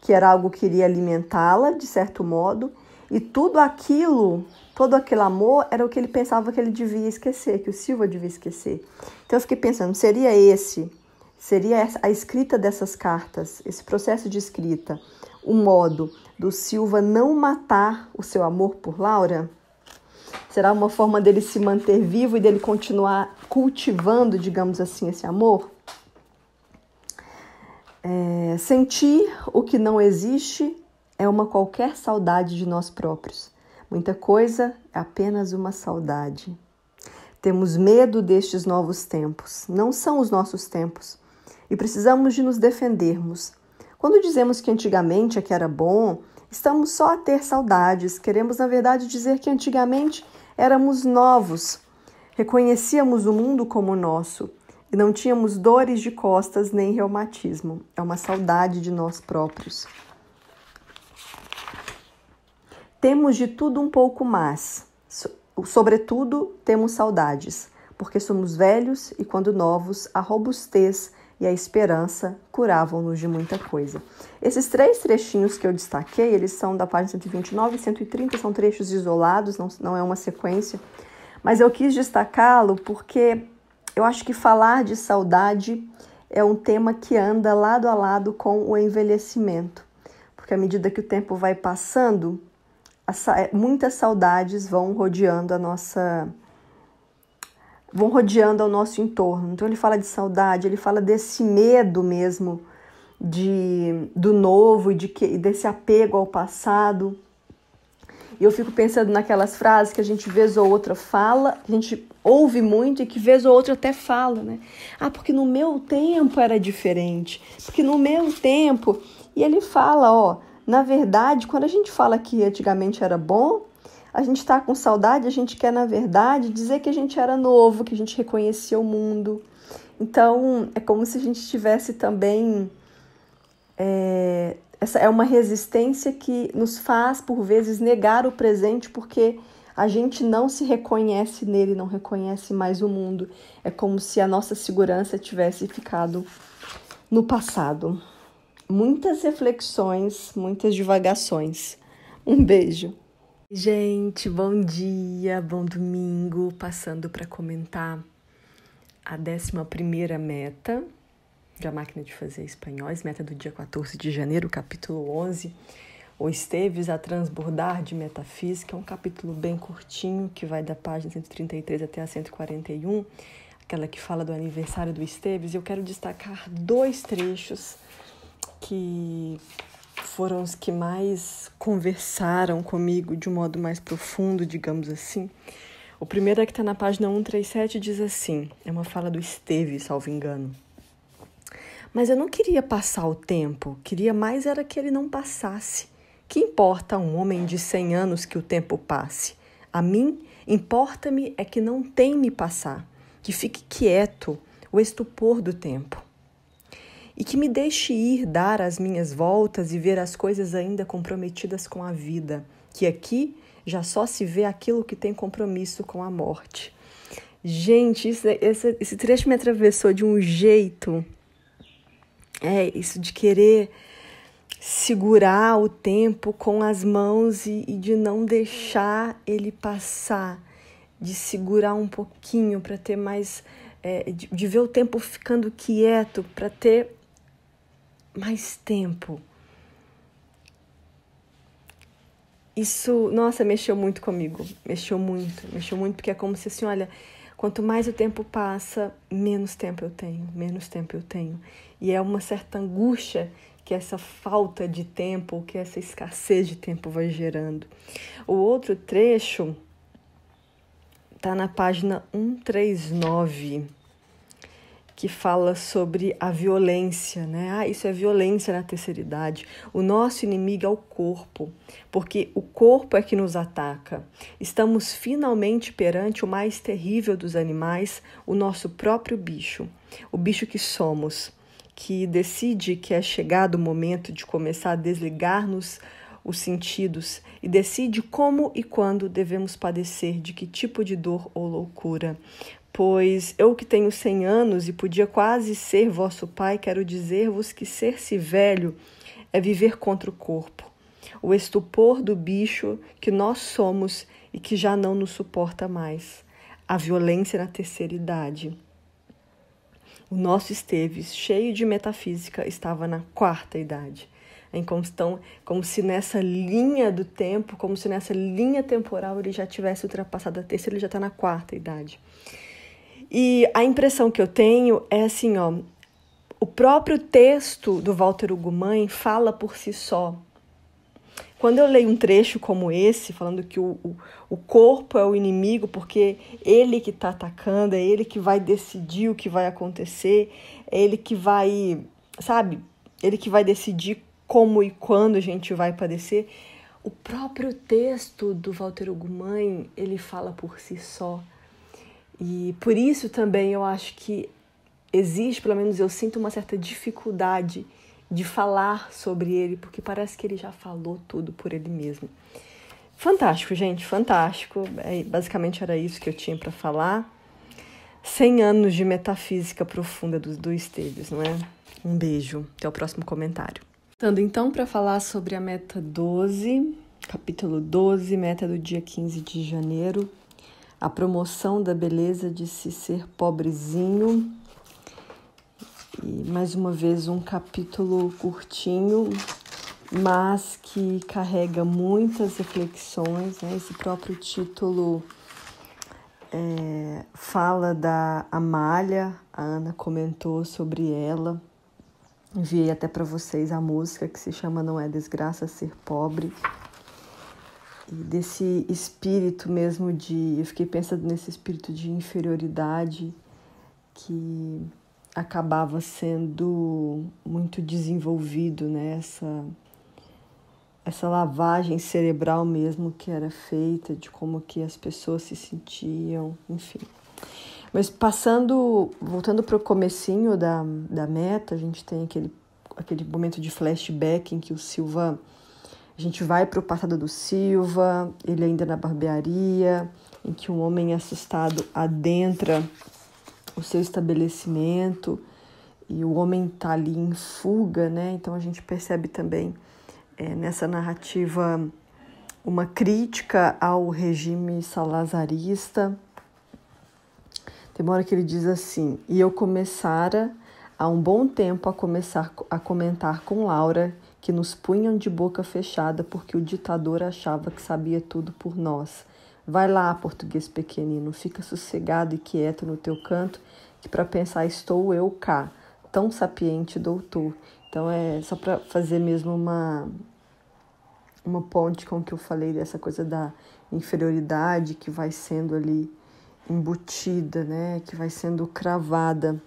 que era algo que iria alimentá-la de certo modo, e tudo aquilo Todo aquele amor era o que ele pensava que ele devia esquecer, que o Silva devia esquecer. Então eu fiquei pensando, seria esse, seria a escrita dessas cartas, esse processo de escrita, o modo do Silva não matar o seu amor por Laura? Será uma forma dele se manter vivo e dele continuar cultivando, digamos assim, esse amor? É, sentir o que não existe é uma qualquer saudade de nós próprios. Muita coisa é apenas uma saudade. Temos medo destes novos tempos, não são os nossos tempos, e precisamos de nos defendermos. Quando dizemos que antigamente é que era bom, estamos só a ter saudades, queremos na verdade dizer que antigamente éramos novos, reconhecíamos o mundo como nosso e não tínhamos dores de costas nem reumatismo. É uma saudade de nós próprios. Temos de tudo um pouco mais, sobretudo temos saudades, porque somos velhos e quando novos, a robustez e a esperança curavam-nos de muita coisa. Esses três trechinhos que eu destaquei, eles são da página 129 e 130, são trechos isolados, não, não é uma sequência, mas eu quis destacá-lo porque eu acho que falar de saudade é um tema que anda lado a lado com o envelhecimento, porque à medida que o tempo vai passando, é, muitas saudades vão rodeando a nossa vão rodeando ao nosso entorno. Então ele fala de saudade, ele fala desse medo mesmo de do novo e de que, desse apego ao passado. E eu fico pensando naquelas frases que a gente vez ou outra fala, que a gente ouve muito e que vez ou outra até fala, né? Ah, porque no meu tempo era diferente, porque no meu tempo. E ele fala, ó, na verdade, quando a gente fala que antigamente era bom, a gente está com saudade, a gente quer, na verdade, dizer que a gente era novo, que a gente reconhecia o mundo. Então, é como se a gente tivesse também. É, essa é uma resistência que nos faz, por vezes, negar o presente porque a gente não se reconhece nele, não reconhece mais o mundo. É como se a nossa segurança tivesse ficado no passado muitas reflexões, muitas divagações. Um beijo. Gente, bom dia, bom domingo. Passando para comentar a 11 meta da máquina de fazer espanhóis, meta do dia 14 de janeiro, capítulo 11. O Esteves a transbordar de metafísica, é um capítulo bem curtinho que vai da página 133 até a 141, aquela que fala do aniversário do Esteves. Eu quero destacar dois trechos que foram os que mais conversaram comigo de um modo mais profundo, digamos assim. O primeiro é que está na página 137 diz assim: é uma fala do Esteve, salvo engano. Mas eu não queria passar o tempo, queria mais era que ele não passasse. Que importa a um homem de 100 anos que o tempo passe? A mim, importa-me é que não tem me passar, que fique quieto o estupor do tempo e que me deixe ir dar as minhas voltas e ver as coisas ainda comprometidas com a vida, que aqui já só se vê aquilo que tem compromisso com a morte. Gente, isso, esse, esse trecho me atravessou de um jeito. É, isso de querer segurar o tempo com as mãos e, e de não deixar ele passar, de segurar um pouquinho para ter mais. É, de, de ver o tempo ficando quieto, para ter mais tempo. Isso, nossa, mexeu muito comigo. Mexeu muito, mexeu muito, porque é como se assim, olha, quanto mais o tempo passa, menos tempo eu tenho, menos tempo eu tenho. E é uma certa angústia que essa falta de tempo, que essa escassez de tempo vai gerando. O outro trecho tá na página 139 que fala sobre a violência, né? Ah, isso é violência na terceira idade. O nosso inimigo é o corpo, porque o corpo é que nos ataca. Estamos finalmente perante o mais terrível dos animais, o nosso próprio bicho, o bicho que somos, que decide que é chegado o momento de começar a desligar-nos os sentidos e decide como e quando devemos padecer, de que tipo de dor ou loucura. Pois eu que tenho cem anos e podia quase ser vosso pai, quero dizer-vos que ser-se velho é viver contra o corpo, o estupor do bicho que nós somos e que já não nos suporta mais, a violência na terceira idade. O nosso Esteves, cheio de metafísica, estava na quarta idade. então como se nessa linha do tempo, como se nessa linha temporal ele já tivesse ultrapassado a terceira, ele já está na quarta idade. E a impressão que eu tenho é assim, ó, o próprio texto do Walter Ugumãe fala por si só. Quando eu leio um trecho como esse, falando que o, o, o corpo é o inimigo, porque ele que está atacando, é ele que vai decidir o que vai acontecer, é ele que vai, sabe, ele que vai decidir como e quando a gente vai padecer. O próprio texto do Walter Ugumãe, ele fala por si só. E por isso também eu acho que existe, pelo menos eu sinto uma certa dificuldade de falar sobre ele, porque parece que ele já falou tudo por ele mesmo. Fantástico, gente, fantástico. É, basicamente era isso que eu tinha para falar. 100 anos de metafísica profunda dos dois Esteves, não é? Um beijo, até o próximo comentário. tanto então para falar sobre a meta 12, capítulo 12, meta do dia 15 de janeiro, a promoção da beleza de se ser pobrezinho. E mais uma vez um capítulo curtinho, mas que carrega muitas reflexões. Né? Esse próprio título é, fala da Amália, a Ana comentou sobre ela. Enviei até para vocês a música que se chama Não é Desgraça Ser Pobre desse espírito mesmo de. Eu fiquei pensando nesse espírito de inferioridade que acabava sendo muito desenvolvido, né? Essa, essa lavagem cerebral mesmo que era feita, de como que as pessoas se sentiam, enfim. Mas passando, voltando para o comecinho da, da meta, a gente tem aquele, aquele momento de flashback em que o Silva a gente vai para o passado do Silva, ele ainda é na barbearia, em que um homem assustado adentra o seu estabelecimento e o homem está ali em fuga, né? Então a gente percebe também é, nessa narrativa uma crítica ao regime salazarista. Tem uma hora que ele diz assim: E eu começara há um bom tempo a começar a comentar com Laura que nos punham de boca fechada porque o ditador achava que sabia tudo por nós. Vai lá, português pequenino, fica sossegado e quieto no teu canto, que para pensar estou eu cá, tão sapiente doutor. Então é só para fazer mesmo uma uma ponte com o que eu falei dessa coisa da inferioridade que vai sendo ali embutida, né, que vai sendo cravada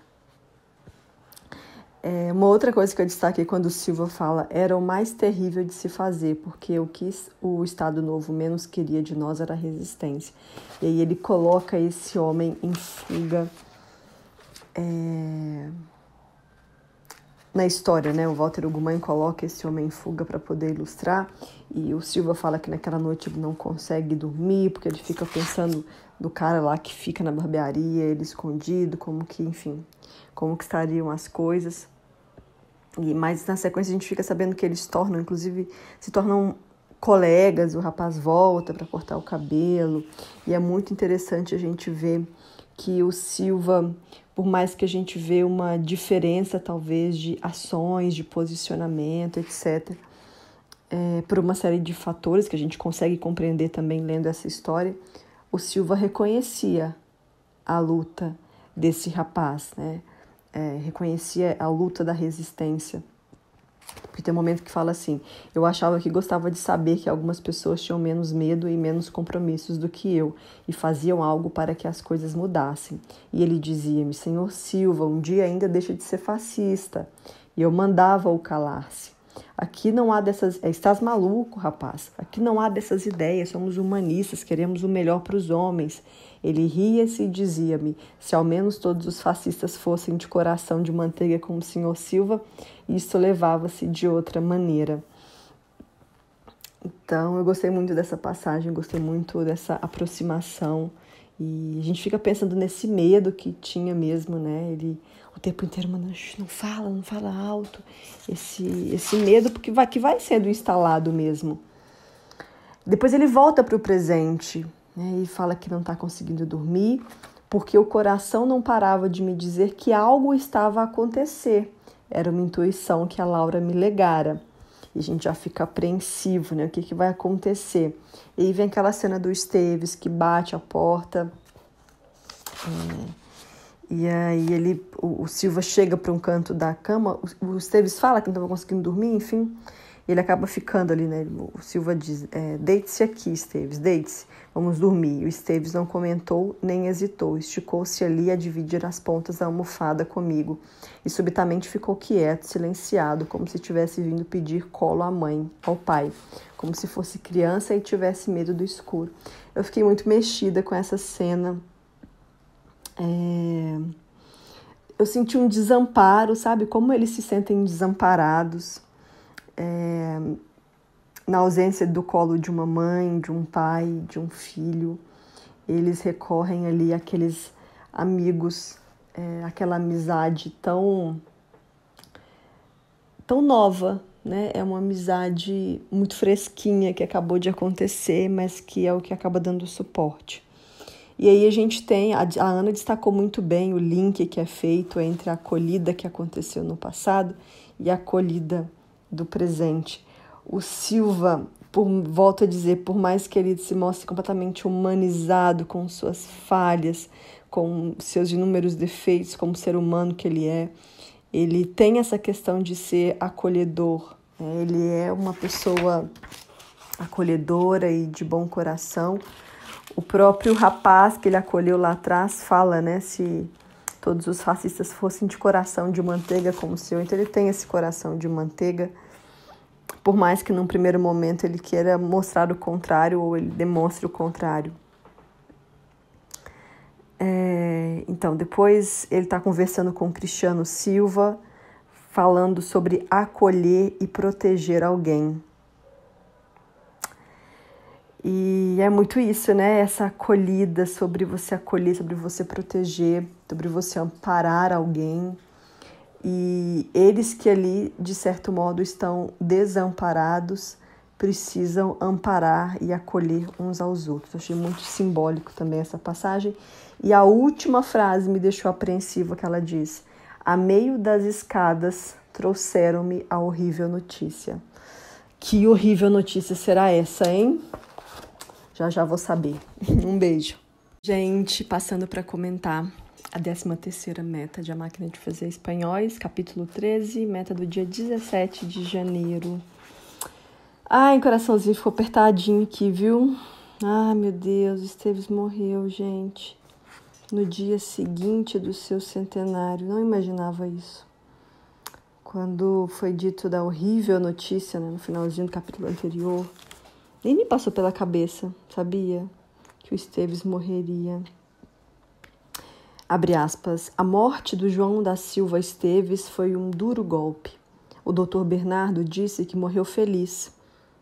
é, uma outra coisa que eu destaquei quando o Silva fala era o mais terrível de se fazer, porque o que o Estado Novo menos queria de nós era a resistência. E aí ele coloca esse homem em fuga é, na história, né? O Walter Ugumãe coloca esse homem em fuga para poder ilustrar, e o Silva fala que naquela noite ele não consegue dormir, porque ele fica pensando do cara lá que fica na barbearia, ele escondido, como que, enfim, como que estariam as coisas. E mais na sequência a gente fica sabendo que eles tornam, inclusive, se tornam colegas, o rapaz volta para cortar o cabelo. E é muito interessante a gente ver que o Silva, por mais que a gente vê uma diferença talvez de ações, de posicionamento, etc, é, por uma série de fatores que a gente consegue compreender também lendo essa história, o Silva reconhecia a luta desse rapaz, né? é, reconhecia a luta da resistência. Porque tem um momento que fala assim: eu achava que gostava de saber que algumas pessoas tinham menos medo e menos compromissos do que eu e faziam algo para que as coisas mudassem. E ele dizia-me: Senhor Silva, um dia ainda deixa de ser fascista. E eu mandava-o calar-se. Aqui não há dessas. Eh, estás maluco, rapaz. Aqui não há dessas ideias. Somos humanistas, queremos o melhor para os homens. Ele ria-se e dizia-me: se ao menos todos os fascistas fossem de coração de manteiga como o senhor Silva, isso levava-se de outra maneira. Então, eu gostei muito dessa passagem, gostei muito dessa aproximação. E a gente fica pensando nesse medo que tinha mesmo, né? Ele o tempo inteiro mandando, não fala, não fala alto. Esse, esse medo porque vai, que vai sendo instalado mesmo. Depois ele volta para o presente né, e fala que não está conseguindo dormir, porque o coração não parava de me dizer que algo estava a acontecer. Era uma intuição que a Laura me legara. E a gente já fica apreensivo, né? O que, que vai acontecer? E aí vem aquela cena do Esteves que bate a porta. É, e aí ele, o, Silva chega para um canto da cama. O, Esteves fala que não estava conseguindo dormir, enfim. Ele acaba ficando ali, né? O Silva diz: é, deite-se aqui, Esteves, deite-se. Vamos dormir. O Esteves não comentou nem hesitou. Esticou-se ali a dividir as pontas da almofada comigo e subitamente ficou quieto, silenciado, como se tivesse vindo pedir colo à mãe, ao pai, como se fosse criança e tivesse medo do escuro. Eu fiquei muito mexida com essa cena. É... Eu senti um desamparo, sabe? Como eles se sentem desamparados. É na ausência do colo de uma mãe, de um pai, de um filho, eles recorrem ali àqueles amigos, é, aquela amizade tão tão nova, né? É uma amizade muito fresquinha que acabou de acontecer, mas que é o que acaba dando suporte. E aí a gente tem, a Ana destacou muito bem o link que é feito entre a acolhida que aconteceu no passado e a acolhida do presente o Silva, por, volto a dizer, por mais que ele se mostre completamente humanizado com suas falhas, com seus inúmeros defeitos como ser humano que ele é, ele tem essa questão de ser acolhedor. Né? Ele é uma pessoa acolhedora e de bom coração. O próprio rapaz que ele acolheu lá atrás fala, né, se todos os racistas fossem de coração de manteiga como o seu, então ele tem esse coração de manteiga por mais que num primeiro momento ele queira mostrar o contrário ou ele demonstre o contrário. É, então, depois ele está conversando com Cristiano Silva, falando sobre acolher e proteger alguém. E é muito isso, né? Essa acolhida sobre você acolher, sobre você proteger, sobre você amparar alguém. E eles que ali, de certo modo, estão desamparados, precisam amparar e acolher uns aos outros. achei muito simbólico também essa passagem. E a última frase me deixou apreensiva, que ela diz: A meio das escadas trouxeram-me a horrível notícia. Que horrível notícia será essa, hein? Já já vou saber. Um beijo. Gente, passando para comentar a 13 terceira meta de A Máquina de Fazer Espanhóis, capítulo 13, meta do dia 17 de janeiro. Ai, coraçãozinho ficou apertadinho aqui, viu? Ah, meu Deus, Esteves morreu, gente. No dia seguinte do seu centenário, não imaginava isso. Quando foi dito da horrível notícia, né, no finalzinho do capítulo anterior, nem me passou pela cabeça, sabia? Que o Esteves morreria. Abre aspas. A morte do João da Silva Esteves foi um duro golpe. O doutor Bernardo disse que morreu feliz.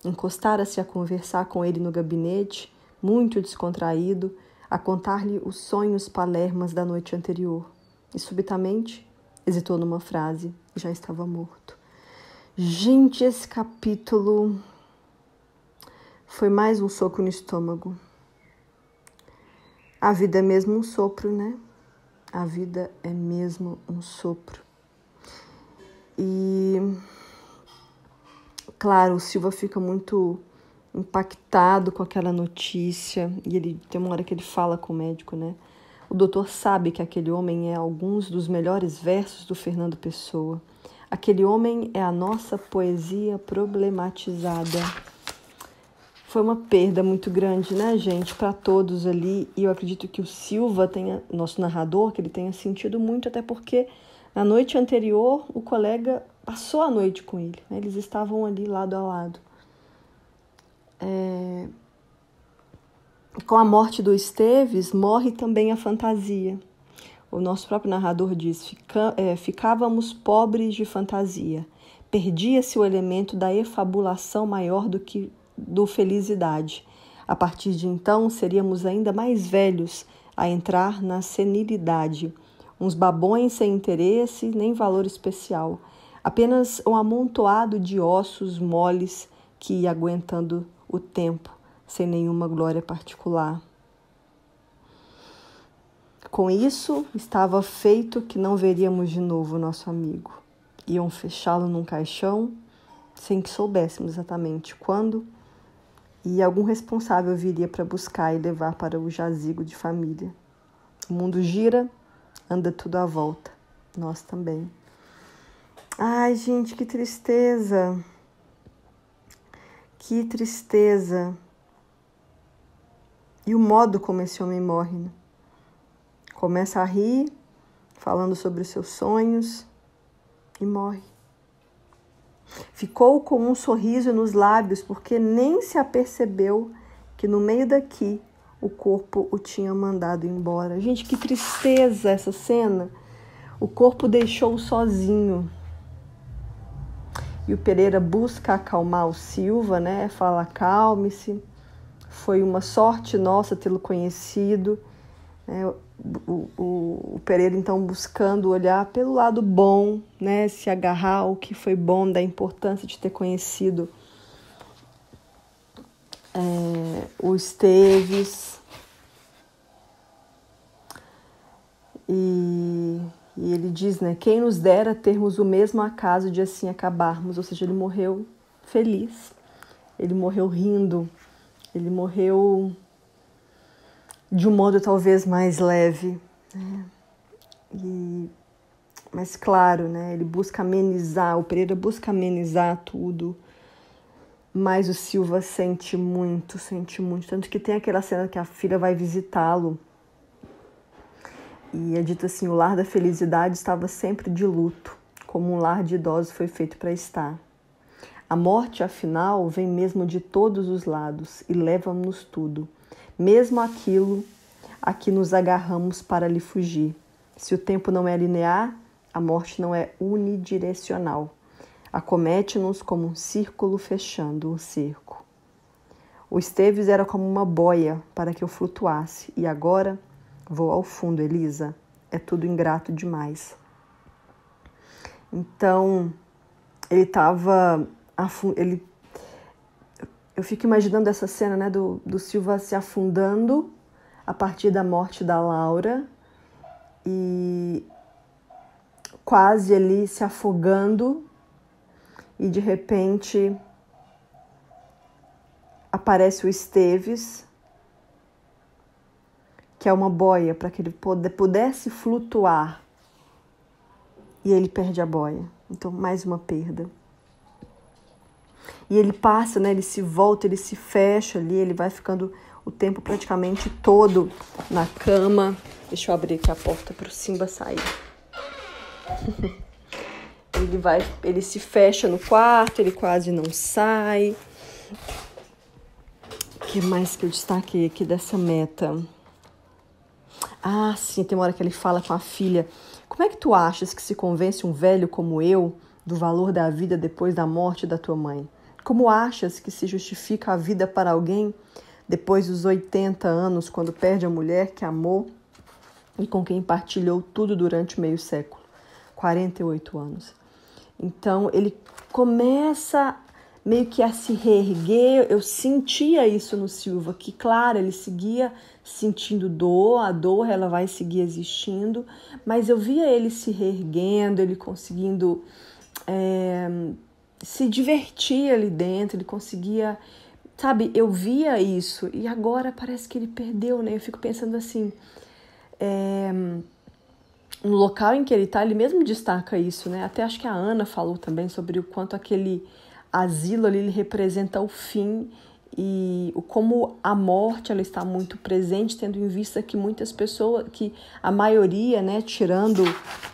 Encostara-se a conversar com ele no gabinete, muito descontraído, a contar-lhe os sonhos palermas da noite anterior. E subitamente hesitou numa frase e já estava morto. Gente, esse capítulo foi mais um soco no estômago. A vida é mesmo um sopro, né? A vida é mesmo um sopro. E claro, o Silva fica muito impactado com aquela notícia e ele tem uma hora que ele fala com o médico, né? O doutor sabe que aquele homem é alguns dos melhores versos do Fernando Pessoa. Aquele homem é a nossa poesia problematizada. Foi uma perda muito grande, né, gente, para todos ali. E eu acredito que o Silva tenha, nosso narrador, que ele tenha sentido muito, até porque na noite anterior o colega passou a noite com ele. Né? Eles estavam ali lado a lado. É... Com a morte do Esteves, morre também a fantasia. O nosso próprio narrador diz: Fica, é, ficávamos pobres de fantasia. Perdia-se o elemento da efabulação maior do que do Felicidade. A partir de então, seríamos ainda mais velhos a entrar na senilidade, uns babões sem interesse nem valor especial, apenas um amontoado de ossos moles que ia aguentando o tempo, sem nenhuma glória particular. Com isso, estava feito que não veríamos de novo o nosso amigo. Iam fechá-lo num caixão, sem que soubéssemos exatamente quando e algum responsável viria para buscar e levar para o jazigo de família. O mundo gira, anda tudo à volta, nós também. Ai, gente, que tristeza! Que tristeza! E o modo como esse homem morre. Né? Começa a rir, falando sobre os seus sonhos e morre. Ficou com um sorriso nos lábios porque nem se apercebeu que no meio daqui o corpo o tinha mandado embora. Gente, que tristeza essa cena! O corpo deixou-o sozinho. E o Pereira busca acalmar o Silva, né? Fala: calme-se. Foi uma sorte nossa tê-lo conhecido. Né? o, o, Pereira então buscando olhar pelo lado bom, né, se agarrar ao que foi bom, da importância de ter conhecido é, o Esteves. E, e ele diz, né, quem nos dera termos o mesmo acaso de assim acabarmos, ou seja, ele morreu feliz, ele morreu rindo, ele morreu de um modo talvez mais leve. Né? E, mas claro, né, ele busca amenizar, o Pereira busca amenizar tudo, mas o Silva sente muito, sente muito. Tanto que tem aquela cena que a filha vai visitá-lo. E é dito assim: o lar da felicidade estava sempre de luto, como um lar de idosos foi feito para estar. A morte, afinal, vem mesmo de todos os lados e leva-nos tudo mesmo aquilo a que nos agarramos para lhe fugir. Se o tempo não é linear, a morte não é unidirecional. Acomete-nos como um círculo fechando um cerco. O Esteves era como uma boia para que eu flutuasse, e agora vou ao fundo, Elisa. É tudo ingrato demais. Então, ele estava. Ele eu fico imaginando essa cena né, do, do Silva se afundando a partir da morte da Laura e quase ali se afogando e de repente aparece o Esteves, que é uma boia para que ele pudesse flutuar e ele perde a boia. Então, mais uma perda. E ele passa, né? Ele se volta, ele se fecha ali, ele vai ficando o tempo praticamente todo na cama. Deixa eu abrir aqui a porta para o Simba sair. ele vai, ele se fecha no quarto, ele quase não sai. O que mais que eu destaquei aqui dessa meta? Ah, sim, tem uma hora que ele fala com a filha: Como é que tu achas que se convence um velho como eu do valor da vida depois da morte da tua mãe? Como achas que se justifica a vida para alguém depois dos 80 anos, quando perde a mulher que amou e com quem partilhou tudo durante meio século? 48 anos. Então ele começa meio que a se reerguer. Eu sentia isso no Silva, que claro, ele seguia sentindo dor, a dor ela vai seguir existindo, mas eu via ele se reerguendo, ele conseguindo é, se divertia ali dentro, ele conseguia. Sabe, eu via isso e agora parece que ele perdeu, né? Eu fico pensando assim. É, no local em que ele está, ele mesmo destaca isso, né? Até acho que a Ana falou também sobre o quanto aquele asilo ali representa o fim e como a morte ela está muito presente, tendo em vista que muitas pessoas, que a maioria, né, tirando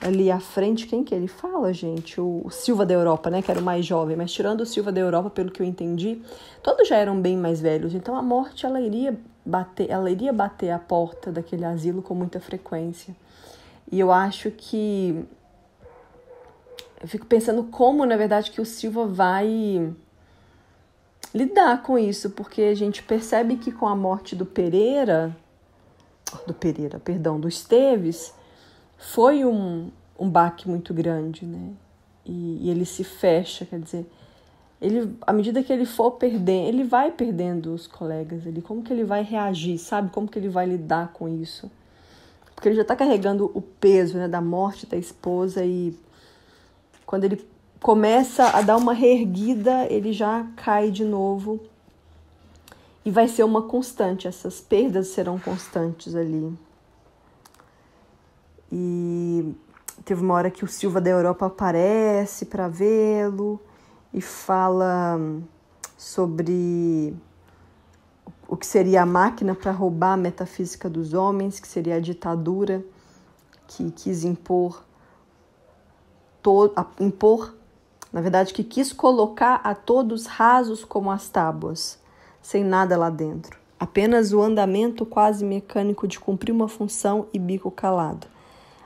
ali à frente, quem que ele fala, gente? O, Silva da Europa, né, que era o mais jovem, mas tirando o Silva da Europa, pelo que eu entendi, todos já eram bem mais velhos, então a morte ela iria bater, ela iria bater a porta daquele asilo com muita frequência. E eu acho que eu fico pensando como, na verdade, que o Silva vai lidar com isso, porque a gente percebe que com a morte do Pereira, do Pereira, perdão, do Esteves, foi um, um baque muito grande, né? E, e, ele se fecha, quer dizer, ele, à medida que ele for perdendo, ele vai perdendo os colegas ali, como que ele vai reagir, sabe? Como que ele vai lidar com isso? Porque ele já está carregando o peso né, da morte da esposa e quando ele começa a dar uma reerguida, ele já cai de novo. E vai ser uma constante, essas perdas serão constantes ali. E teve uma hora que o Silva da Europa aparece para vê-lo e fala hum, sobre o que seria a máquina para roubar a metafísica dos homens, que seria a ditadura que quis impor, to, impor na verdade, que quis colocar a todos rasos como as tábuas, sem nada lá dentro, apenas o andamento quase mecânico de cumprir uma função e bico calado.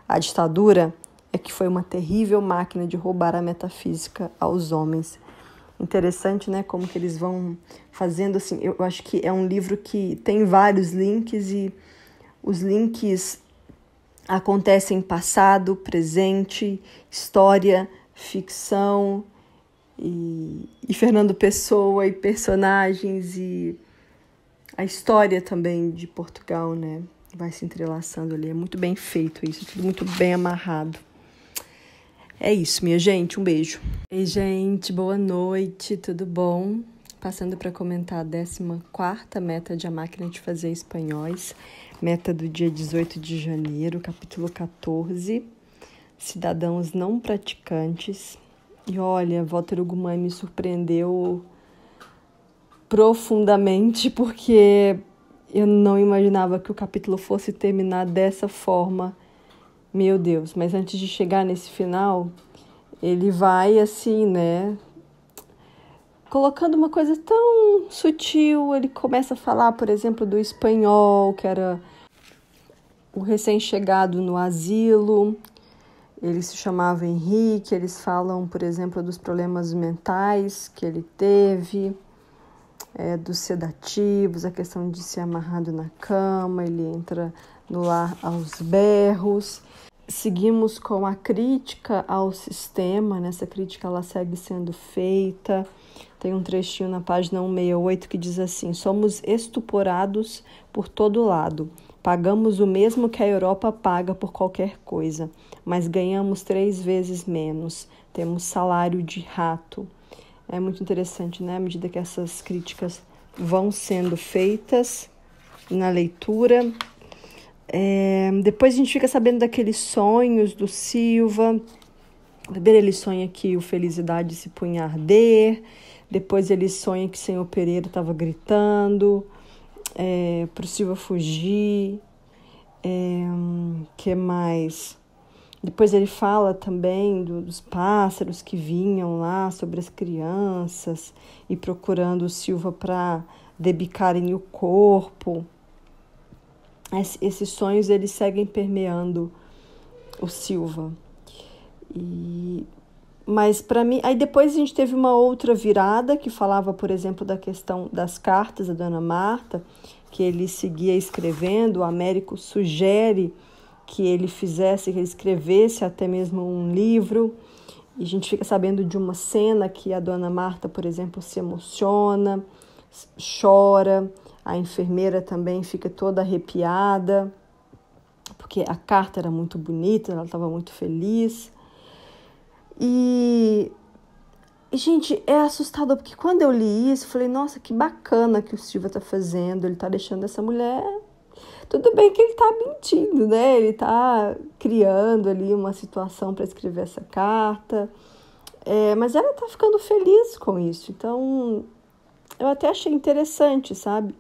A ditadura é que foi uma terrível máquina de roubar a metafísica aos homens. Interessante, né? Como que eles vão fazendo assim. Eu acho que é um livro que tem vários links e os links acontecem passado, presente, história ficção e, e Fernando Pessoa e personagens e a história também de Portugal, né? Vai se entrelaçando ali. É muito bem feito isso, tudo muito bem amarrado. É isso, minha gente. Um beijo. Ei, gente, boa noite, tudo bom? Passando para comentar a 14 meta de A Máquina de Fazer Espanhóis, meta do dia 18 de janeiro, capítulo 14 cidadãos não praticantes. E olha, Walter Ugumai me surpreendeu profundamente porque eu não imaginava que o capítulo fosse terminar dessa forma. Meu Deus, mas antes de chegar nesse final, ele vai assim, né? Colocando uma coisa tão sutil, ele começa a falar, por exemplo, do espanhol, que era o recém-chegado no asilo, ele se chamava Henrique, eles falam, por exemplo, dos problemas mentais que ele teve, é, dos sedativos, a questão de ser amarrado na cama, ele entra no lar aos berros. Seguimos com a crítica ao sistema, né? essa crítica ela segue sendo feita. Tem um trechinho na página 168 que diz assim: Somos estuporados por todo lado. Pagamos o mesmo que a Europa paga por qualquer coisa, mas ganhamos três vezes menos. Temos salário de rato. É muito interessante, né? À medida que essas críticas vão sendo feitas na leitura. É... depois a gente fica sabendo daqueles sonhos do Silva. Primeiro ele sonha que o Felicidade se punha a arder. Depois ele sonha que o senhor Pereira estava gritando é, pro Silva fugir, é, que mais? Depois ele fala também do, dos pássaros que vinham lá sobre as crianças e procurando o Silva para debicarem o corpo. Es, esses sonhos eles seguem permeando o Silva. E mas para mim, aí depois a gente teve uma outra virada que falava, por exemplo, da questão das cartas da Dona Marta, que ele seguia escrevendo. O Américo sugere que ele fizesse, que ele escrevesse até mesmo um livro. E a gente fica sabendo de uma cena que a Dona Marta, por exemplo, se emociona, chora. A enfermeira também fica toda arrepiada, porque a carta era muito bonita, ela estava muito feliz. E, e gente, é assustador, porque quando eu li isso, eu falei, nossa, que bacana que o Silva tá fazendo, ele tá deixando essa mulher. Tudo bem que ele tá mentindo, né? Ele tá criando ali uma situação para escrever essa carta. É, mas ela tá ficando feliz com isso. Então, eu até achei interessante, sabe?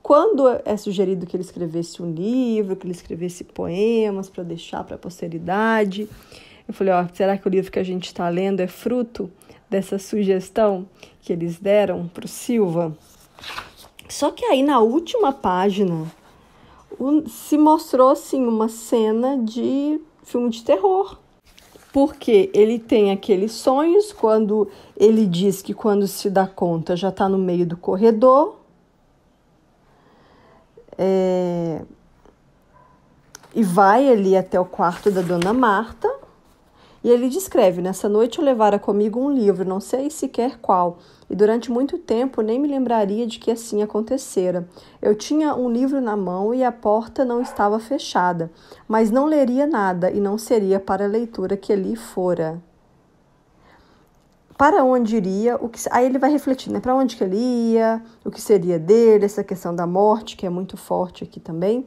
Quando é sugerido que ele escrevesse um livro, que ele escrevesse poemas para deixar para a posteridade, eu falei, ó, será que o livro que a gente está lendo é fruto dessa sugestão que eles deram para o Silva? Só que aí na última página se mostrou assim uma cena de filme de terror. Porque ele tem aqueles sonhos quando ele diz que quando se dá conta já está no meio do corredor. É, e vai ali até o quarto da dona Marta. E ele descreve: Nessa noite eu levara comigo um livro, não sei sequer qual, e durante muito tempo nem me lembraria de que assim acontecera. Eu tinha um livro na mão e a porta não estava fechada, mas não leria nada e não seria para a leitura que ali fora. Para onde iria? O que... Aí ele vai refletir, né? Para onde que ele ia? O que seria dele? Essa questão da morte, que é muito forte aqui também.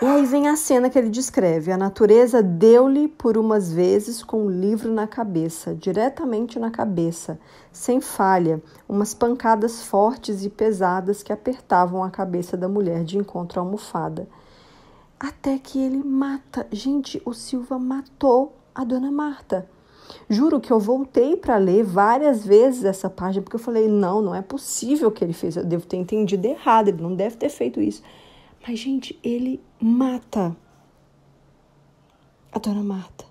E aí vem a cena que ele descreve: a natureza deu-lhe por umas vezes com um livro na cabeça, diretamente na cabeça, sem falha, umas pancadas fortes e pesadas que apertavam a cabeça da mulher de encontro à almofada. Até que ele mata. Gente, o Silva matou a dona Marta. Juro que eu voltei para ler várias vezes essa página, porque eu falei: não, não é possível que ele fez, eu devo ter entendido errado, ele não deve ter feito isso. Mas, gente, ele mata a dona Marta.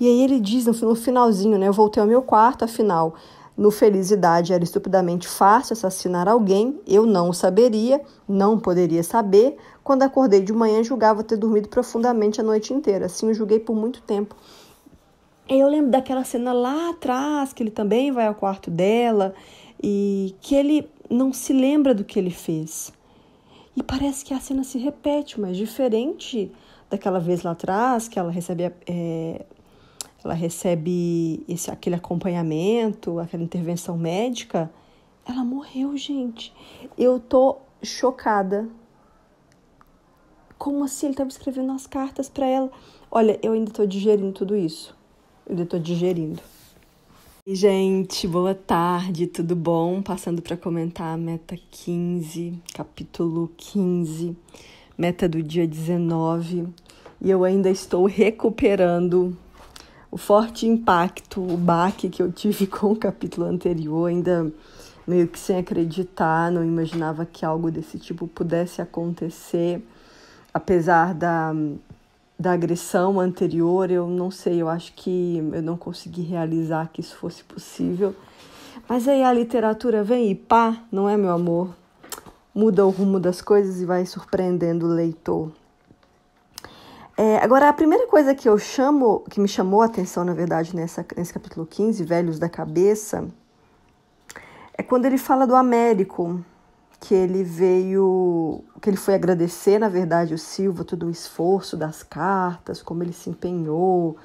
E aí ele diz no finalzinho, né? Eu voltei ao meu quarto, afinal, no Felicidade era estupidamente fácil assassinar alguém, eu não saberia, não poderia saber. Quando acordei de manhã, julgava ter dormido profundamente a noite inteira. Assim, eu julguei por muito tempo. Eu lembro daquela cena lá atrás, que ele também vai ao quarto dela e que ele não se lembra do que ele fez. E parece que a cena se repete, mas diferente daquela vez lá atrás que ela recebe é, ela recebe esse aquele acompanhamento, aquela intervenção médica, ela morreu, gente. Eu tô chocada. Como assim ele estava escrevendo as cartas para ela? Olha, eu ainda tô digerindo tudo isso. Eu ainda tô digerindo. E, gente, boa tarde, tudo bom? Passando para comentar a meta 15, capítulo 15, meta do dia 19. E eu ainda estou recuperando o forte impacto, o baque que eu tive com o capítulo anterior, ainda meio que sem acreditar, não imaginava que algo desse tipo pudesse acontecer, apesar da da agressão anterior, eu não sei, eu acho que eu não consegui realizar que isso fosse possível. Mas aí a literatura vem e pá, não é, meu amor? Muda o rumo das coisas e vai surpreendendo o leitor. É, agora, a primeira coisa que eu chamo, que me chamou a atenção, na verdade, nessa, nesse capítulo 15, Velhos da Cabeça, é quando ele fala do Américo que ele veio, que ele foi agradecer, na verdade, o Silva todo o esforço das cartas, como ele se empenhou,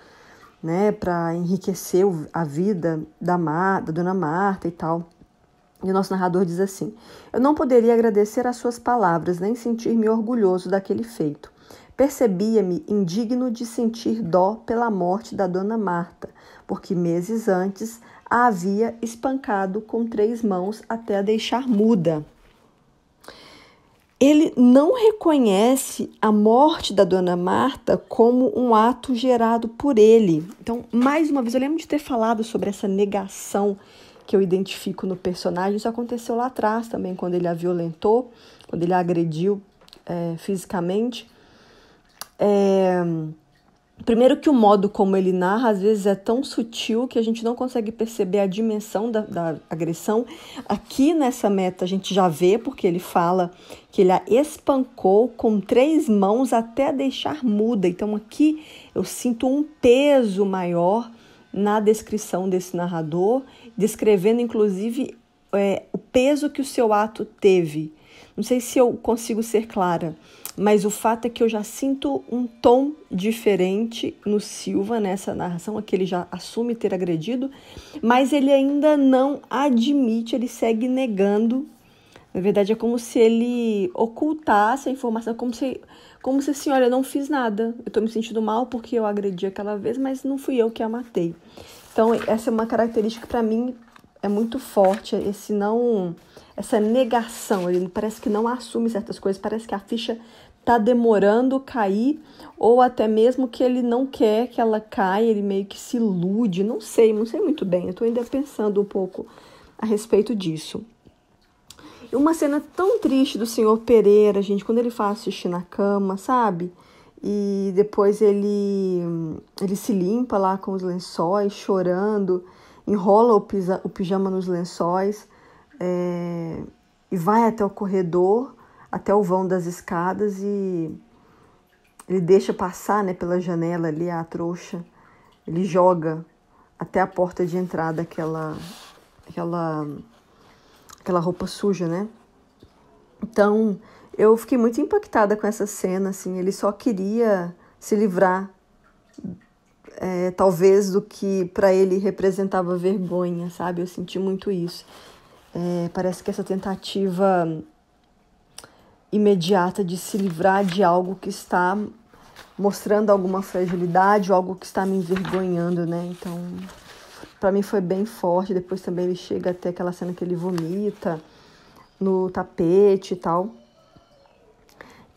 né, para enriquecer a vida da, Mar, da dona Marta e tal. E o nosso narrador diz assim: Eu não poderia agradecer as suas palavras, nem sentir-me orgulhoso daquele feito. Percebia-me indigno de sentir dó pela morte da dona Marta, porque meses antes a havia espancado com três mãos até a deixar muda ele não reconhece a morte da dona Marta como um ato gerado por ele. Então, mais uma vez, eu lembro de ter falado sobre essa negação que eu identifico no personagem. Isso aconteceu lá atrás também, quando ele a violentou, quando ele a agrediu é, fisicamente. É, Primeiro que o modo como ele narra às vezes é tão sutil que a gente não consegue perceber a dimensão da, da, agressão. Aqui nessa meta a gente já vê, porque ele fala que ele a espancou com três mãos até deixar muda. Então aqui eu sinto um peso maior na descrição desse narrador, descrevendo inclusive é, o peso que o seu ato teve. Não sei se eu consigo ser clara. Mas o fato é que eu já sinto um tom diferente no Silva nessa narração, que ele já assume ter agredido, mas ele ainda não admite, ele segue negando. Na verdade, é como se ele ocultasse a informação, como se, como se assim, olha, eu não fiz nada, eu estou me sentindo mal porque eu agredi aquela vez, mas não fui eu que a matei. Então, essa é uma característica que, para mim, é muito forte, é esse não essa negação, ele parece que não assume certas coisas, parece que a ficha tá demorando cair ou até mesmo que ele não quer que ela caia, ele meio que se ilude, não sei, não sei muito bem, eu estou ainda pensando um pouco a respeito disso. E uma cena tão triste do senhor Pereira, gente, quando ele faz xixi na cama, sabe? E depois ele, ele se limpa lá com os lençóis, chorando, enrola o, o pijama nos lençóis é, e vai até o corredor até o vão das escadas e ele deixa passar né, pela janela ali a trouxa. Ele joga até a porta de entrada aquela, aquela, aquela roupa suja, né? Então eu fiquei muito impactada com essa cena, assim. Ele só queria se livrar, é, talvez, do que para ele representava vergonha, sabe? Eu senti muito isso. É, parece que essa tentativa imediata de se livrar de algo que está mostrando alguma fragilidade, algo que está me envergonhando, né? Então, para mim foi bem forte. Depois também ele chega até aquela cena que ele vomita no tapete e tal.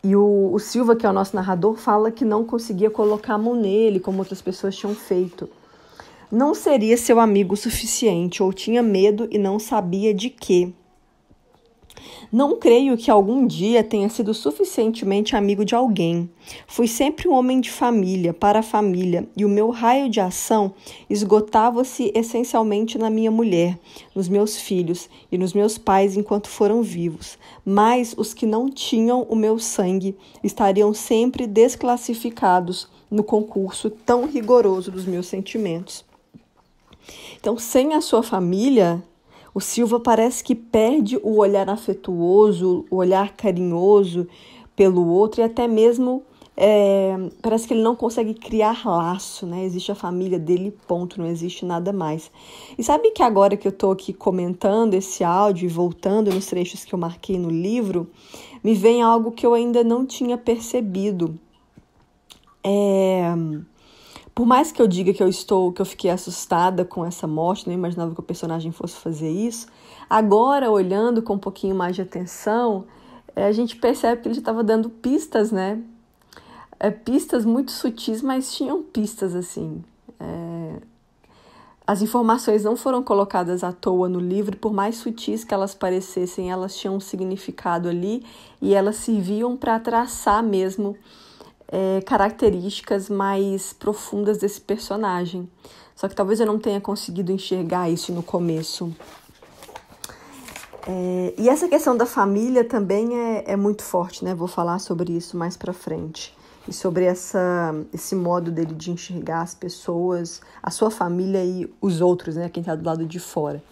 E o, o, Silva, que é o nosso narrador, fala que não conseguia colocar a mão nele, como outras pessoas tinham feito. Não seria seu amigo suficiente, ou tinha medo e não sabia de quê. Não creio que algum dia tenha sido suficientemente amigo de alguém. Fui sempre um homem de família, para a família, e o meu raio de ação esgotava-se essencialmente na minha mulher, nos meus filhos e nos meus pais enquanto foram vivos. Mas os que não tinham o meu sangue estariam sempre desclassificados no concurso tão rigoroso dos meus sentimentos. Então, sem a sua família, o Silva parece que perde o olhar afetuoso, o olhar carinhoso pelo outro e até mesmo é, parece que ele não consegue criar laço, né? Existe a família dele, ponto, não existe nada mais. E sabe que agora que eu tô aqui comentando esse áudio e voltando nos trechos que eu marquei no livro, me vem algo que eu ainda não tinha percebido. É por mais que eu diga que eu estou, que eu fiquei assustada com essa morte, não imaginava que o personagem fosse fazer isso, agora olhando com um pouquinho mais de atenção, eh, a gente percebe que ele estava dando pistas, né? É, pistas muito sutis, mas tinham pistas assim. É... As informações não foram colocadas à toa no livro, por mais sutis que elas parecessem, elas tinham um significado ali e elas serviam para traçar mesmo é, características mais profundas desse personagem. Só que talvez eu não tenha conseguido enxergar isso no começo. É, e essa questão da família também é, é muito forte, né? Vou falar sobre isso mais para frente e sobre essa, esse modo dele de enxergar as pessoas, a sua família e os outros, né? Quem está do lado de fora.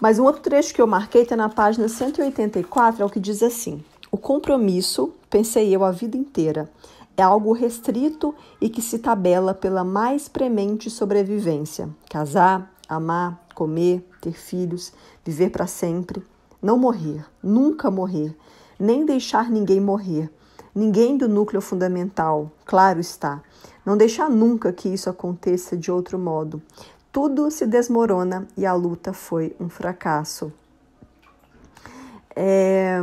Mas um outro trecho que eu marquei está na página 184, é o que diz assim: O compromisso, pensei eu a vida inteira, é algo restrito e que se tabela pela mais premente sobrevivência: casar, amar, comer, ter filhos, viver para sempre, não morrer, nunca morrer, nem deixar ninguém morrer, ninguém do núcleo fundamental, claro está. Não deixar nunca que isso aconteça de outro modo. Tudo se desmorona e a luta foi um fracasso. É,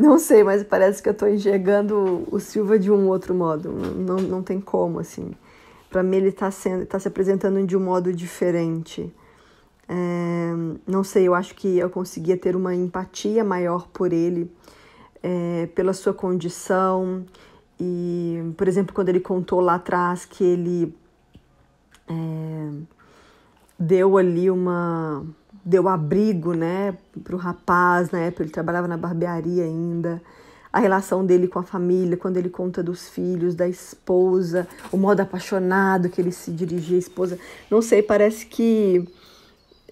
não sei, mas parece que eu estou enxergando o Silva de um outro modo. Não, não tem como, assim. Para mim, ele está tá se apresentando de um modo diferente. É, não sei, eu acho que eu conseguia ter uma empatia maior por ele, é, pela sua condição. E, por exemplo, quando ele contou lá atrás que ele é, deu ali uma deu abrigo, né, para o rapaz, na época ele trabalhava na barbearia ainda, a relação dele com a família, quando ele conta dos filhos, da esposa, o modo apaixonado que ele se dirigia à esposa. Não sei, parece que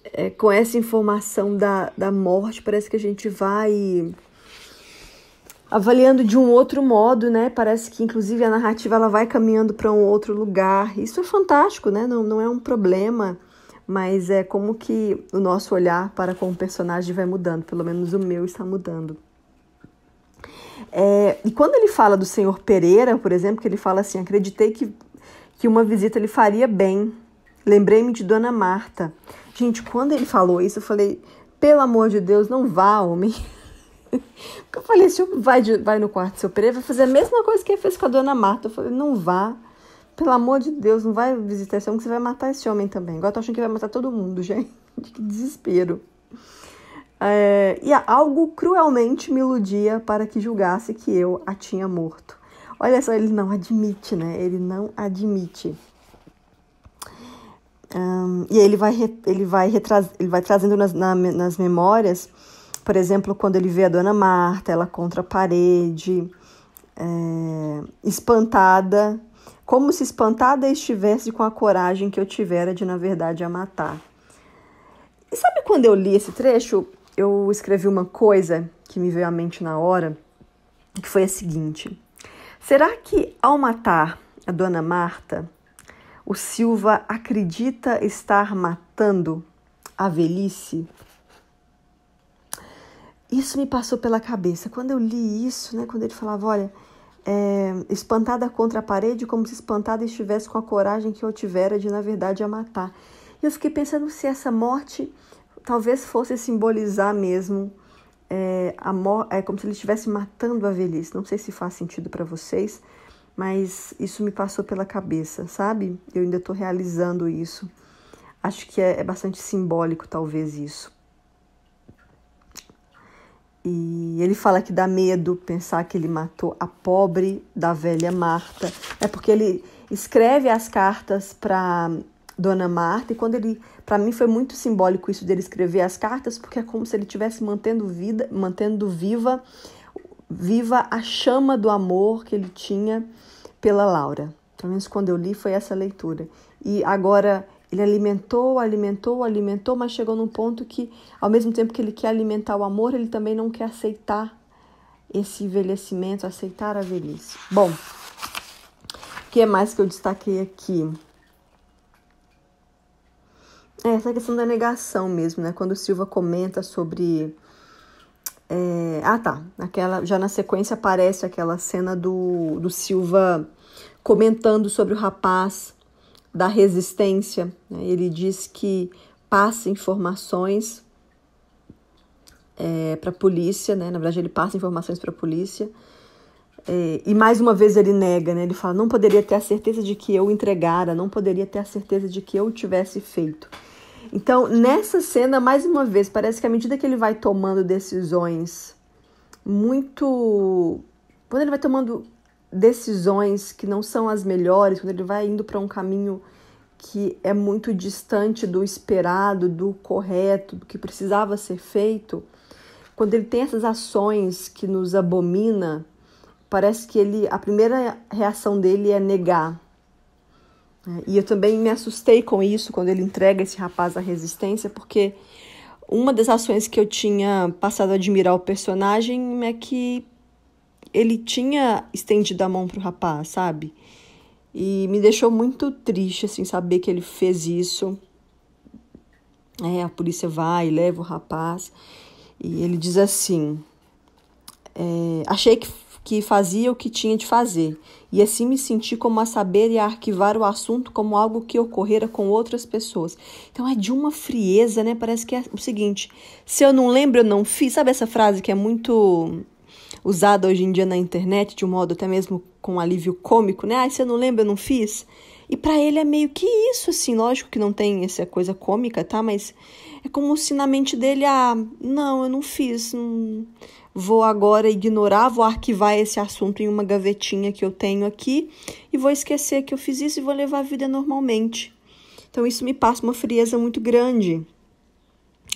é, com essa informação da, da morte, parece que a gente vai avaliando de um outro modo, né? Parece que inclusive a narrativa ela vai caminhando para um outro lugar. Isso é fantástico, né? Não, não é um problema mas é como que o nosso olhar para com o personagem vai mudando, pelo menos o meu está mudando. É, e quando ele fala do senhor Pereira, por exemplo, que ele fala assim: acreditei que, que uma visita lhe faria bem, lembrei-me de Dona Marta. Gente, quando ele falou isso, eu falei: pelo amor de Deus, não vá, homem. Eu falei: se vai, vai no quarto do seu Pereira, vai fazer a mesma coisa que ele fez com a Dona Marta. Eu falei: não vá. Pelo amor de Deus, não vai visitar esse homem que você vai matar esse homem também. Agora tô achando que vai matar todo mundo, gente. Que desespero. É, e algo cruelmente me iludia para que julgasse que eu a tinha morto. Olha só, ele não admite, né? Ele não admite. Um, e aí ele vai, ele vai, ele vai trazendo nas, na, nas memórias, por exemplo, quando ele vê a dona Marta, ela contra a parede, é, espantada como se espantada estivesse com a coragem que eu tivera de, na verdade, a matar. E sabe quando eu li esse trecho, eu escrevi uma coisa que me veio à mente na hora, que foi a seguinte: será que ao matar a dona Marta, o Silva acredita estar matando a velhice? Isso me passou pela cabeça. Quando eu li isso, né, quando ele falava, olha, é, espantada contra a parede, como se espantada estivesse com a coragem que eu tivera de, na verdade, a matar. E eu fiquei pensando se essa morte talvez fosse simbolizar mesmo é, a é como se ele estivesse matando a velhice. Não sei se faz sentido para vocês, mas isso me passou pela cabeça, sabe? Eu ainda estou realizando isso. Acho que é, é bastante simbólico, talvez, isso. E ele fala que dá medo pensar que ele matou a pobre da velha Marta. É porque ele escreve as cartas para Dona Marta e quando ele, para mim foi muito simbólico isso dele escrever as cartas, porque é como se ele estivesse mantendo vida, mantendo viva, viva a chama do amor que ele tinha pela Laura. Pelo menos quando eu li foi essa leitura. E agora ele alimentou, alimentou, alimentou, mas chegou num ponto que, ao mesmo tempo que ele quer alimentar o amor, ele também não quer aceitar esse envelhecimento, aceitar a velhice. Bom, o que mais que eu destaquei aqui? É essa questão da negação mesmo, né? Quando o Silva comenta sobre. É... Ah, tá. Aquela, já na sequência aparece aquela cena do, do Silva comentando sobre o rapaz da resistência. Né? Ele diz que passa informações é, para a polícia, né? na verdade, ele passa informações para a polícia. É, e mais uma vez ele nega, né? ele fala: não poderia ter a certeza de que eu entregara, não poderia ter a certeza de que eu tivesse feito. Então, nessa cena, mais uma vez, parece que à medida que ele vai tomando decisões muito. Quando ele vai tomando decisões que não são as melhores, quando ele vai indo para um caminho que é muito distante do esperado, do correto, do que precisava ser feito, quando ele tem essas ações que nos abomina, parece que ele a primeira reação dele é negar. É, e eu também me assustei com isso quando ele entrega esse rapaz à resistência, porque uma das ações que eu tinha passado a admirar o personagem é que ele tinha estendido a mão pro rapaz, sabe? E me deixou muito triste, assim, saber que ele fez isso. É, a polícia vai, leva o rapaz. E ele diz assim: é, Achei que, que fazia o que tinha de fazer, e assim me senti como a saber e a arquivar o assunto como algo que ocorrera com outras pessoas. Então é de uma frieza, né? Parece que é o seguinte: se eu não lembro, eu não fiz. Sabe essa frase que é muito usada hoje em dia na internet de um modo até mesmo com alívio cômico, né? Ah, você não lembra, eu não fiz? E para ele é meio que isso, assim, lógico que não tem essa coisa cômica, tá? Mas é como se na mente dele, ah, não, eu não fiz, não... vou agora ignorar, vou arquivar esse assunto em uma gavetinha que eu tenho aqui e vou esquecer que eu fiz isso e vou levar a vida normalmente. Então isso me passa uma frieza muito grande.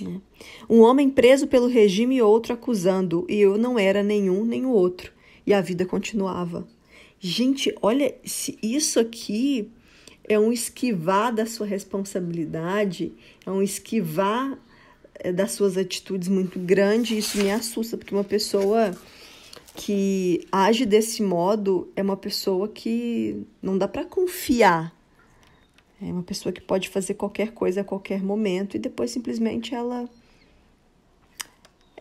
Né? Um homem preso pelo regime e outro acusando, e eu não era nenhum nem o outro. E a vida continuava. Gente, olha, se isso aqui é um esquivar da sua responsabilidade, é um esquivar eh, das suas atitudes muito grande, isso me assusta, porque uma pessoa que age desse modo é uma pessoa que não dá para confiar é uma pessoa que pode fazer qualquer coisa a qualquer momento e depois simplesmente ela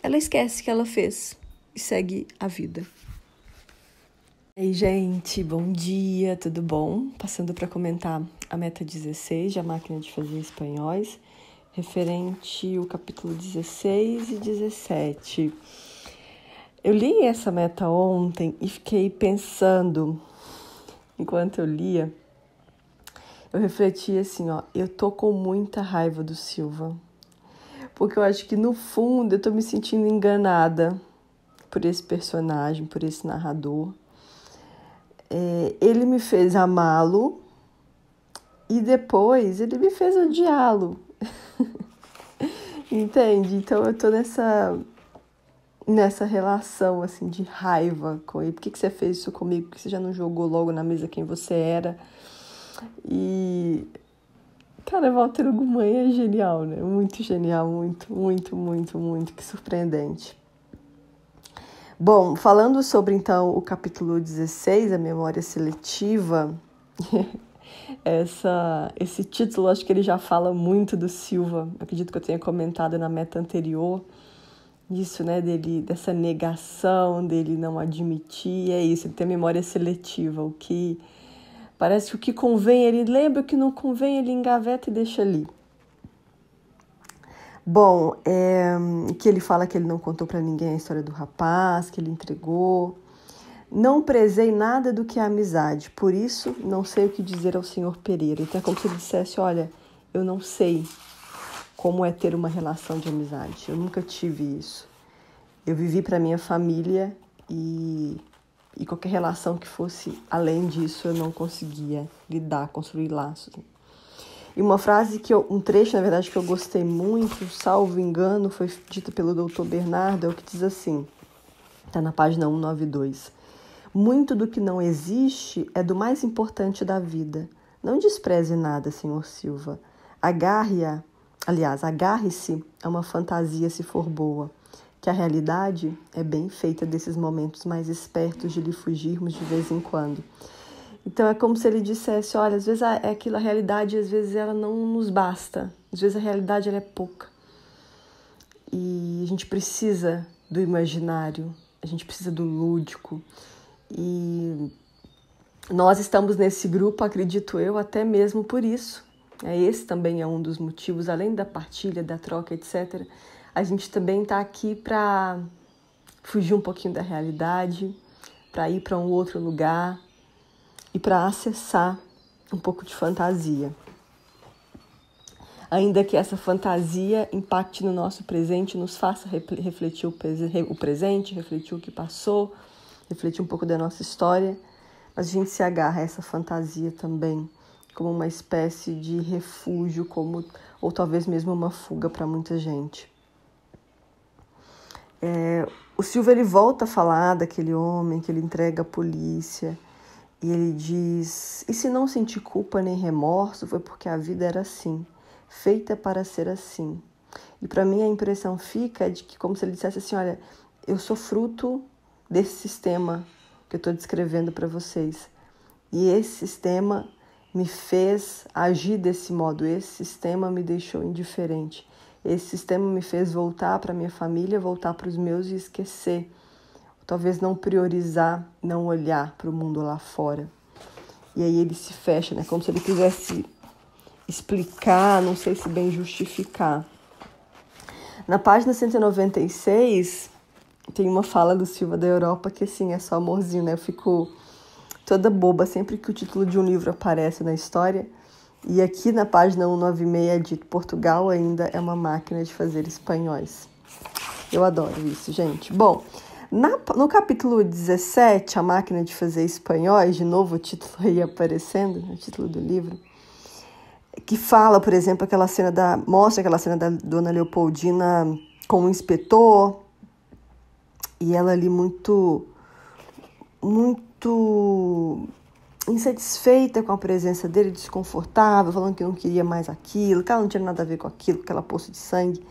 ela esquece que ela fez e segue a vida. Ei, gente, bom dia, tudo bom? Passando para comentar a meta 16 da máquina de fazer espanhóis, referente ao capítulo 16 e 17. Eu li essa meta ontem e fiquei pensando enquanto eu lia eu refleti assim, ó, eu tô com muita raiva do Silva. Porque eu acho que no fundo eu tô me sentindo enganada por esse personagem, por esse narrador. É, ele me fez amá-lo e depois ele me fez odiá-lo. Entende? Então eu tô nessa nessa relação assim de raiva com ele. Por que, que você fez isso comigo? Por que você já não jogou logo na mesa quem você era? E. Cara, Walter Ugumãe é genial, né? Muito genial, muito, muito, muito, muito. Que surpreendente. Bom, falando sobre então o capítulo 16, a memória seletiva, essa, esse título acho que ele já fala muito do Silva. Acredito que eu tenha comentado na meta anterior disso, né, dele, dessa negação, dele não admitir, é isso, ele tem memória seletiva, o que Parece que o que convém ele lembra, o que não convém ele engaveta e deixa ali. Bom, é, que ele fala que ele não contou para ninguém a história do rapaz, que ele entregou. Não prezei nada do que a amizade, por isso não sei o que dizer ao senhor Pereira. Então é como se ele dissesse: Olha, eu não sei como é ter uma relação de amizade, eu nunca tive isso. Eu vivi para minha família e e qualquer relação que fosse além disso, eu não conseguia lidar, construir laços. Né? E uma frase que eu, um trecho, na verdade, que eu gostei muito, salvo engano, foi dita pelo doutor Bernardo, é o que diz assim, está na página 192. Muito do que não existe é do mais importante da vida. Não despreze nada, senhor Silva. Agarre-a, aliás, agarre-se a uma fantasia se for boa que a realidade é bem feita desses momentos mais espertos de lhe fugirmos de vez em quando. Então é como se ele dissesse, olha, às vezes é aquilo, a realidade às vezes ela não nos basta, às vezes a realidade ela é pouca. E a gente precisa do imaginário, a gente precisa do lúdico. E nós estamos nesse grupo, acredito eu, até mesmo por isso. É, esse também é um dos motivos, além da partilha, da troca, etc a gente também está aqui para fugir um pouquinho da realidade, para ir para um outro lugar e para acessar um pouco de fantasia. Ainda que essa fantasia impacte no nosso presente, nos faça refletir o presente, refletir o que passou, refletir um pouco da nossa história, mas a gente se agarra a essa fantasia também como uma espécie de refúgio, como ou talvez mesmo uma fuga para muita gente. É, o Silva ele volta a falar daquele homem que ele entrega à polícia e ele diz: E se não sentir culpa nem remorso, foi porque a vida era assim, feita para ser assim. E para mim a impressão fica de que, como se ele dissesse assim: Olha, eu sou fruto desse sistema que eu estou descrevendo para vocês. E esse sistema me fez agir desse modo, esse sistema me deixou indiferente. Esse sistema me fez voltar para minha família, voltar para os meus e esquecer. Talvez não priorizar, não olhar para o mundo lá fora. E aí ele se fecha, né? Como se ele quisesse explicar, não sei se bem justificar. Na página 196 tem uma fala do Silva da Europa que assim é só amorzinho, né? Eu fico toda boba sempre que o título de um livro aparece na história. E aqui na página 196 é dito: Portugal ainda é uma máquina de fazer espanhóis. Eu adoro isso, gente. Bom, na, no capítulo 17, A Máquina de Fazer Espanhóis, de novo o título aí aparecendo, o título do livro, que fala, por exemplo, aquela cena da. mostra aquela cena da Dona Leopoldina com o inspetor, e ela ali muito. muito insatisfeita com a presença dele, desconfortável, falando que não queria mais aquilo, que ela não tinha nada a ver com aquilo, aquela poça de sangue.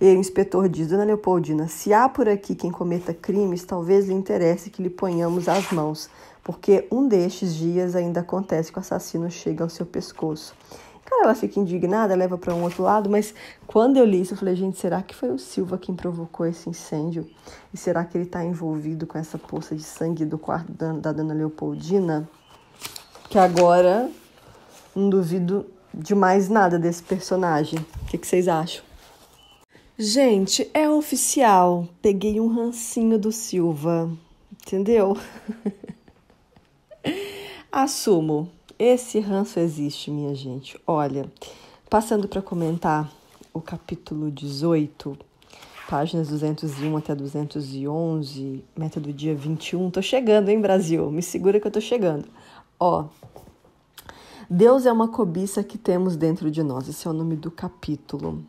E o inspetor diz: Dona Leopoldina, se há por aqui quem cometa crimes, talvez lhe interesse que lhe ponhamos as mãos, porque um destes dias ainda acontece que o assassino chega ao seu pescoço. Cara, ela fica indignada, leva para um outro lado, mas quando eu li isso, eu falei: gente, será que foi o Silva quem provocou esse incêndio? E será que ele está envolvido com essa poça de sangue do quarto da, da Dona Leopoldina? que agora não duvido de mais nada desse personagem. O que, que vocês acham? Gente, é oficial. Peguei um rancinho do Silva, entendeu? Assumo, esse ranço existe, minha gente. Olha, passando para comentar o capítulo 18, páginas 201 até 211, meta do dia 21. Tô chegando, hein, Brasil? Me segura que eu tô chegando. Ó, Deus é uma cobiça que temos dentro de nós. Esse é o nome do capítulo.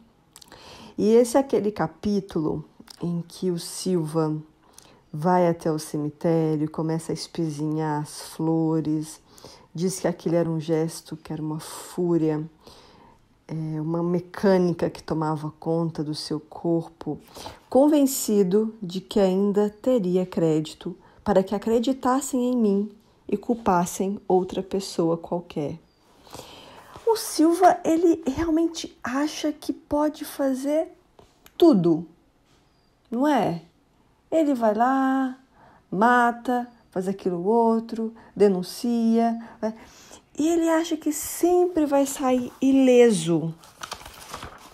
E esse é aquele capítulo em que o Silva vai até o cemitério, começa a espizinhar as flores, diz que aquilo era um gesto, que era uma fúria, é, uma mecânica que tomava conta do seu corpo, convencido de que ainda teria crédito para que acreditassem em mim e culpassem outra pessoa qualquer o Silva ele realmente acha que pode fazer tudo, não é? Ele vai lá, mata, faz aquilo outro, denuncia, né? e ele acha que sempre vai sair ileso,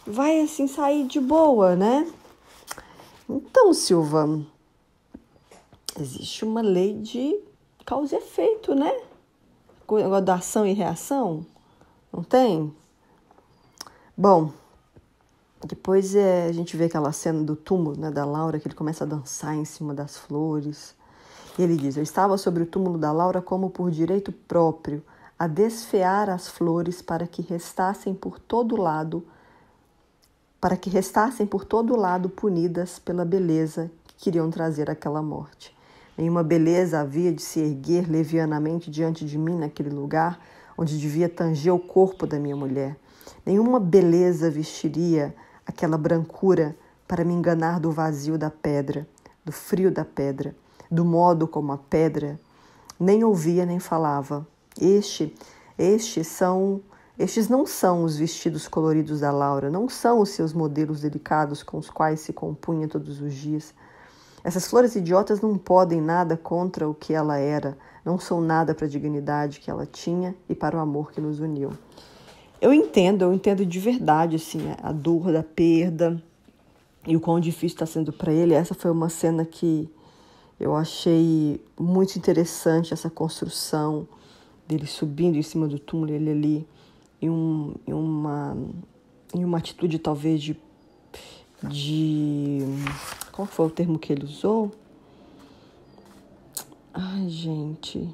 vai assim sair de boa, né? Então, Silva, existe uma lei de causa e efeito, né? O negócio da ação e reação. Não tem? Bom, depois é, a gente vê aquela cena do túmulo né, da Laura, que ele começa a dançar em cima das flores. E ele diz: Eu estava sobre o túmulo da Laura como por direito próprio, a desfear as flores para que restassem por todo lado, para que restassem por todo lado punidas pela beleza que queriam trazer aquela morte. Nenhuma beleza havia de se erguer levianamente diante de mim naquele lugar onde devia tanger o corpo da minha mulher. Nenhuma beleza vestiria aquela brancura para me enganar do vazio da pedra, do frio da pedra, do modo como a pedra nem ouvia nem falava. Este, este são, estes não são os vestidos coloridos da Laura, não são os seus modelos delicados com os quais se compunha todos os dias. Essas flores idiotas não podem nada contra o que ela era, não são nada para a dignidade que ela tinha e para o amor que nos uniu. Eu entendo, eu entendo de verdade assim a dor da perda e o quão difícil está sendo para ele. Essa foi uma cena que eu achei muito interessante essa construção dele subindo em cima do túmulo, ele ali em, um, em uma em uma atitude talvez de de qual foi o termo que ele usou? Ai, gente.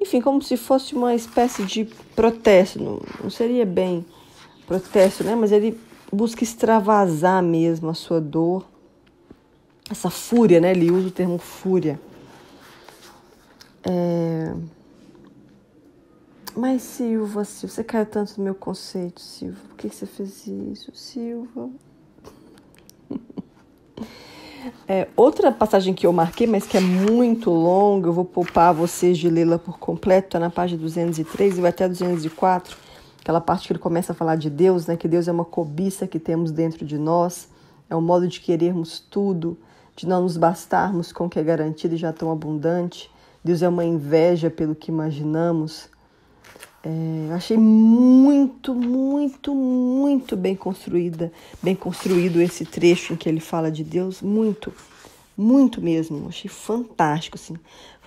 Enfim, como se fosse uma espécie de protesto. Não, seria bem protesto, né? Mas ele busca extravasar mesmo a sua dor, essa fúria, né? Ele usa o termo fúria. É... Mas, Silva, Silva, você caiu tanto no meu conceito, Silva. Por que você fez isso, Silva? É, outra passagem que eu marquei, mas que é muito longa, eu vou poupar vocês de lê-la por completo, está na página 203 e vai até 204, aquela parte que ele começa a falar de Deus, né? que Deus é uma cobiça que temos dentro de nós, é um modo de querermos tudo, de não nos bastarmos com o que é garantido e já tão abundante. Deus é uma inveja pelo que imaginamos. É, eu achei muito, muito, muito bem construída, bem construído esse trecho em que ele fala de Deus, muito, muito mesmo. Achei fantástico, assim.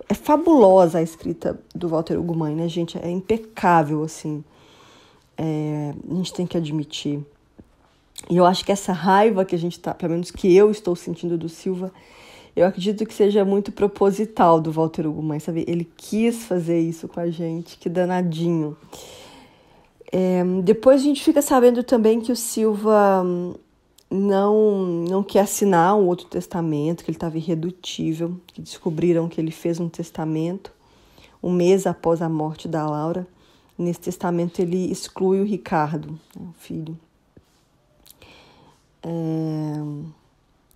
É fabulosa a escrita do Walter Ugumai, né, gente? É impecável, assim. É, a gente tem que admitir. E eu acho que essa raiva que a gente está, pelo menos que eu estou sentindo do Silva, eu acredito que seja muito proposital do Walter Hugo Mãe, sabe? Ele quis fazer isso com a gente, que danadinho. É, depois a gente fica sabendo também que o Silva hum, não, não quer assinar um outro testamento, que ele estava irredutível, que descobriram que ele fez um testamento um mês após a morte da Laura. Nesse testamento ele exclui o Ricardo, né, o filho. É...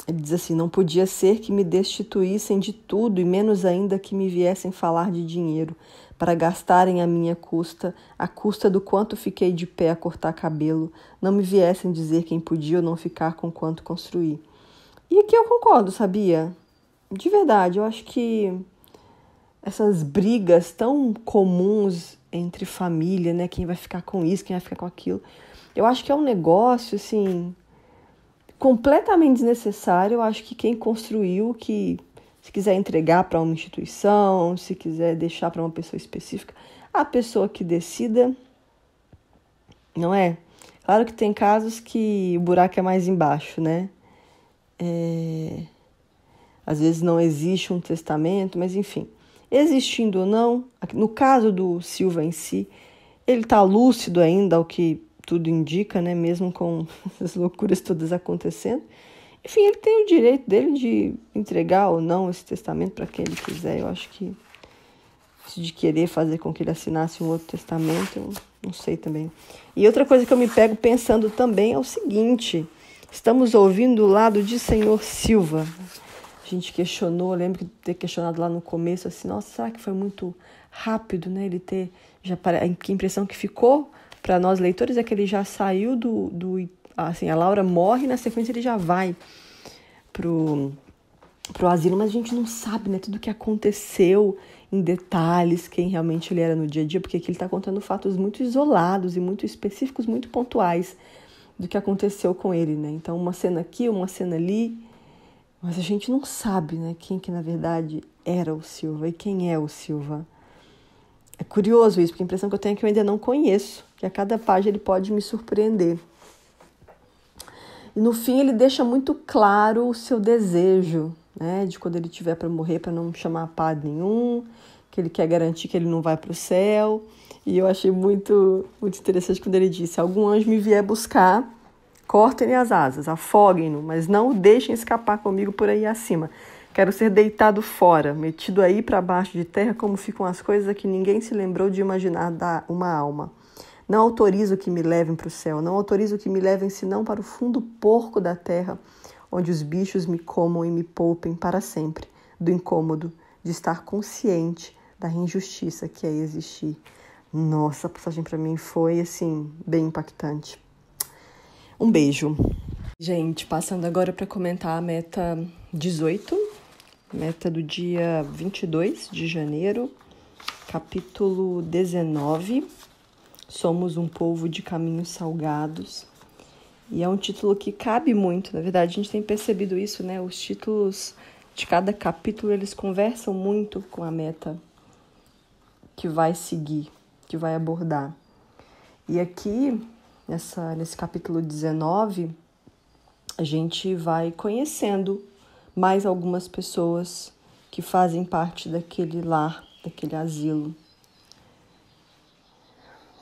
Ele diz assim: Não podia ser que me destituíssem de tudo e menos ainda que me viessem falar de dinheiro para gastarem a minha custa, a custa do quanto fiquei de pé a cortar cabelo, não me viessem dizer quem podia ou não ficar com quanto construí. E aqui eu concordo, sabia? De verdade, eu acho que essas brigas tão comuns entre família, né? Quem vai ficar com isso, quem vai ficar com aquilo. Eu acho que é um negócio, assim, completamente desnecessário. Eu acho que quem construiu, que se quiser entregar para uma instituição, se quiser deixar para uma pessoa específica, a pessoa que decida, não é? Claro que tem casos que o buraco é mais embaixo, né? É... Às vezes não existe um testamento, mas enfim, existindo ou não, no caso do Silva em si, ele está lúcido ainda ao que tudo indica, né? Mesmo com essas loucuras todas acontecendo. Enfim, ele tem o direito dele de entregar ou não esse testamento para quem ele quiser. Eu acho que de querer fazer com que ele assinasse um outro testamento, eu não sei também. E outra coisa que eu me pego pensando também é o seguinte: estamos ouvindo o lado de senhor Silva. A gente questionou, lembro de ter questionado lá no começo, assim, nossa, será que foi muito rápido, né? Ele ter já a impressão que ficou para nós leitores é que ele já saiu do, do. Assim, a Laura morre e na sequência ele já vai pro, pro asilo, mas a gente não sabe, né? Tudo o que aconteceu em detalhes, quem realmente ele era no dia a dia, porque aqui ele está contando fatos muito isolados e muito específicos, muito pontuais do que aconteceu com ele, né? Então, uma cena aqui, uma cena ali, mas a gente não sabe, né, quem que na verdade era o Silva e quem é o Silva. É curioso isso, porque a impressão que eu tenho é que eu ainda não conheço que a cada página ele pode me surpreender. E no fim ele deixa muito claro o seu desejo, né, de quando ele tiver para morrer, para não chamar padre nenhum, que ele quer garantir que ele não vai para o céu. E eu achei muito, muito interessante quando ele disse: Algum anjo me vier buscar, cortem-lhe as asas, afoguem-no, mas não o deixem escapar comigo por aí acima. Quero ser deitado fora, metido aí para baixo de terra, como ficam as coisas que ninguém se lembrou de imaginar da uma alma. Não autorizo que me levem para o céu, não autorizo que me levem senão para o fundo porco da terra, onde os bichos me comam e me poupem para sempre do incômodo de estar consciente da injustiça que é existir. Nossa, a passagem para mim foi assim bem impactante. Um beijo. Gente, passando agora para comentar a meta 18, meta do dia 22 de janeiro, capítulo 19 Somos um povo de caminhos salgados. E é um título que cabe muito, na verdade, a gente tem percebido isso, né? Os títulos de cada capítulo, eles conversam muito com a meta que vai seguir, que vai abordar. E aqui, nessa, nesse capítulo 19, a gente vai conhecendo mais algumas pessoas que fazem parte daquele lar, daquele asilo.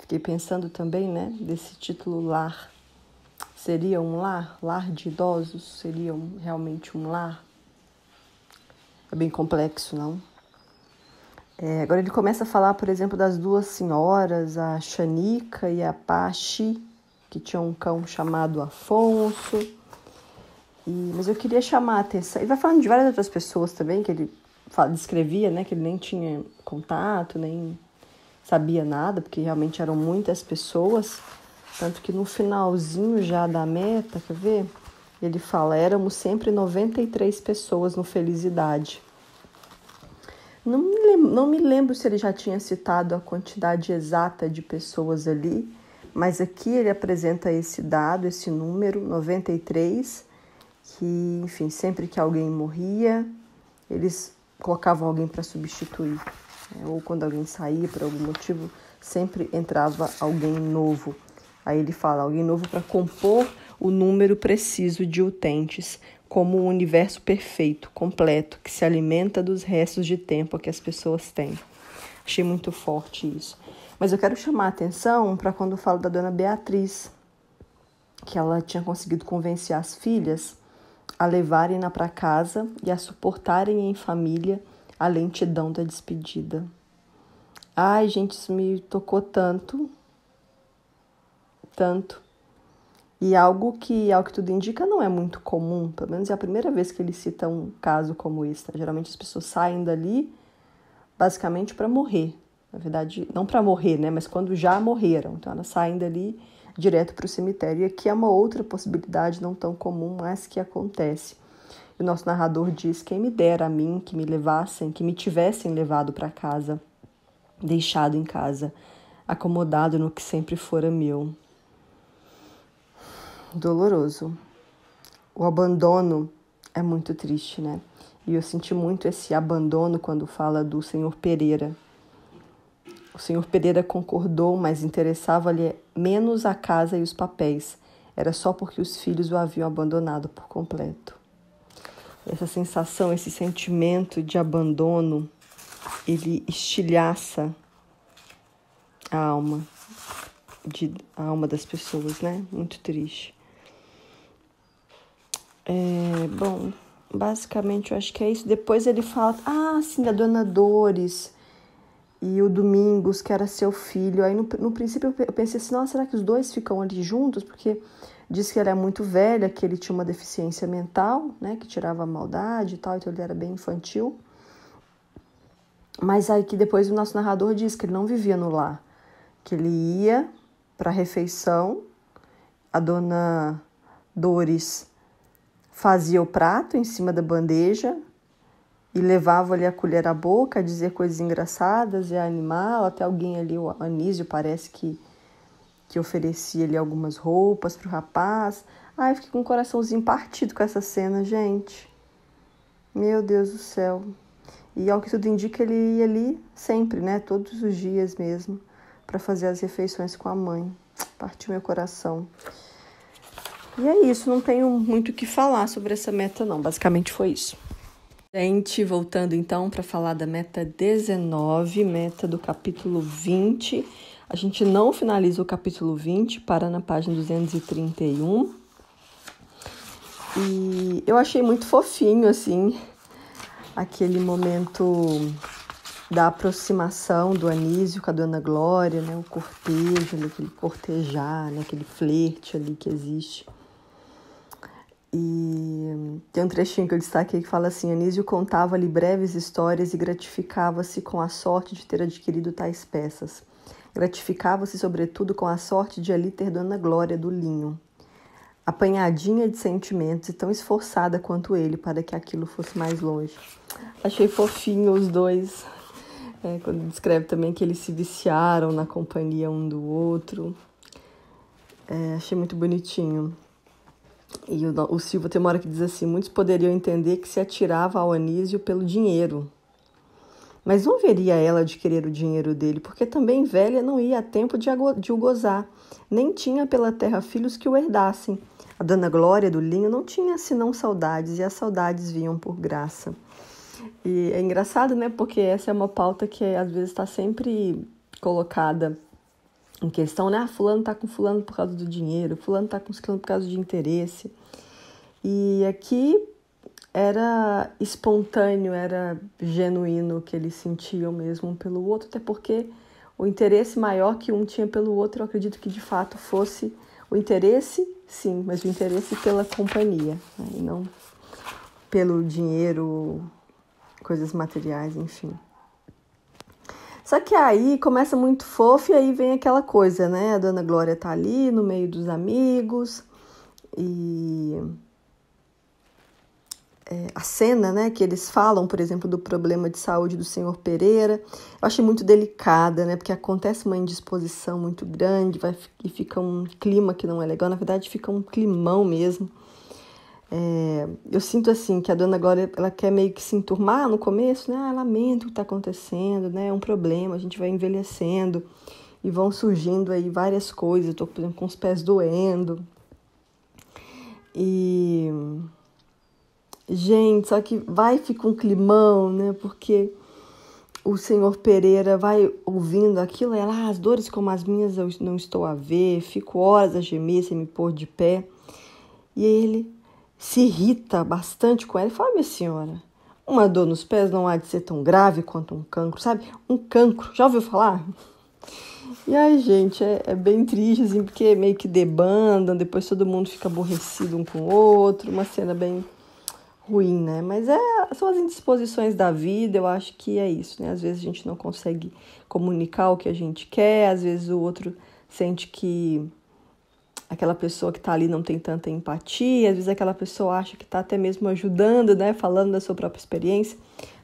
Fiquei pensando também, né, desse título lar. Seria um lar? Lar de idosos? Seria um, realmente um lar? É bem complexo, não? É, agora ele começa a falar, por exemplo, das duas senhoras, a Xanica e a Pachi, que tinham um cão chamado Afonso. E, mas eu queria chamar a atenção. Ele vai tá falando de várias outras pessoas também que ele fala, descrevia, né? Que ele nem tinha contato, nem sabia nada, porque realmente eram muitas pessoas. Tanto que no finalzinho já da meta, quer ver? Ele fala: éramos sempre 93 pessoas no Felicidade. Não me, lembro, não me lembro se ele já tinha citado a quantidade exata de pessoas ali, mas aqui ele apresenta esse dado, esse número, 93, que, enfim, sempre que alguém morria, eles colocavam alguém para substituir. É, ou quando alguém saía por algum motivo, sempre entrava alguém novo. Aí ele fala alguém novo para compor o número preciso de utentes, como um universo perfeito, completo, que se alimenta dos restos de tempo que as pessoas têm. Achei muito forte isso. Mas eu quero chamar a atenção para quando falo da dona Beatriz, que ela tinha conseguido convencer as filhas a levarem-na para casa e a suportarem em família a lentidão da despedida. Ai, gente, isso me tocou tanto, tanto. E algo que, ao que tudo indica, não é muito comum, pelo menos é a primeira vez que ele cita um caso como esse. Né? Geralmente as pessoas saem dali basicamente para morrer. Na verdade, não para morrer, né? Mas quando já morreram. Então elas saem dali direto para o cemitério. E aqui é uma outra possibilidade não tão comum, mas que acontece. E o nosso narrador diz: Quem me dera a mim que me levassem, que me tivessem levado para casa, deixado em casa, acomodado no que sempre fora meu. Doloroso. O abandono é muito triste, né? E eu senti muito esse abandono quando fala do senhor Pereira. O senhor Pereira concordou, mas interessava-lhe menos a casa e os papéis. Era só porque os filhos o haviam abandonado por completo essa sensação, esse sentimento de abandono, ele estilhaça a alma, de, a alma das pessoas, né? Muito triste. É, bom, basicamente eu acho que é isso. Depois ele fala, ah, sim, da Dona Dores e o Domingos, que era seu filho. Aí no, no princípio eu pensei assim, nossa, será que os dois ficam ali juntos? Porque Diz que ela é muito velha, que ele tinha uma deficiência mental, né, que tirava a maldade e tal, então ele era bem infantil. Mas aí que depois o nosso narrador diz que ele não vivia no lar, que ele ia para a refeição, a dona Dores fazia o prato em cima da bandeja e levava ali a colher à boca, a dizer coisas engraçadas e é a animá-lo, até alguém ali, o Anísio, parece que que oferecia ali algumas roupas pro rapaz. Ai, eu fiquei com o coraçãozinho partido com essa cena, gente. Meu Deus do céu. E ao que tudo indica, ele ia ali sempre, né? Todos os dias mesmo, para fazer as refeições com a mãe. Partiu meu coração. E é isso, não tenho muito o que falar sobre essa meta, não. Basicamente foi isso. Gente, voltando então para falar da meta 19, meta do capítulo 20 a gente não finaliza o capítulo 20, para na página 231. E eu achei muito fofinho, assim, aquele momento da aproximação do Anísio com a Dona Glória, né? O cortejo, ali, aquele cortejar, né? aquele flerte ali que existe. E tem um trechinho que eu destaquei que fala assim: Anísio contava-lhe breves histórias e gratificava-se com a sorte de ter adquirido tais peças. Gratificava-se, sobretudo, com a sorte de ali ter Dona Glória do linho, apanhadinha de sentimentos e tão esforçada quanto ele para que aquilo fosse mais longe. Achei fofinho os dois, é, quando descreve também que eles se viciaram na companhia um do outro. É, achei muito bonitinho. E o, o Silva tem uma hora que diz assim: muitos poderiam entender que se atirava ao Anísio pelo dinheiro, mas não veria ela adquirir o dinheiro dele, porque também velha não ia a tempo de, de o gozar, nem tinha pela terra filhos que o herdassem. A dona Glória do Linho não tinha senão saudades, e as saudades vinham por graça. E é engraçado, né? Porque essa é uma pauta que às vezes está sempre colocada em questão, né? Ah, fulano tá com fulano por causa do dinheiro, fulano tá com fulano por causa de interesse. E aqui era espontâneo, era genuíno que eles sentiam mesmo um pelo outro, até porque o interesse maior que um tinha pelo outro, eu acredito que de fato fosse o interesse, sim, mas o interesse pela companhia, né? e não pelo dinheiro, coisas materiais, enfim. Só que aí começa muito fofo e aí vem aquela coisa, né? A dona Glória tá ali no meio dos amigos e é, a cena né, que eles falam, por exemplo, do problema de saúde do senhor Pereira. Eu achei muito delicada, né, porque acontece uma indisposição muito grande vai, e fica um clima que não é legal. Na verdade, fica um climão mesmo. É, eu sinto assim que a dona Glória ela quer meio que se enturmar no começo, né? Ah, lamento o que está acontecendo, né? É um problema, a gente vai envelhecendo e vão surgindo aí várias coisas. Eu Estou, por exemplo, com os pés doendo. E Gente, só que vai fica um climão, né? Porque o senhor Pereira vai ouvindo aquilo, e ela, ah, as dores como as minhas eu não estou a ver, fico horas a gemer sem me pôr de pé. E ele se irrita bastante com ela e fala: ah, minha senhora, uma dor nos pés não há de ser tão grave quanto um cancro, sabe? Um cancro, já ouviu falar? E aí, gente, é, é, bem triste, assim, porque meio que debandam, depois todo mundo fica aborrecido um com o outro, uma cena bem ruim, né? Mas é, são as indisposições da vida, eu acho que é isso, né? Às vezes a gente não consegue comunicar o que a gente quer, às vezes o outro sente que aquela pessoa que está ali não tem tanta empatia, às vezes aquela pessoa acha que está até mesmo ajudando, né? Falando da sua própria experiência.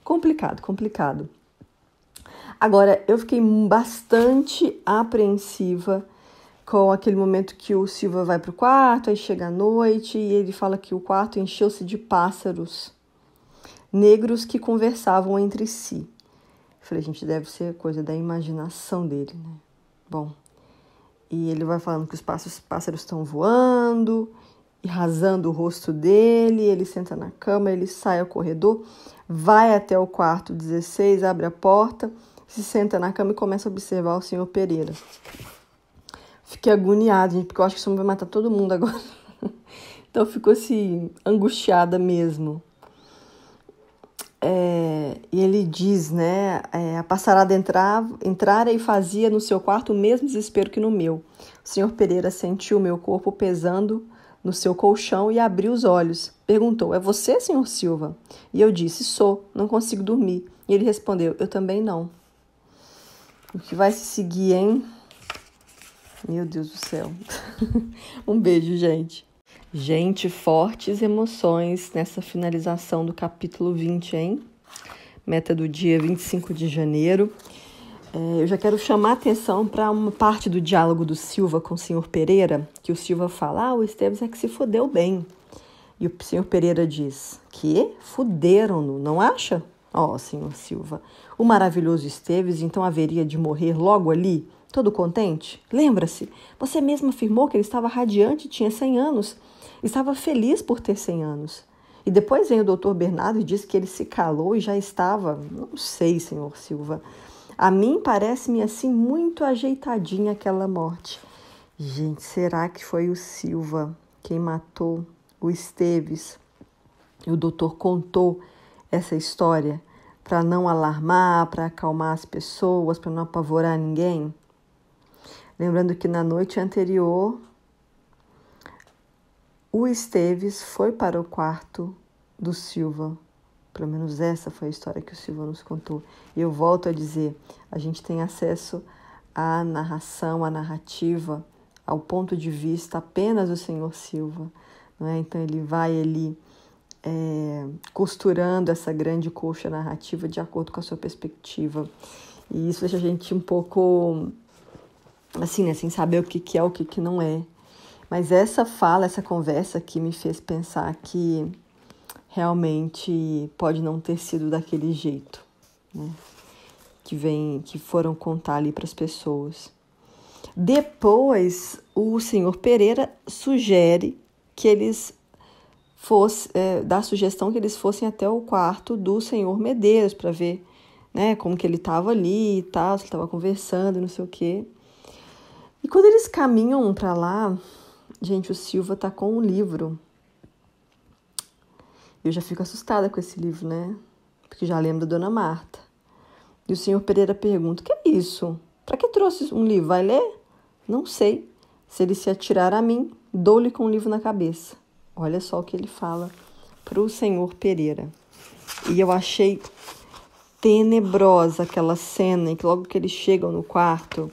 Complicado, complicado. Agora, eu fiquei bastante apreensiva com aquele momento que o Silva vai para o quarto, aí chega a noite e ele fala que o quarto encheu-se de pássaros negros que conversavam entre si. Eu falei, gente, deve ser coisa da imaginação dele, né? Bom, e ele vai falando que os pássaros, pássaros estão voando e rasando o rosto dele. Ele senta na cama, ele sai ao corredor, vai até o quarto 16, abre a porta, se senta na cama e começa a observar o senhor Pereira. Fiquei agoniada, gente, porque eu acho que isso vai matar todo mundo agora. então ficou assim, angustiada mesmo. É, e ele diz, né? É, a passarada entrava, entrara e fazia no seu quarto o mesmo desespero que no meu. O senhor Pereira sentiu meu corpo pesando no seu colchão e abriu os olhos. Perguntou: É você, senhor Silva? E eu disse: Sou, não consigo dormir. E ele respondeu: Eu também não. O que vai se seguir, hein? Meu Deus do céu. um beijo, gente. Gente, fortes emoções nessa finalização do capítulo 20, hein? Meta do dia 25 de janeiro. É, eu já quero chamar atenção para uma parte do diálogo do Silva com o senhor Pereira, que o Silva fala: ah, o Esteves é que se fodeu bem. E o senhor Pereira diz: que? Fuderam-no, não acha? Ó, oh, senhor Silva, o maravilhoso Esteves então haveria de morrer logo ali? todo contente? Lembra-se, você mesmo afirmou que ele estava radiante e tinha 100 anos. Estava feliz por ter 100 anos. E depois vem o doutor Bernardo e diz que ele se calou e já estava. Não sei, senhor Silva. A mim parece-me assim muito ajeitadinha aquela morte. Gente, será que foi o Silva quem matou o Esteves? E o doutor contou essa história para não alarmar, para acalmar as pessoas, para não apavorar ninguém? Lembrando que na noite anterior, o Esteves foi para o quarto do Silva. Pelo menos essa foi a história que o Silva nos contou. E eu volto a dizer: a gente tem acesso à narração, à narrativa, ao ponto de vista apenas do senhor Silva. Não é? Então ele vai ele é, costurando essa grande coxa narrativa de acordo com a sua perspectiva. E isso deixa a gente um pouco assim, né, sem saber o que, que é, o que, que não é. Mas essa fala, essa conversa aqui me fez pensar que realmente pode não ter sido daquele jeito, né? Que vem, que foram contar ali para as pessoas. Depois, o senhor Pereira sugere que eles fosse é, dá a sugestão que eles fossem até o quarto do senhor Medeiros para ver, né, como que ele estava ali e tal, se ele estava conversando, não sei o quê. E quando eles caminham para lá, gente, o Silva tá com um livro. Eu já fico assustada com esse livro, né? Porque já lembro da Dona Marta. E o senhor Pereira pergunta: "O "Que é isso? Para que trouxe um livro? Vai ler?" "Não sei. Se ele se atirar a mim, dou-lhe com um livro na cabeça." Olha só o que ele fala para o senhor Pereira. E eu achei tenebrosa aquela cena em que logo que eles chegam no quarto,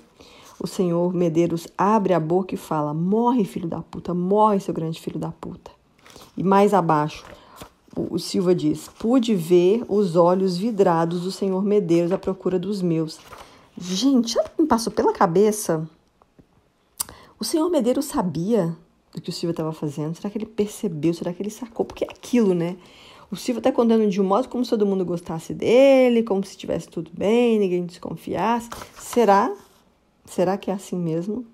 o senhor Medeiros abre a boca e fala: morre, filho da puta, morre, seu grande filho da puta. E mais abaixo, o Silva diz: pude ver os olhos vidrados do senhor Medeiros à procura dos meus. Gente, já o que me passou pela cabeça? O senhor Medeiros sabia do que o Silva estava fazendo? Será que ele percebeu? Será que ele sacou? Porque é aquilo, né? O Silva está contando de um modo como se todo mundo gostasse dele, como se estivesse tudo bem, ninguém desconfiasse. Será Será que é assim mesmo?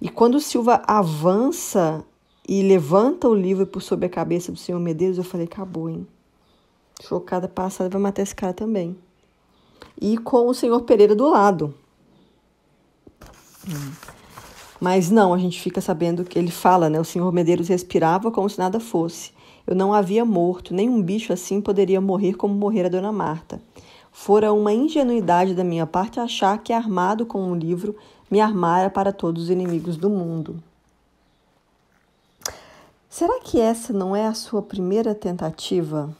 E quando Silva avança e levanta o livro por sobre a cabeça do senhor Medeiros, eu falei: acabou, hein? Chocada passada, vai matar esse cara também. E com o senhor Pereira do lado. Hum. Mas não, a gente fica sabendo que ele fala, né? O senhor Medeiros respirava como se nada fosse. Eu não havia morto, nem um bicho assim poderia morrer como morrera a dona Marta. Fora uma ingenuidade da minha parte achar que, armado com um livro, me armara para todos os inimigos do mundo. Será que essa não é a sua primeira tentativa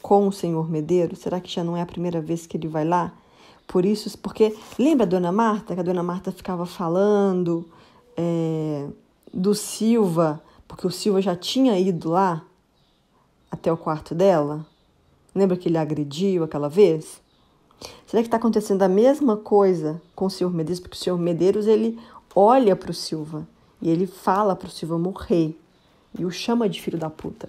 com o senhor Medeiro? Será que já não é a primeira vez que ele vai lá? Por isso, porque lembra a dona Marta? Que a dona Marta ficava falando é, do Silva, porque o Silva já tinha ido lá até o quarto dela? Lembra que ele agrediu aquela vez? Será que está acontecendo a mesma coisa com o senhor Medeiros? Porque o senhor Medeiros ele olha para o Silva e ele fala para o Silva morrer e o chama de filho da puta.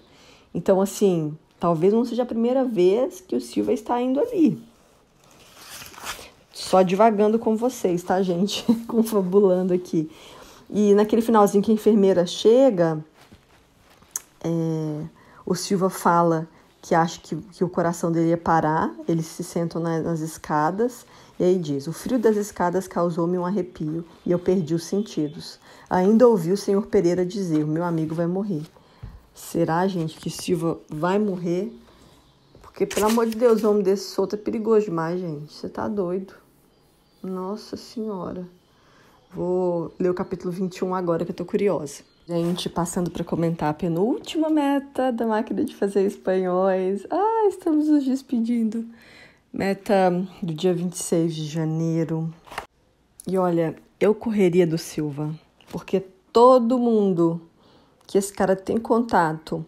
Então, assim, talvez não seja a primeira vez que o Silva está indo ali. Só divagando com vocês, tá, gente? Confabulando aqui. E naquele finalzinho que a enfermeira chega, é, o Silva fala que acha que, que o coração dele ia parar, eles se sentam na, nas escadas e aí diz: O frio das escadas causou-me um arrepio e eu perdi os sentidos. Ainda ouvi o senhor Pereira dizer: Meu amigo vai morrer. Será, gente, que Silva vai morrer? Porque, pelo amor de Deus, o homem desse solto é perigoso demais, gente. Você tá doido. Nossa Senhora. Vou ler o capítulo 21 agora que eu tô curiosa. Gente, passando para comentar a penúltima meta da máquina de fazer espanhóis. Ah, estamos nos despedindo. Meta do dia 26 de janeiro. E olha, eu correria do Silva, porque todo mundo que esse cara tem contato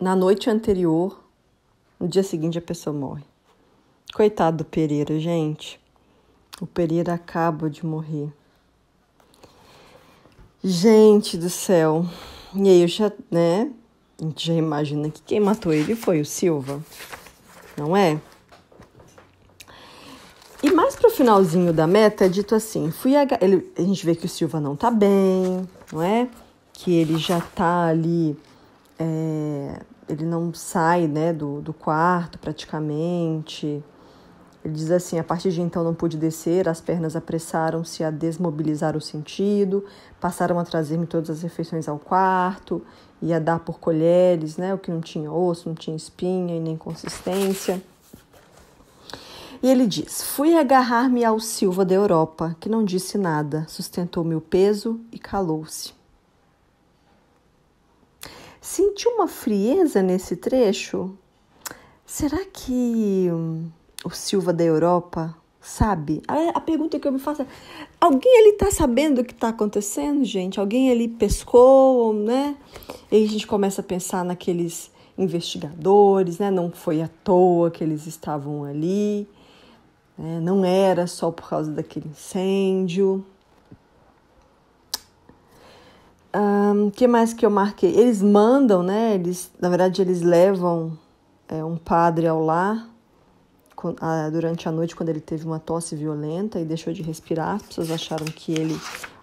na noite anterior, no dia seguinte a pessoa morre. Coitado do Pereira, gente. O Pereira acaba de morrer. Gente do céu. E aí eu já, né? A gente já imagina que quem matou ele foi o Silva, não é? E mais pro finalzinho da meta é dito assim: fui a, ele, a gente vê que o Silva não tá bem, não é? Que ele já tá ali, é, ele não sai né, do, do quarto praticamente. Ele diz assim: a partir de então não pude descer, as pernas apressaram-se a desmobilizar o sentido, Passaram a trazer-me todas as refeições ao quarto e a dar por colheres, né, o que não tinha osso, não tinha espinha e nem consistência. E ele diz: Fui agarrar-me ao Silva da Europa, que não disse nada, sustentou meu peso e calou-se. Senti uma frieza nesse trecho. Será que hum, o Silva da Europa sabe? A, a, pergunta que eu me faço é: alguém ali tá sabendo o que tá acontecendo, gente? Alguém ali pescou, né? E aí a gente começa a pensar naqueles investigadores, né? Não foi à toa que eles estavam ali, né? não era só por causa daquele incêndio. O um, que mais que eu marquei? Eles mandam, né? Eles, na verdade, eles levam é, um padre ao lar durante a noite, quando ele teve uma tosse violenta e deixou de respirar, as pessoas acharam que ele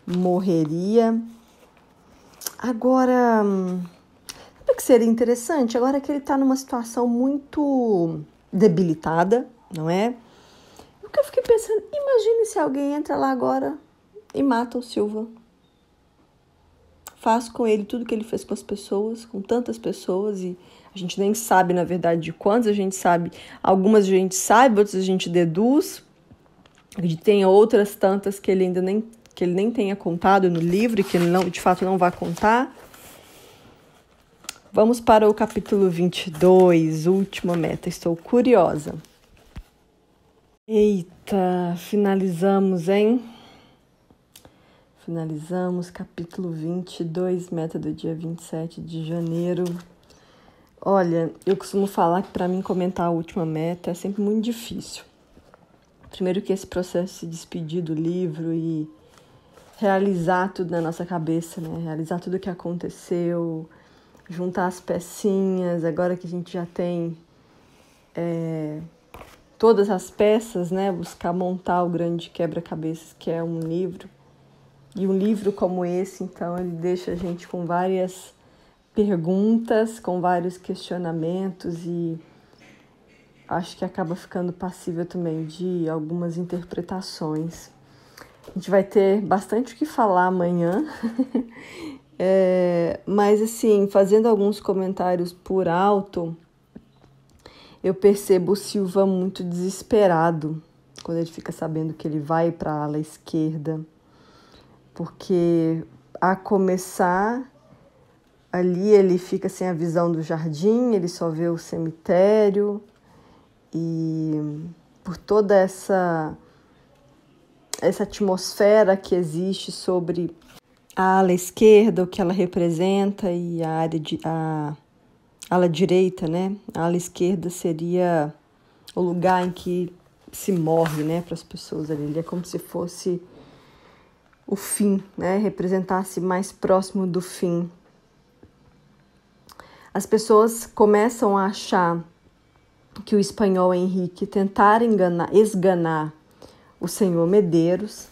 morreria. Agora, hum, sabe o que seria interessante? Agora que ele está numa situação muito debilitada, não é? O que eu fiquei pensando, imagine se alguém entra lá agora e mata o Silva. Faz com ele tudo que ele fez com as pessoas, com tantas pessoas e a gente nem sabe, na verdade, de quantas a gente sabe. Algumas a gente sabe, outras a gente deduz. Tem outras tantas que ele ainda nem, que ele nem tenha contado no livro, que ele não, de fato não vai contar. Vamos para o capítulo 22, última meta. Estou curiosa. Eita, finalizamos, hein? Finalizamos capítulo 22, meta do dia 27 de janeiro. Olha, eu costumo falar que para mim comentar a última meta é sempre muito difícil. Primeiro que esse processo de se despedir do livro e realizar tudo na nossa cabeça, né? Realizar tudo o que aconteceu, juntar as pecinhas, agora que a gente já tem é, todas as peças, né? Buscar montar o grande quebra-cabeças que é um livro. E um livro como esse, então, ele deixa a gente com várias perguntas, com vários questionamentos e acho que acaba ficando passível também de algumas interpretações. A gente vai ter bastante o que falar amanhã, é, mas assim, fazendo alguns comentários por alto, eu percebo o Silva muito desesperado quando ele fica sabendo que ele vai para a ala esquerda, porque a começar Ali ele fica sem a visão do jardim, ele só vê o cemitério e por toda essa essa atmosfera que existe sobre a ala esquerda, o que ela representa e a área de a ala direita, né? A ala esquerda seria o lugar em que se morre, né, para as pessoas ali. Ele é como se fosse o fim, né? Representasse mais próximo do fim as pessoas começam a achar que o espanhol Henrique tentara enganar, esganar o senhor Medeiros.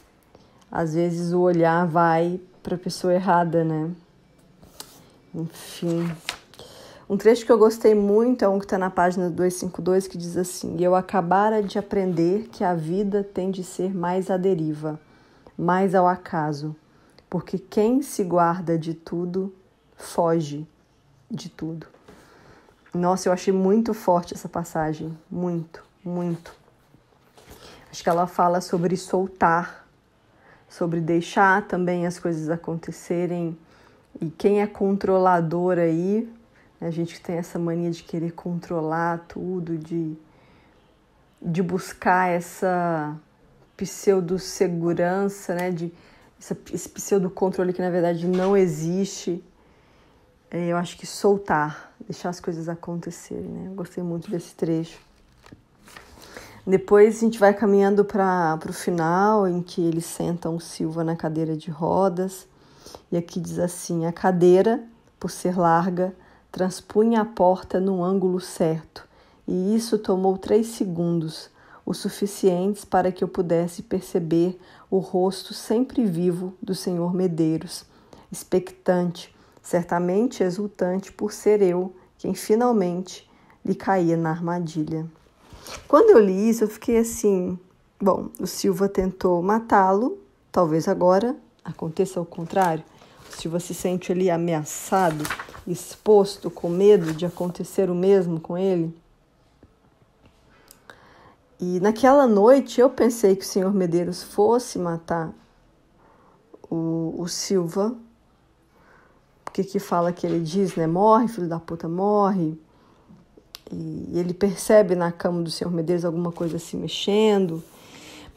Às vezes o olhar vai para a pessoa errada, né? Enfim. Um trecho que eu gostei muito é um que está na página 252 que diz assim: Eu acabara de aprender que a vida tem de ser mais à deriva, mais ao acaso, porque quem se guarda de tudo foge de tudo. Nossa, eu achei muito forte essa passagem, muito, muito. Acho que ela fala sobre soltar, sobre deixar também as coisas acontecerem. E quem é controlador aí, a gente tem essa mania de querer controlar tudo, de, de buscar essa pseudo-segurança, né? De, essa, esse pseudo-controle que na verdade não existe é, eu acho que soltar, deixar as coisas acontecerem, né? Eu gostei muito desse trecho. Depois a gente vai caminhando para o final, em que eles sentam Silva na cadeira de rodas. E aqui diz assim: a cadeira, por ser larga, transpunha a porta no ângulo certo, e isso tomou três segundos, o suficientes para que eu pudesse perceber o rosto sempre vivo do senhor Medeiros, expectante, certamente exultante por ser eu quem finalmente lhe caía na armadilha. Quando eu li isso, eu fiquei assim: bom, o Silva tentou matá-lo, talvez agora aconteça o contrário. O Silva se sente ali ameaçado, exposto, com medo de acontecer o mesmo com ele. E naquela noite eu pensei que o senhor Medeiros fosse matar o, o Silva porque que fala que ele diz, né? Morre, filho da puta, morre. E ele percebe na cama do senhor Medeiros alguma coisa se mexendo.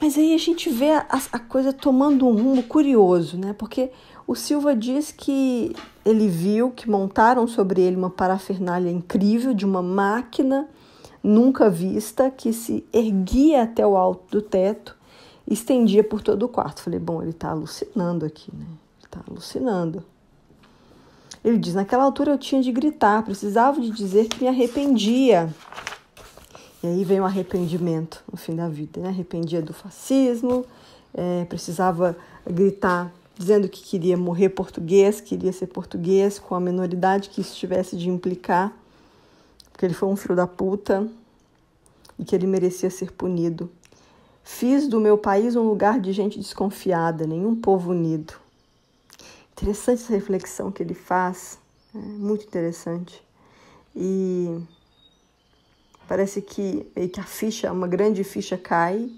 Mas aí a gente vê a, a coisa tomando um rumo curioso, né? Porque o Silva diz que ele viu que montaram sobre ele uma parafernália incrível de uma máquina nunca vista que se erguia até o alto do teto e estendia por todo o quarto. Falei, bom, ele está alucinando aqui, né? Está alucinando. Ele diz: Naquela altura eu tinha de gritar, precisava de dizer que me arrependia. E aí vem o arrependimento no fim da vida, né? Arrependia do fascismo, é, precisava gritar dizendo que queria morrer português, queria ser português, com a menoridade que isso tivesse de implicar, porque ele foi um filho da puta e que ele merecia ser punido. Fiz do meu país um lugar de gente desconfiada, nenhum povo unido. Interessante essa reflexão que ele faz, né? muito interessante. E parece que, que a ficha, uma grande ficha cai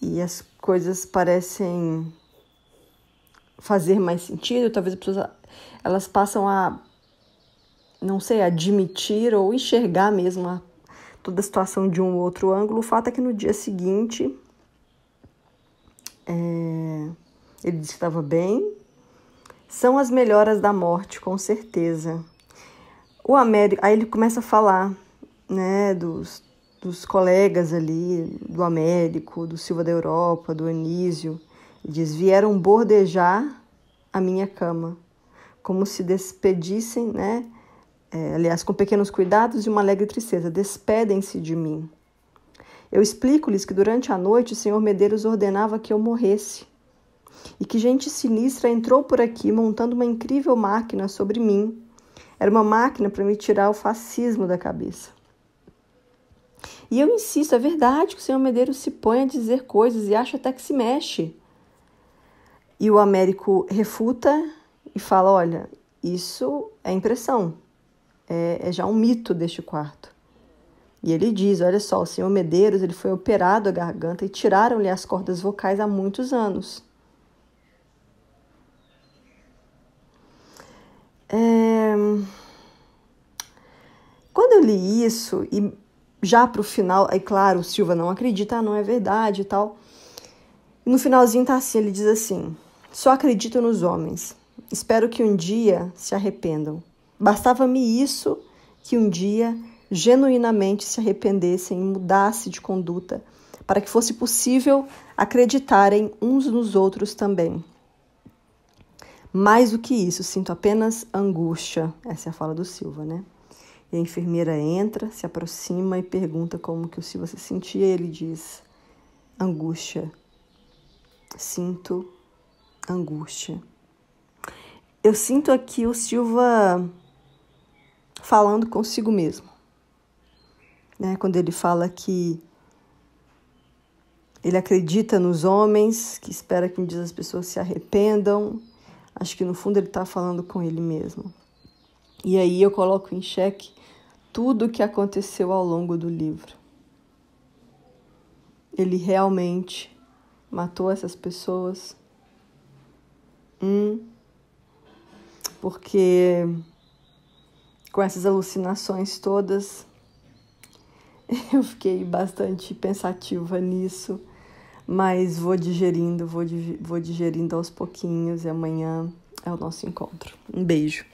e as coisas parecem fazer mais sentido, talvez as pessoas elas passam a não sei, admitir ou enxergar mesmo a, toda a situação de um ou outro ângulo. O fato é que no dia seguinte é, ele disse que estava bem, são as melhoras da morte, com certeza. O Américo, aí ele começa a falar, né, dos, dos colegas ali, do Américo, do Silva da Europa, do Anísio. Ele diz: vieram bordejar a minha cama, como se despedissem, né? É, aliás, com pequenos cuidados e uma alegre tristeza, despedem-se de mim. Eu explico-lhes que durante a noite o senhor Medeiros ordenava que eu morresse e que gente sinistra entrou por aqui montando uma incrível máquina sobre mim. Era uma máquina para me tirar o fascismo da cabeça. E eu insisto, é verdade que o senhor Medeiros se põe a dizer coisas e acha até que se mexe. E o Américo refuta e fala: olha, isso é impressão, é, é já um mito deste quarto. E ele diz: olha só, o senhor Medeiros ele foi operado a garganta e tiraram-lhe as cordas vocais há muitos anos. É... Quando eu li isso, e já pro final, aí claro, o Silva não acredita, ah, não é verdade e tal. No finalzinho tá assim, ele diz assim: Só acredito nos homens. Espero que um dia se arrependam. Bastava-me isso que um dia genuinamente se arrependessem e mudasse de conduta, para que fosse possível acreditarem uns nos outros também. Mais do que isso, sinto apenas angústia. Essa é a fala do Silva, né? E a enfermeira entra, se aproxima e pergunta como que o Silva se sentia. E ele diz: angústia. Sinto angústia. Eu sinto aqui o Silva falando consigo mesmo. Né? Quando ele fala que ele acredita nos homens, que espera que um dia as pessoas se arrependam, Acho que no fundo ele está falando com ele mesmo. E aí eu coloco em xeque tudo o que aconteceu ao longo do livro. Ele realmente matou essas pessoas? Hum, porque com essas alucinações todas, eu fiquei bastante pensativa nisso mas vou digerindo, vou, digerindo aos pouquinhos e amanhã é o nosso encontro. Um beijo.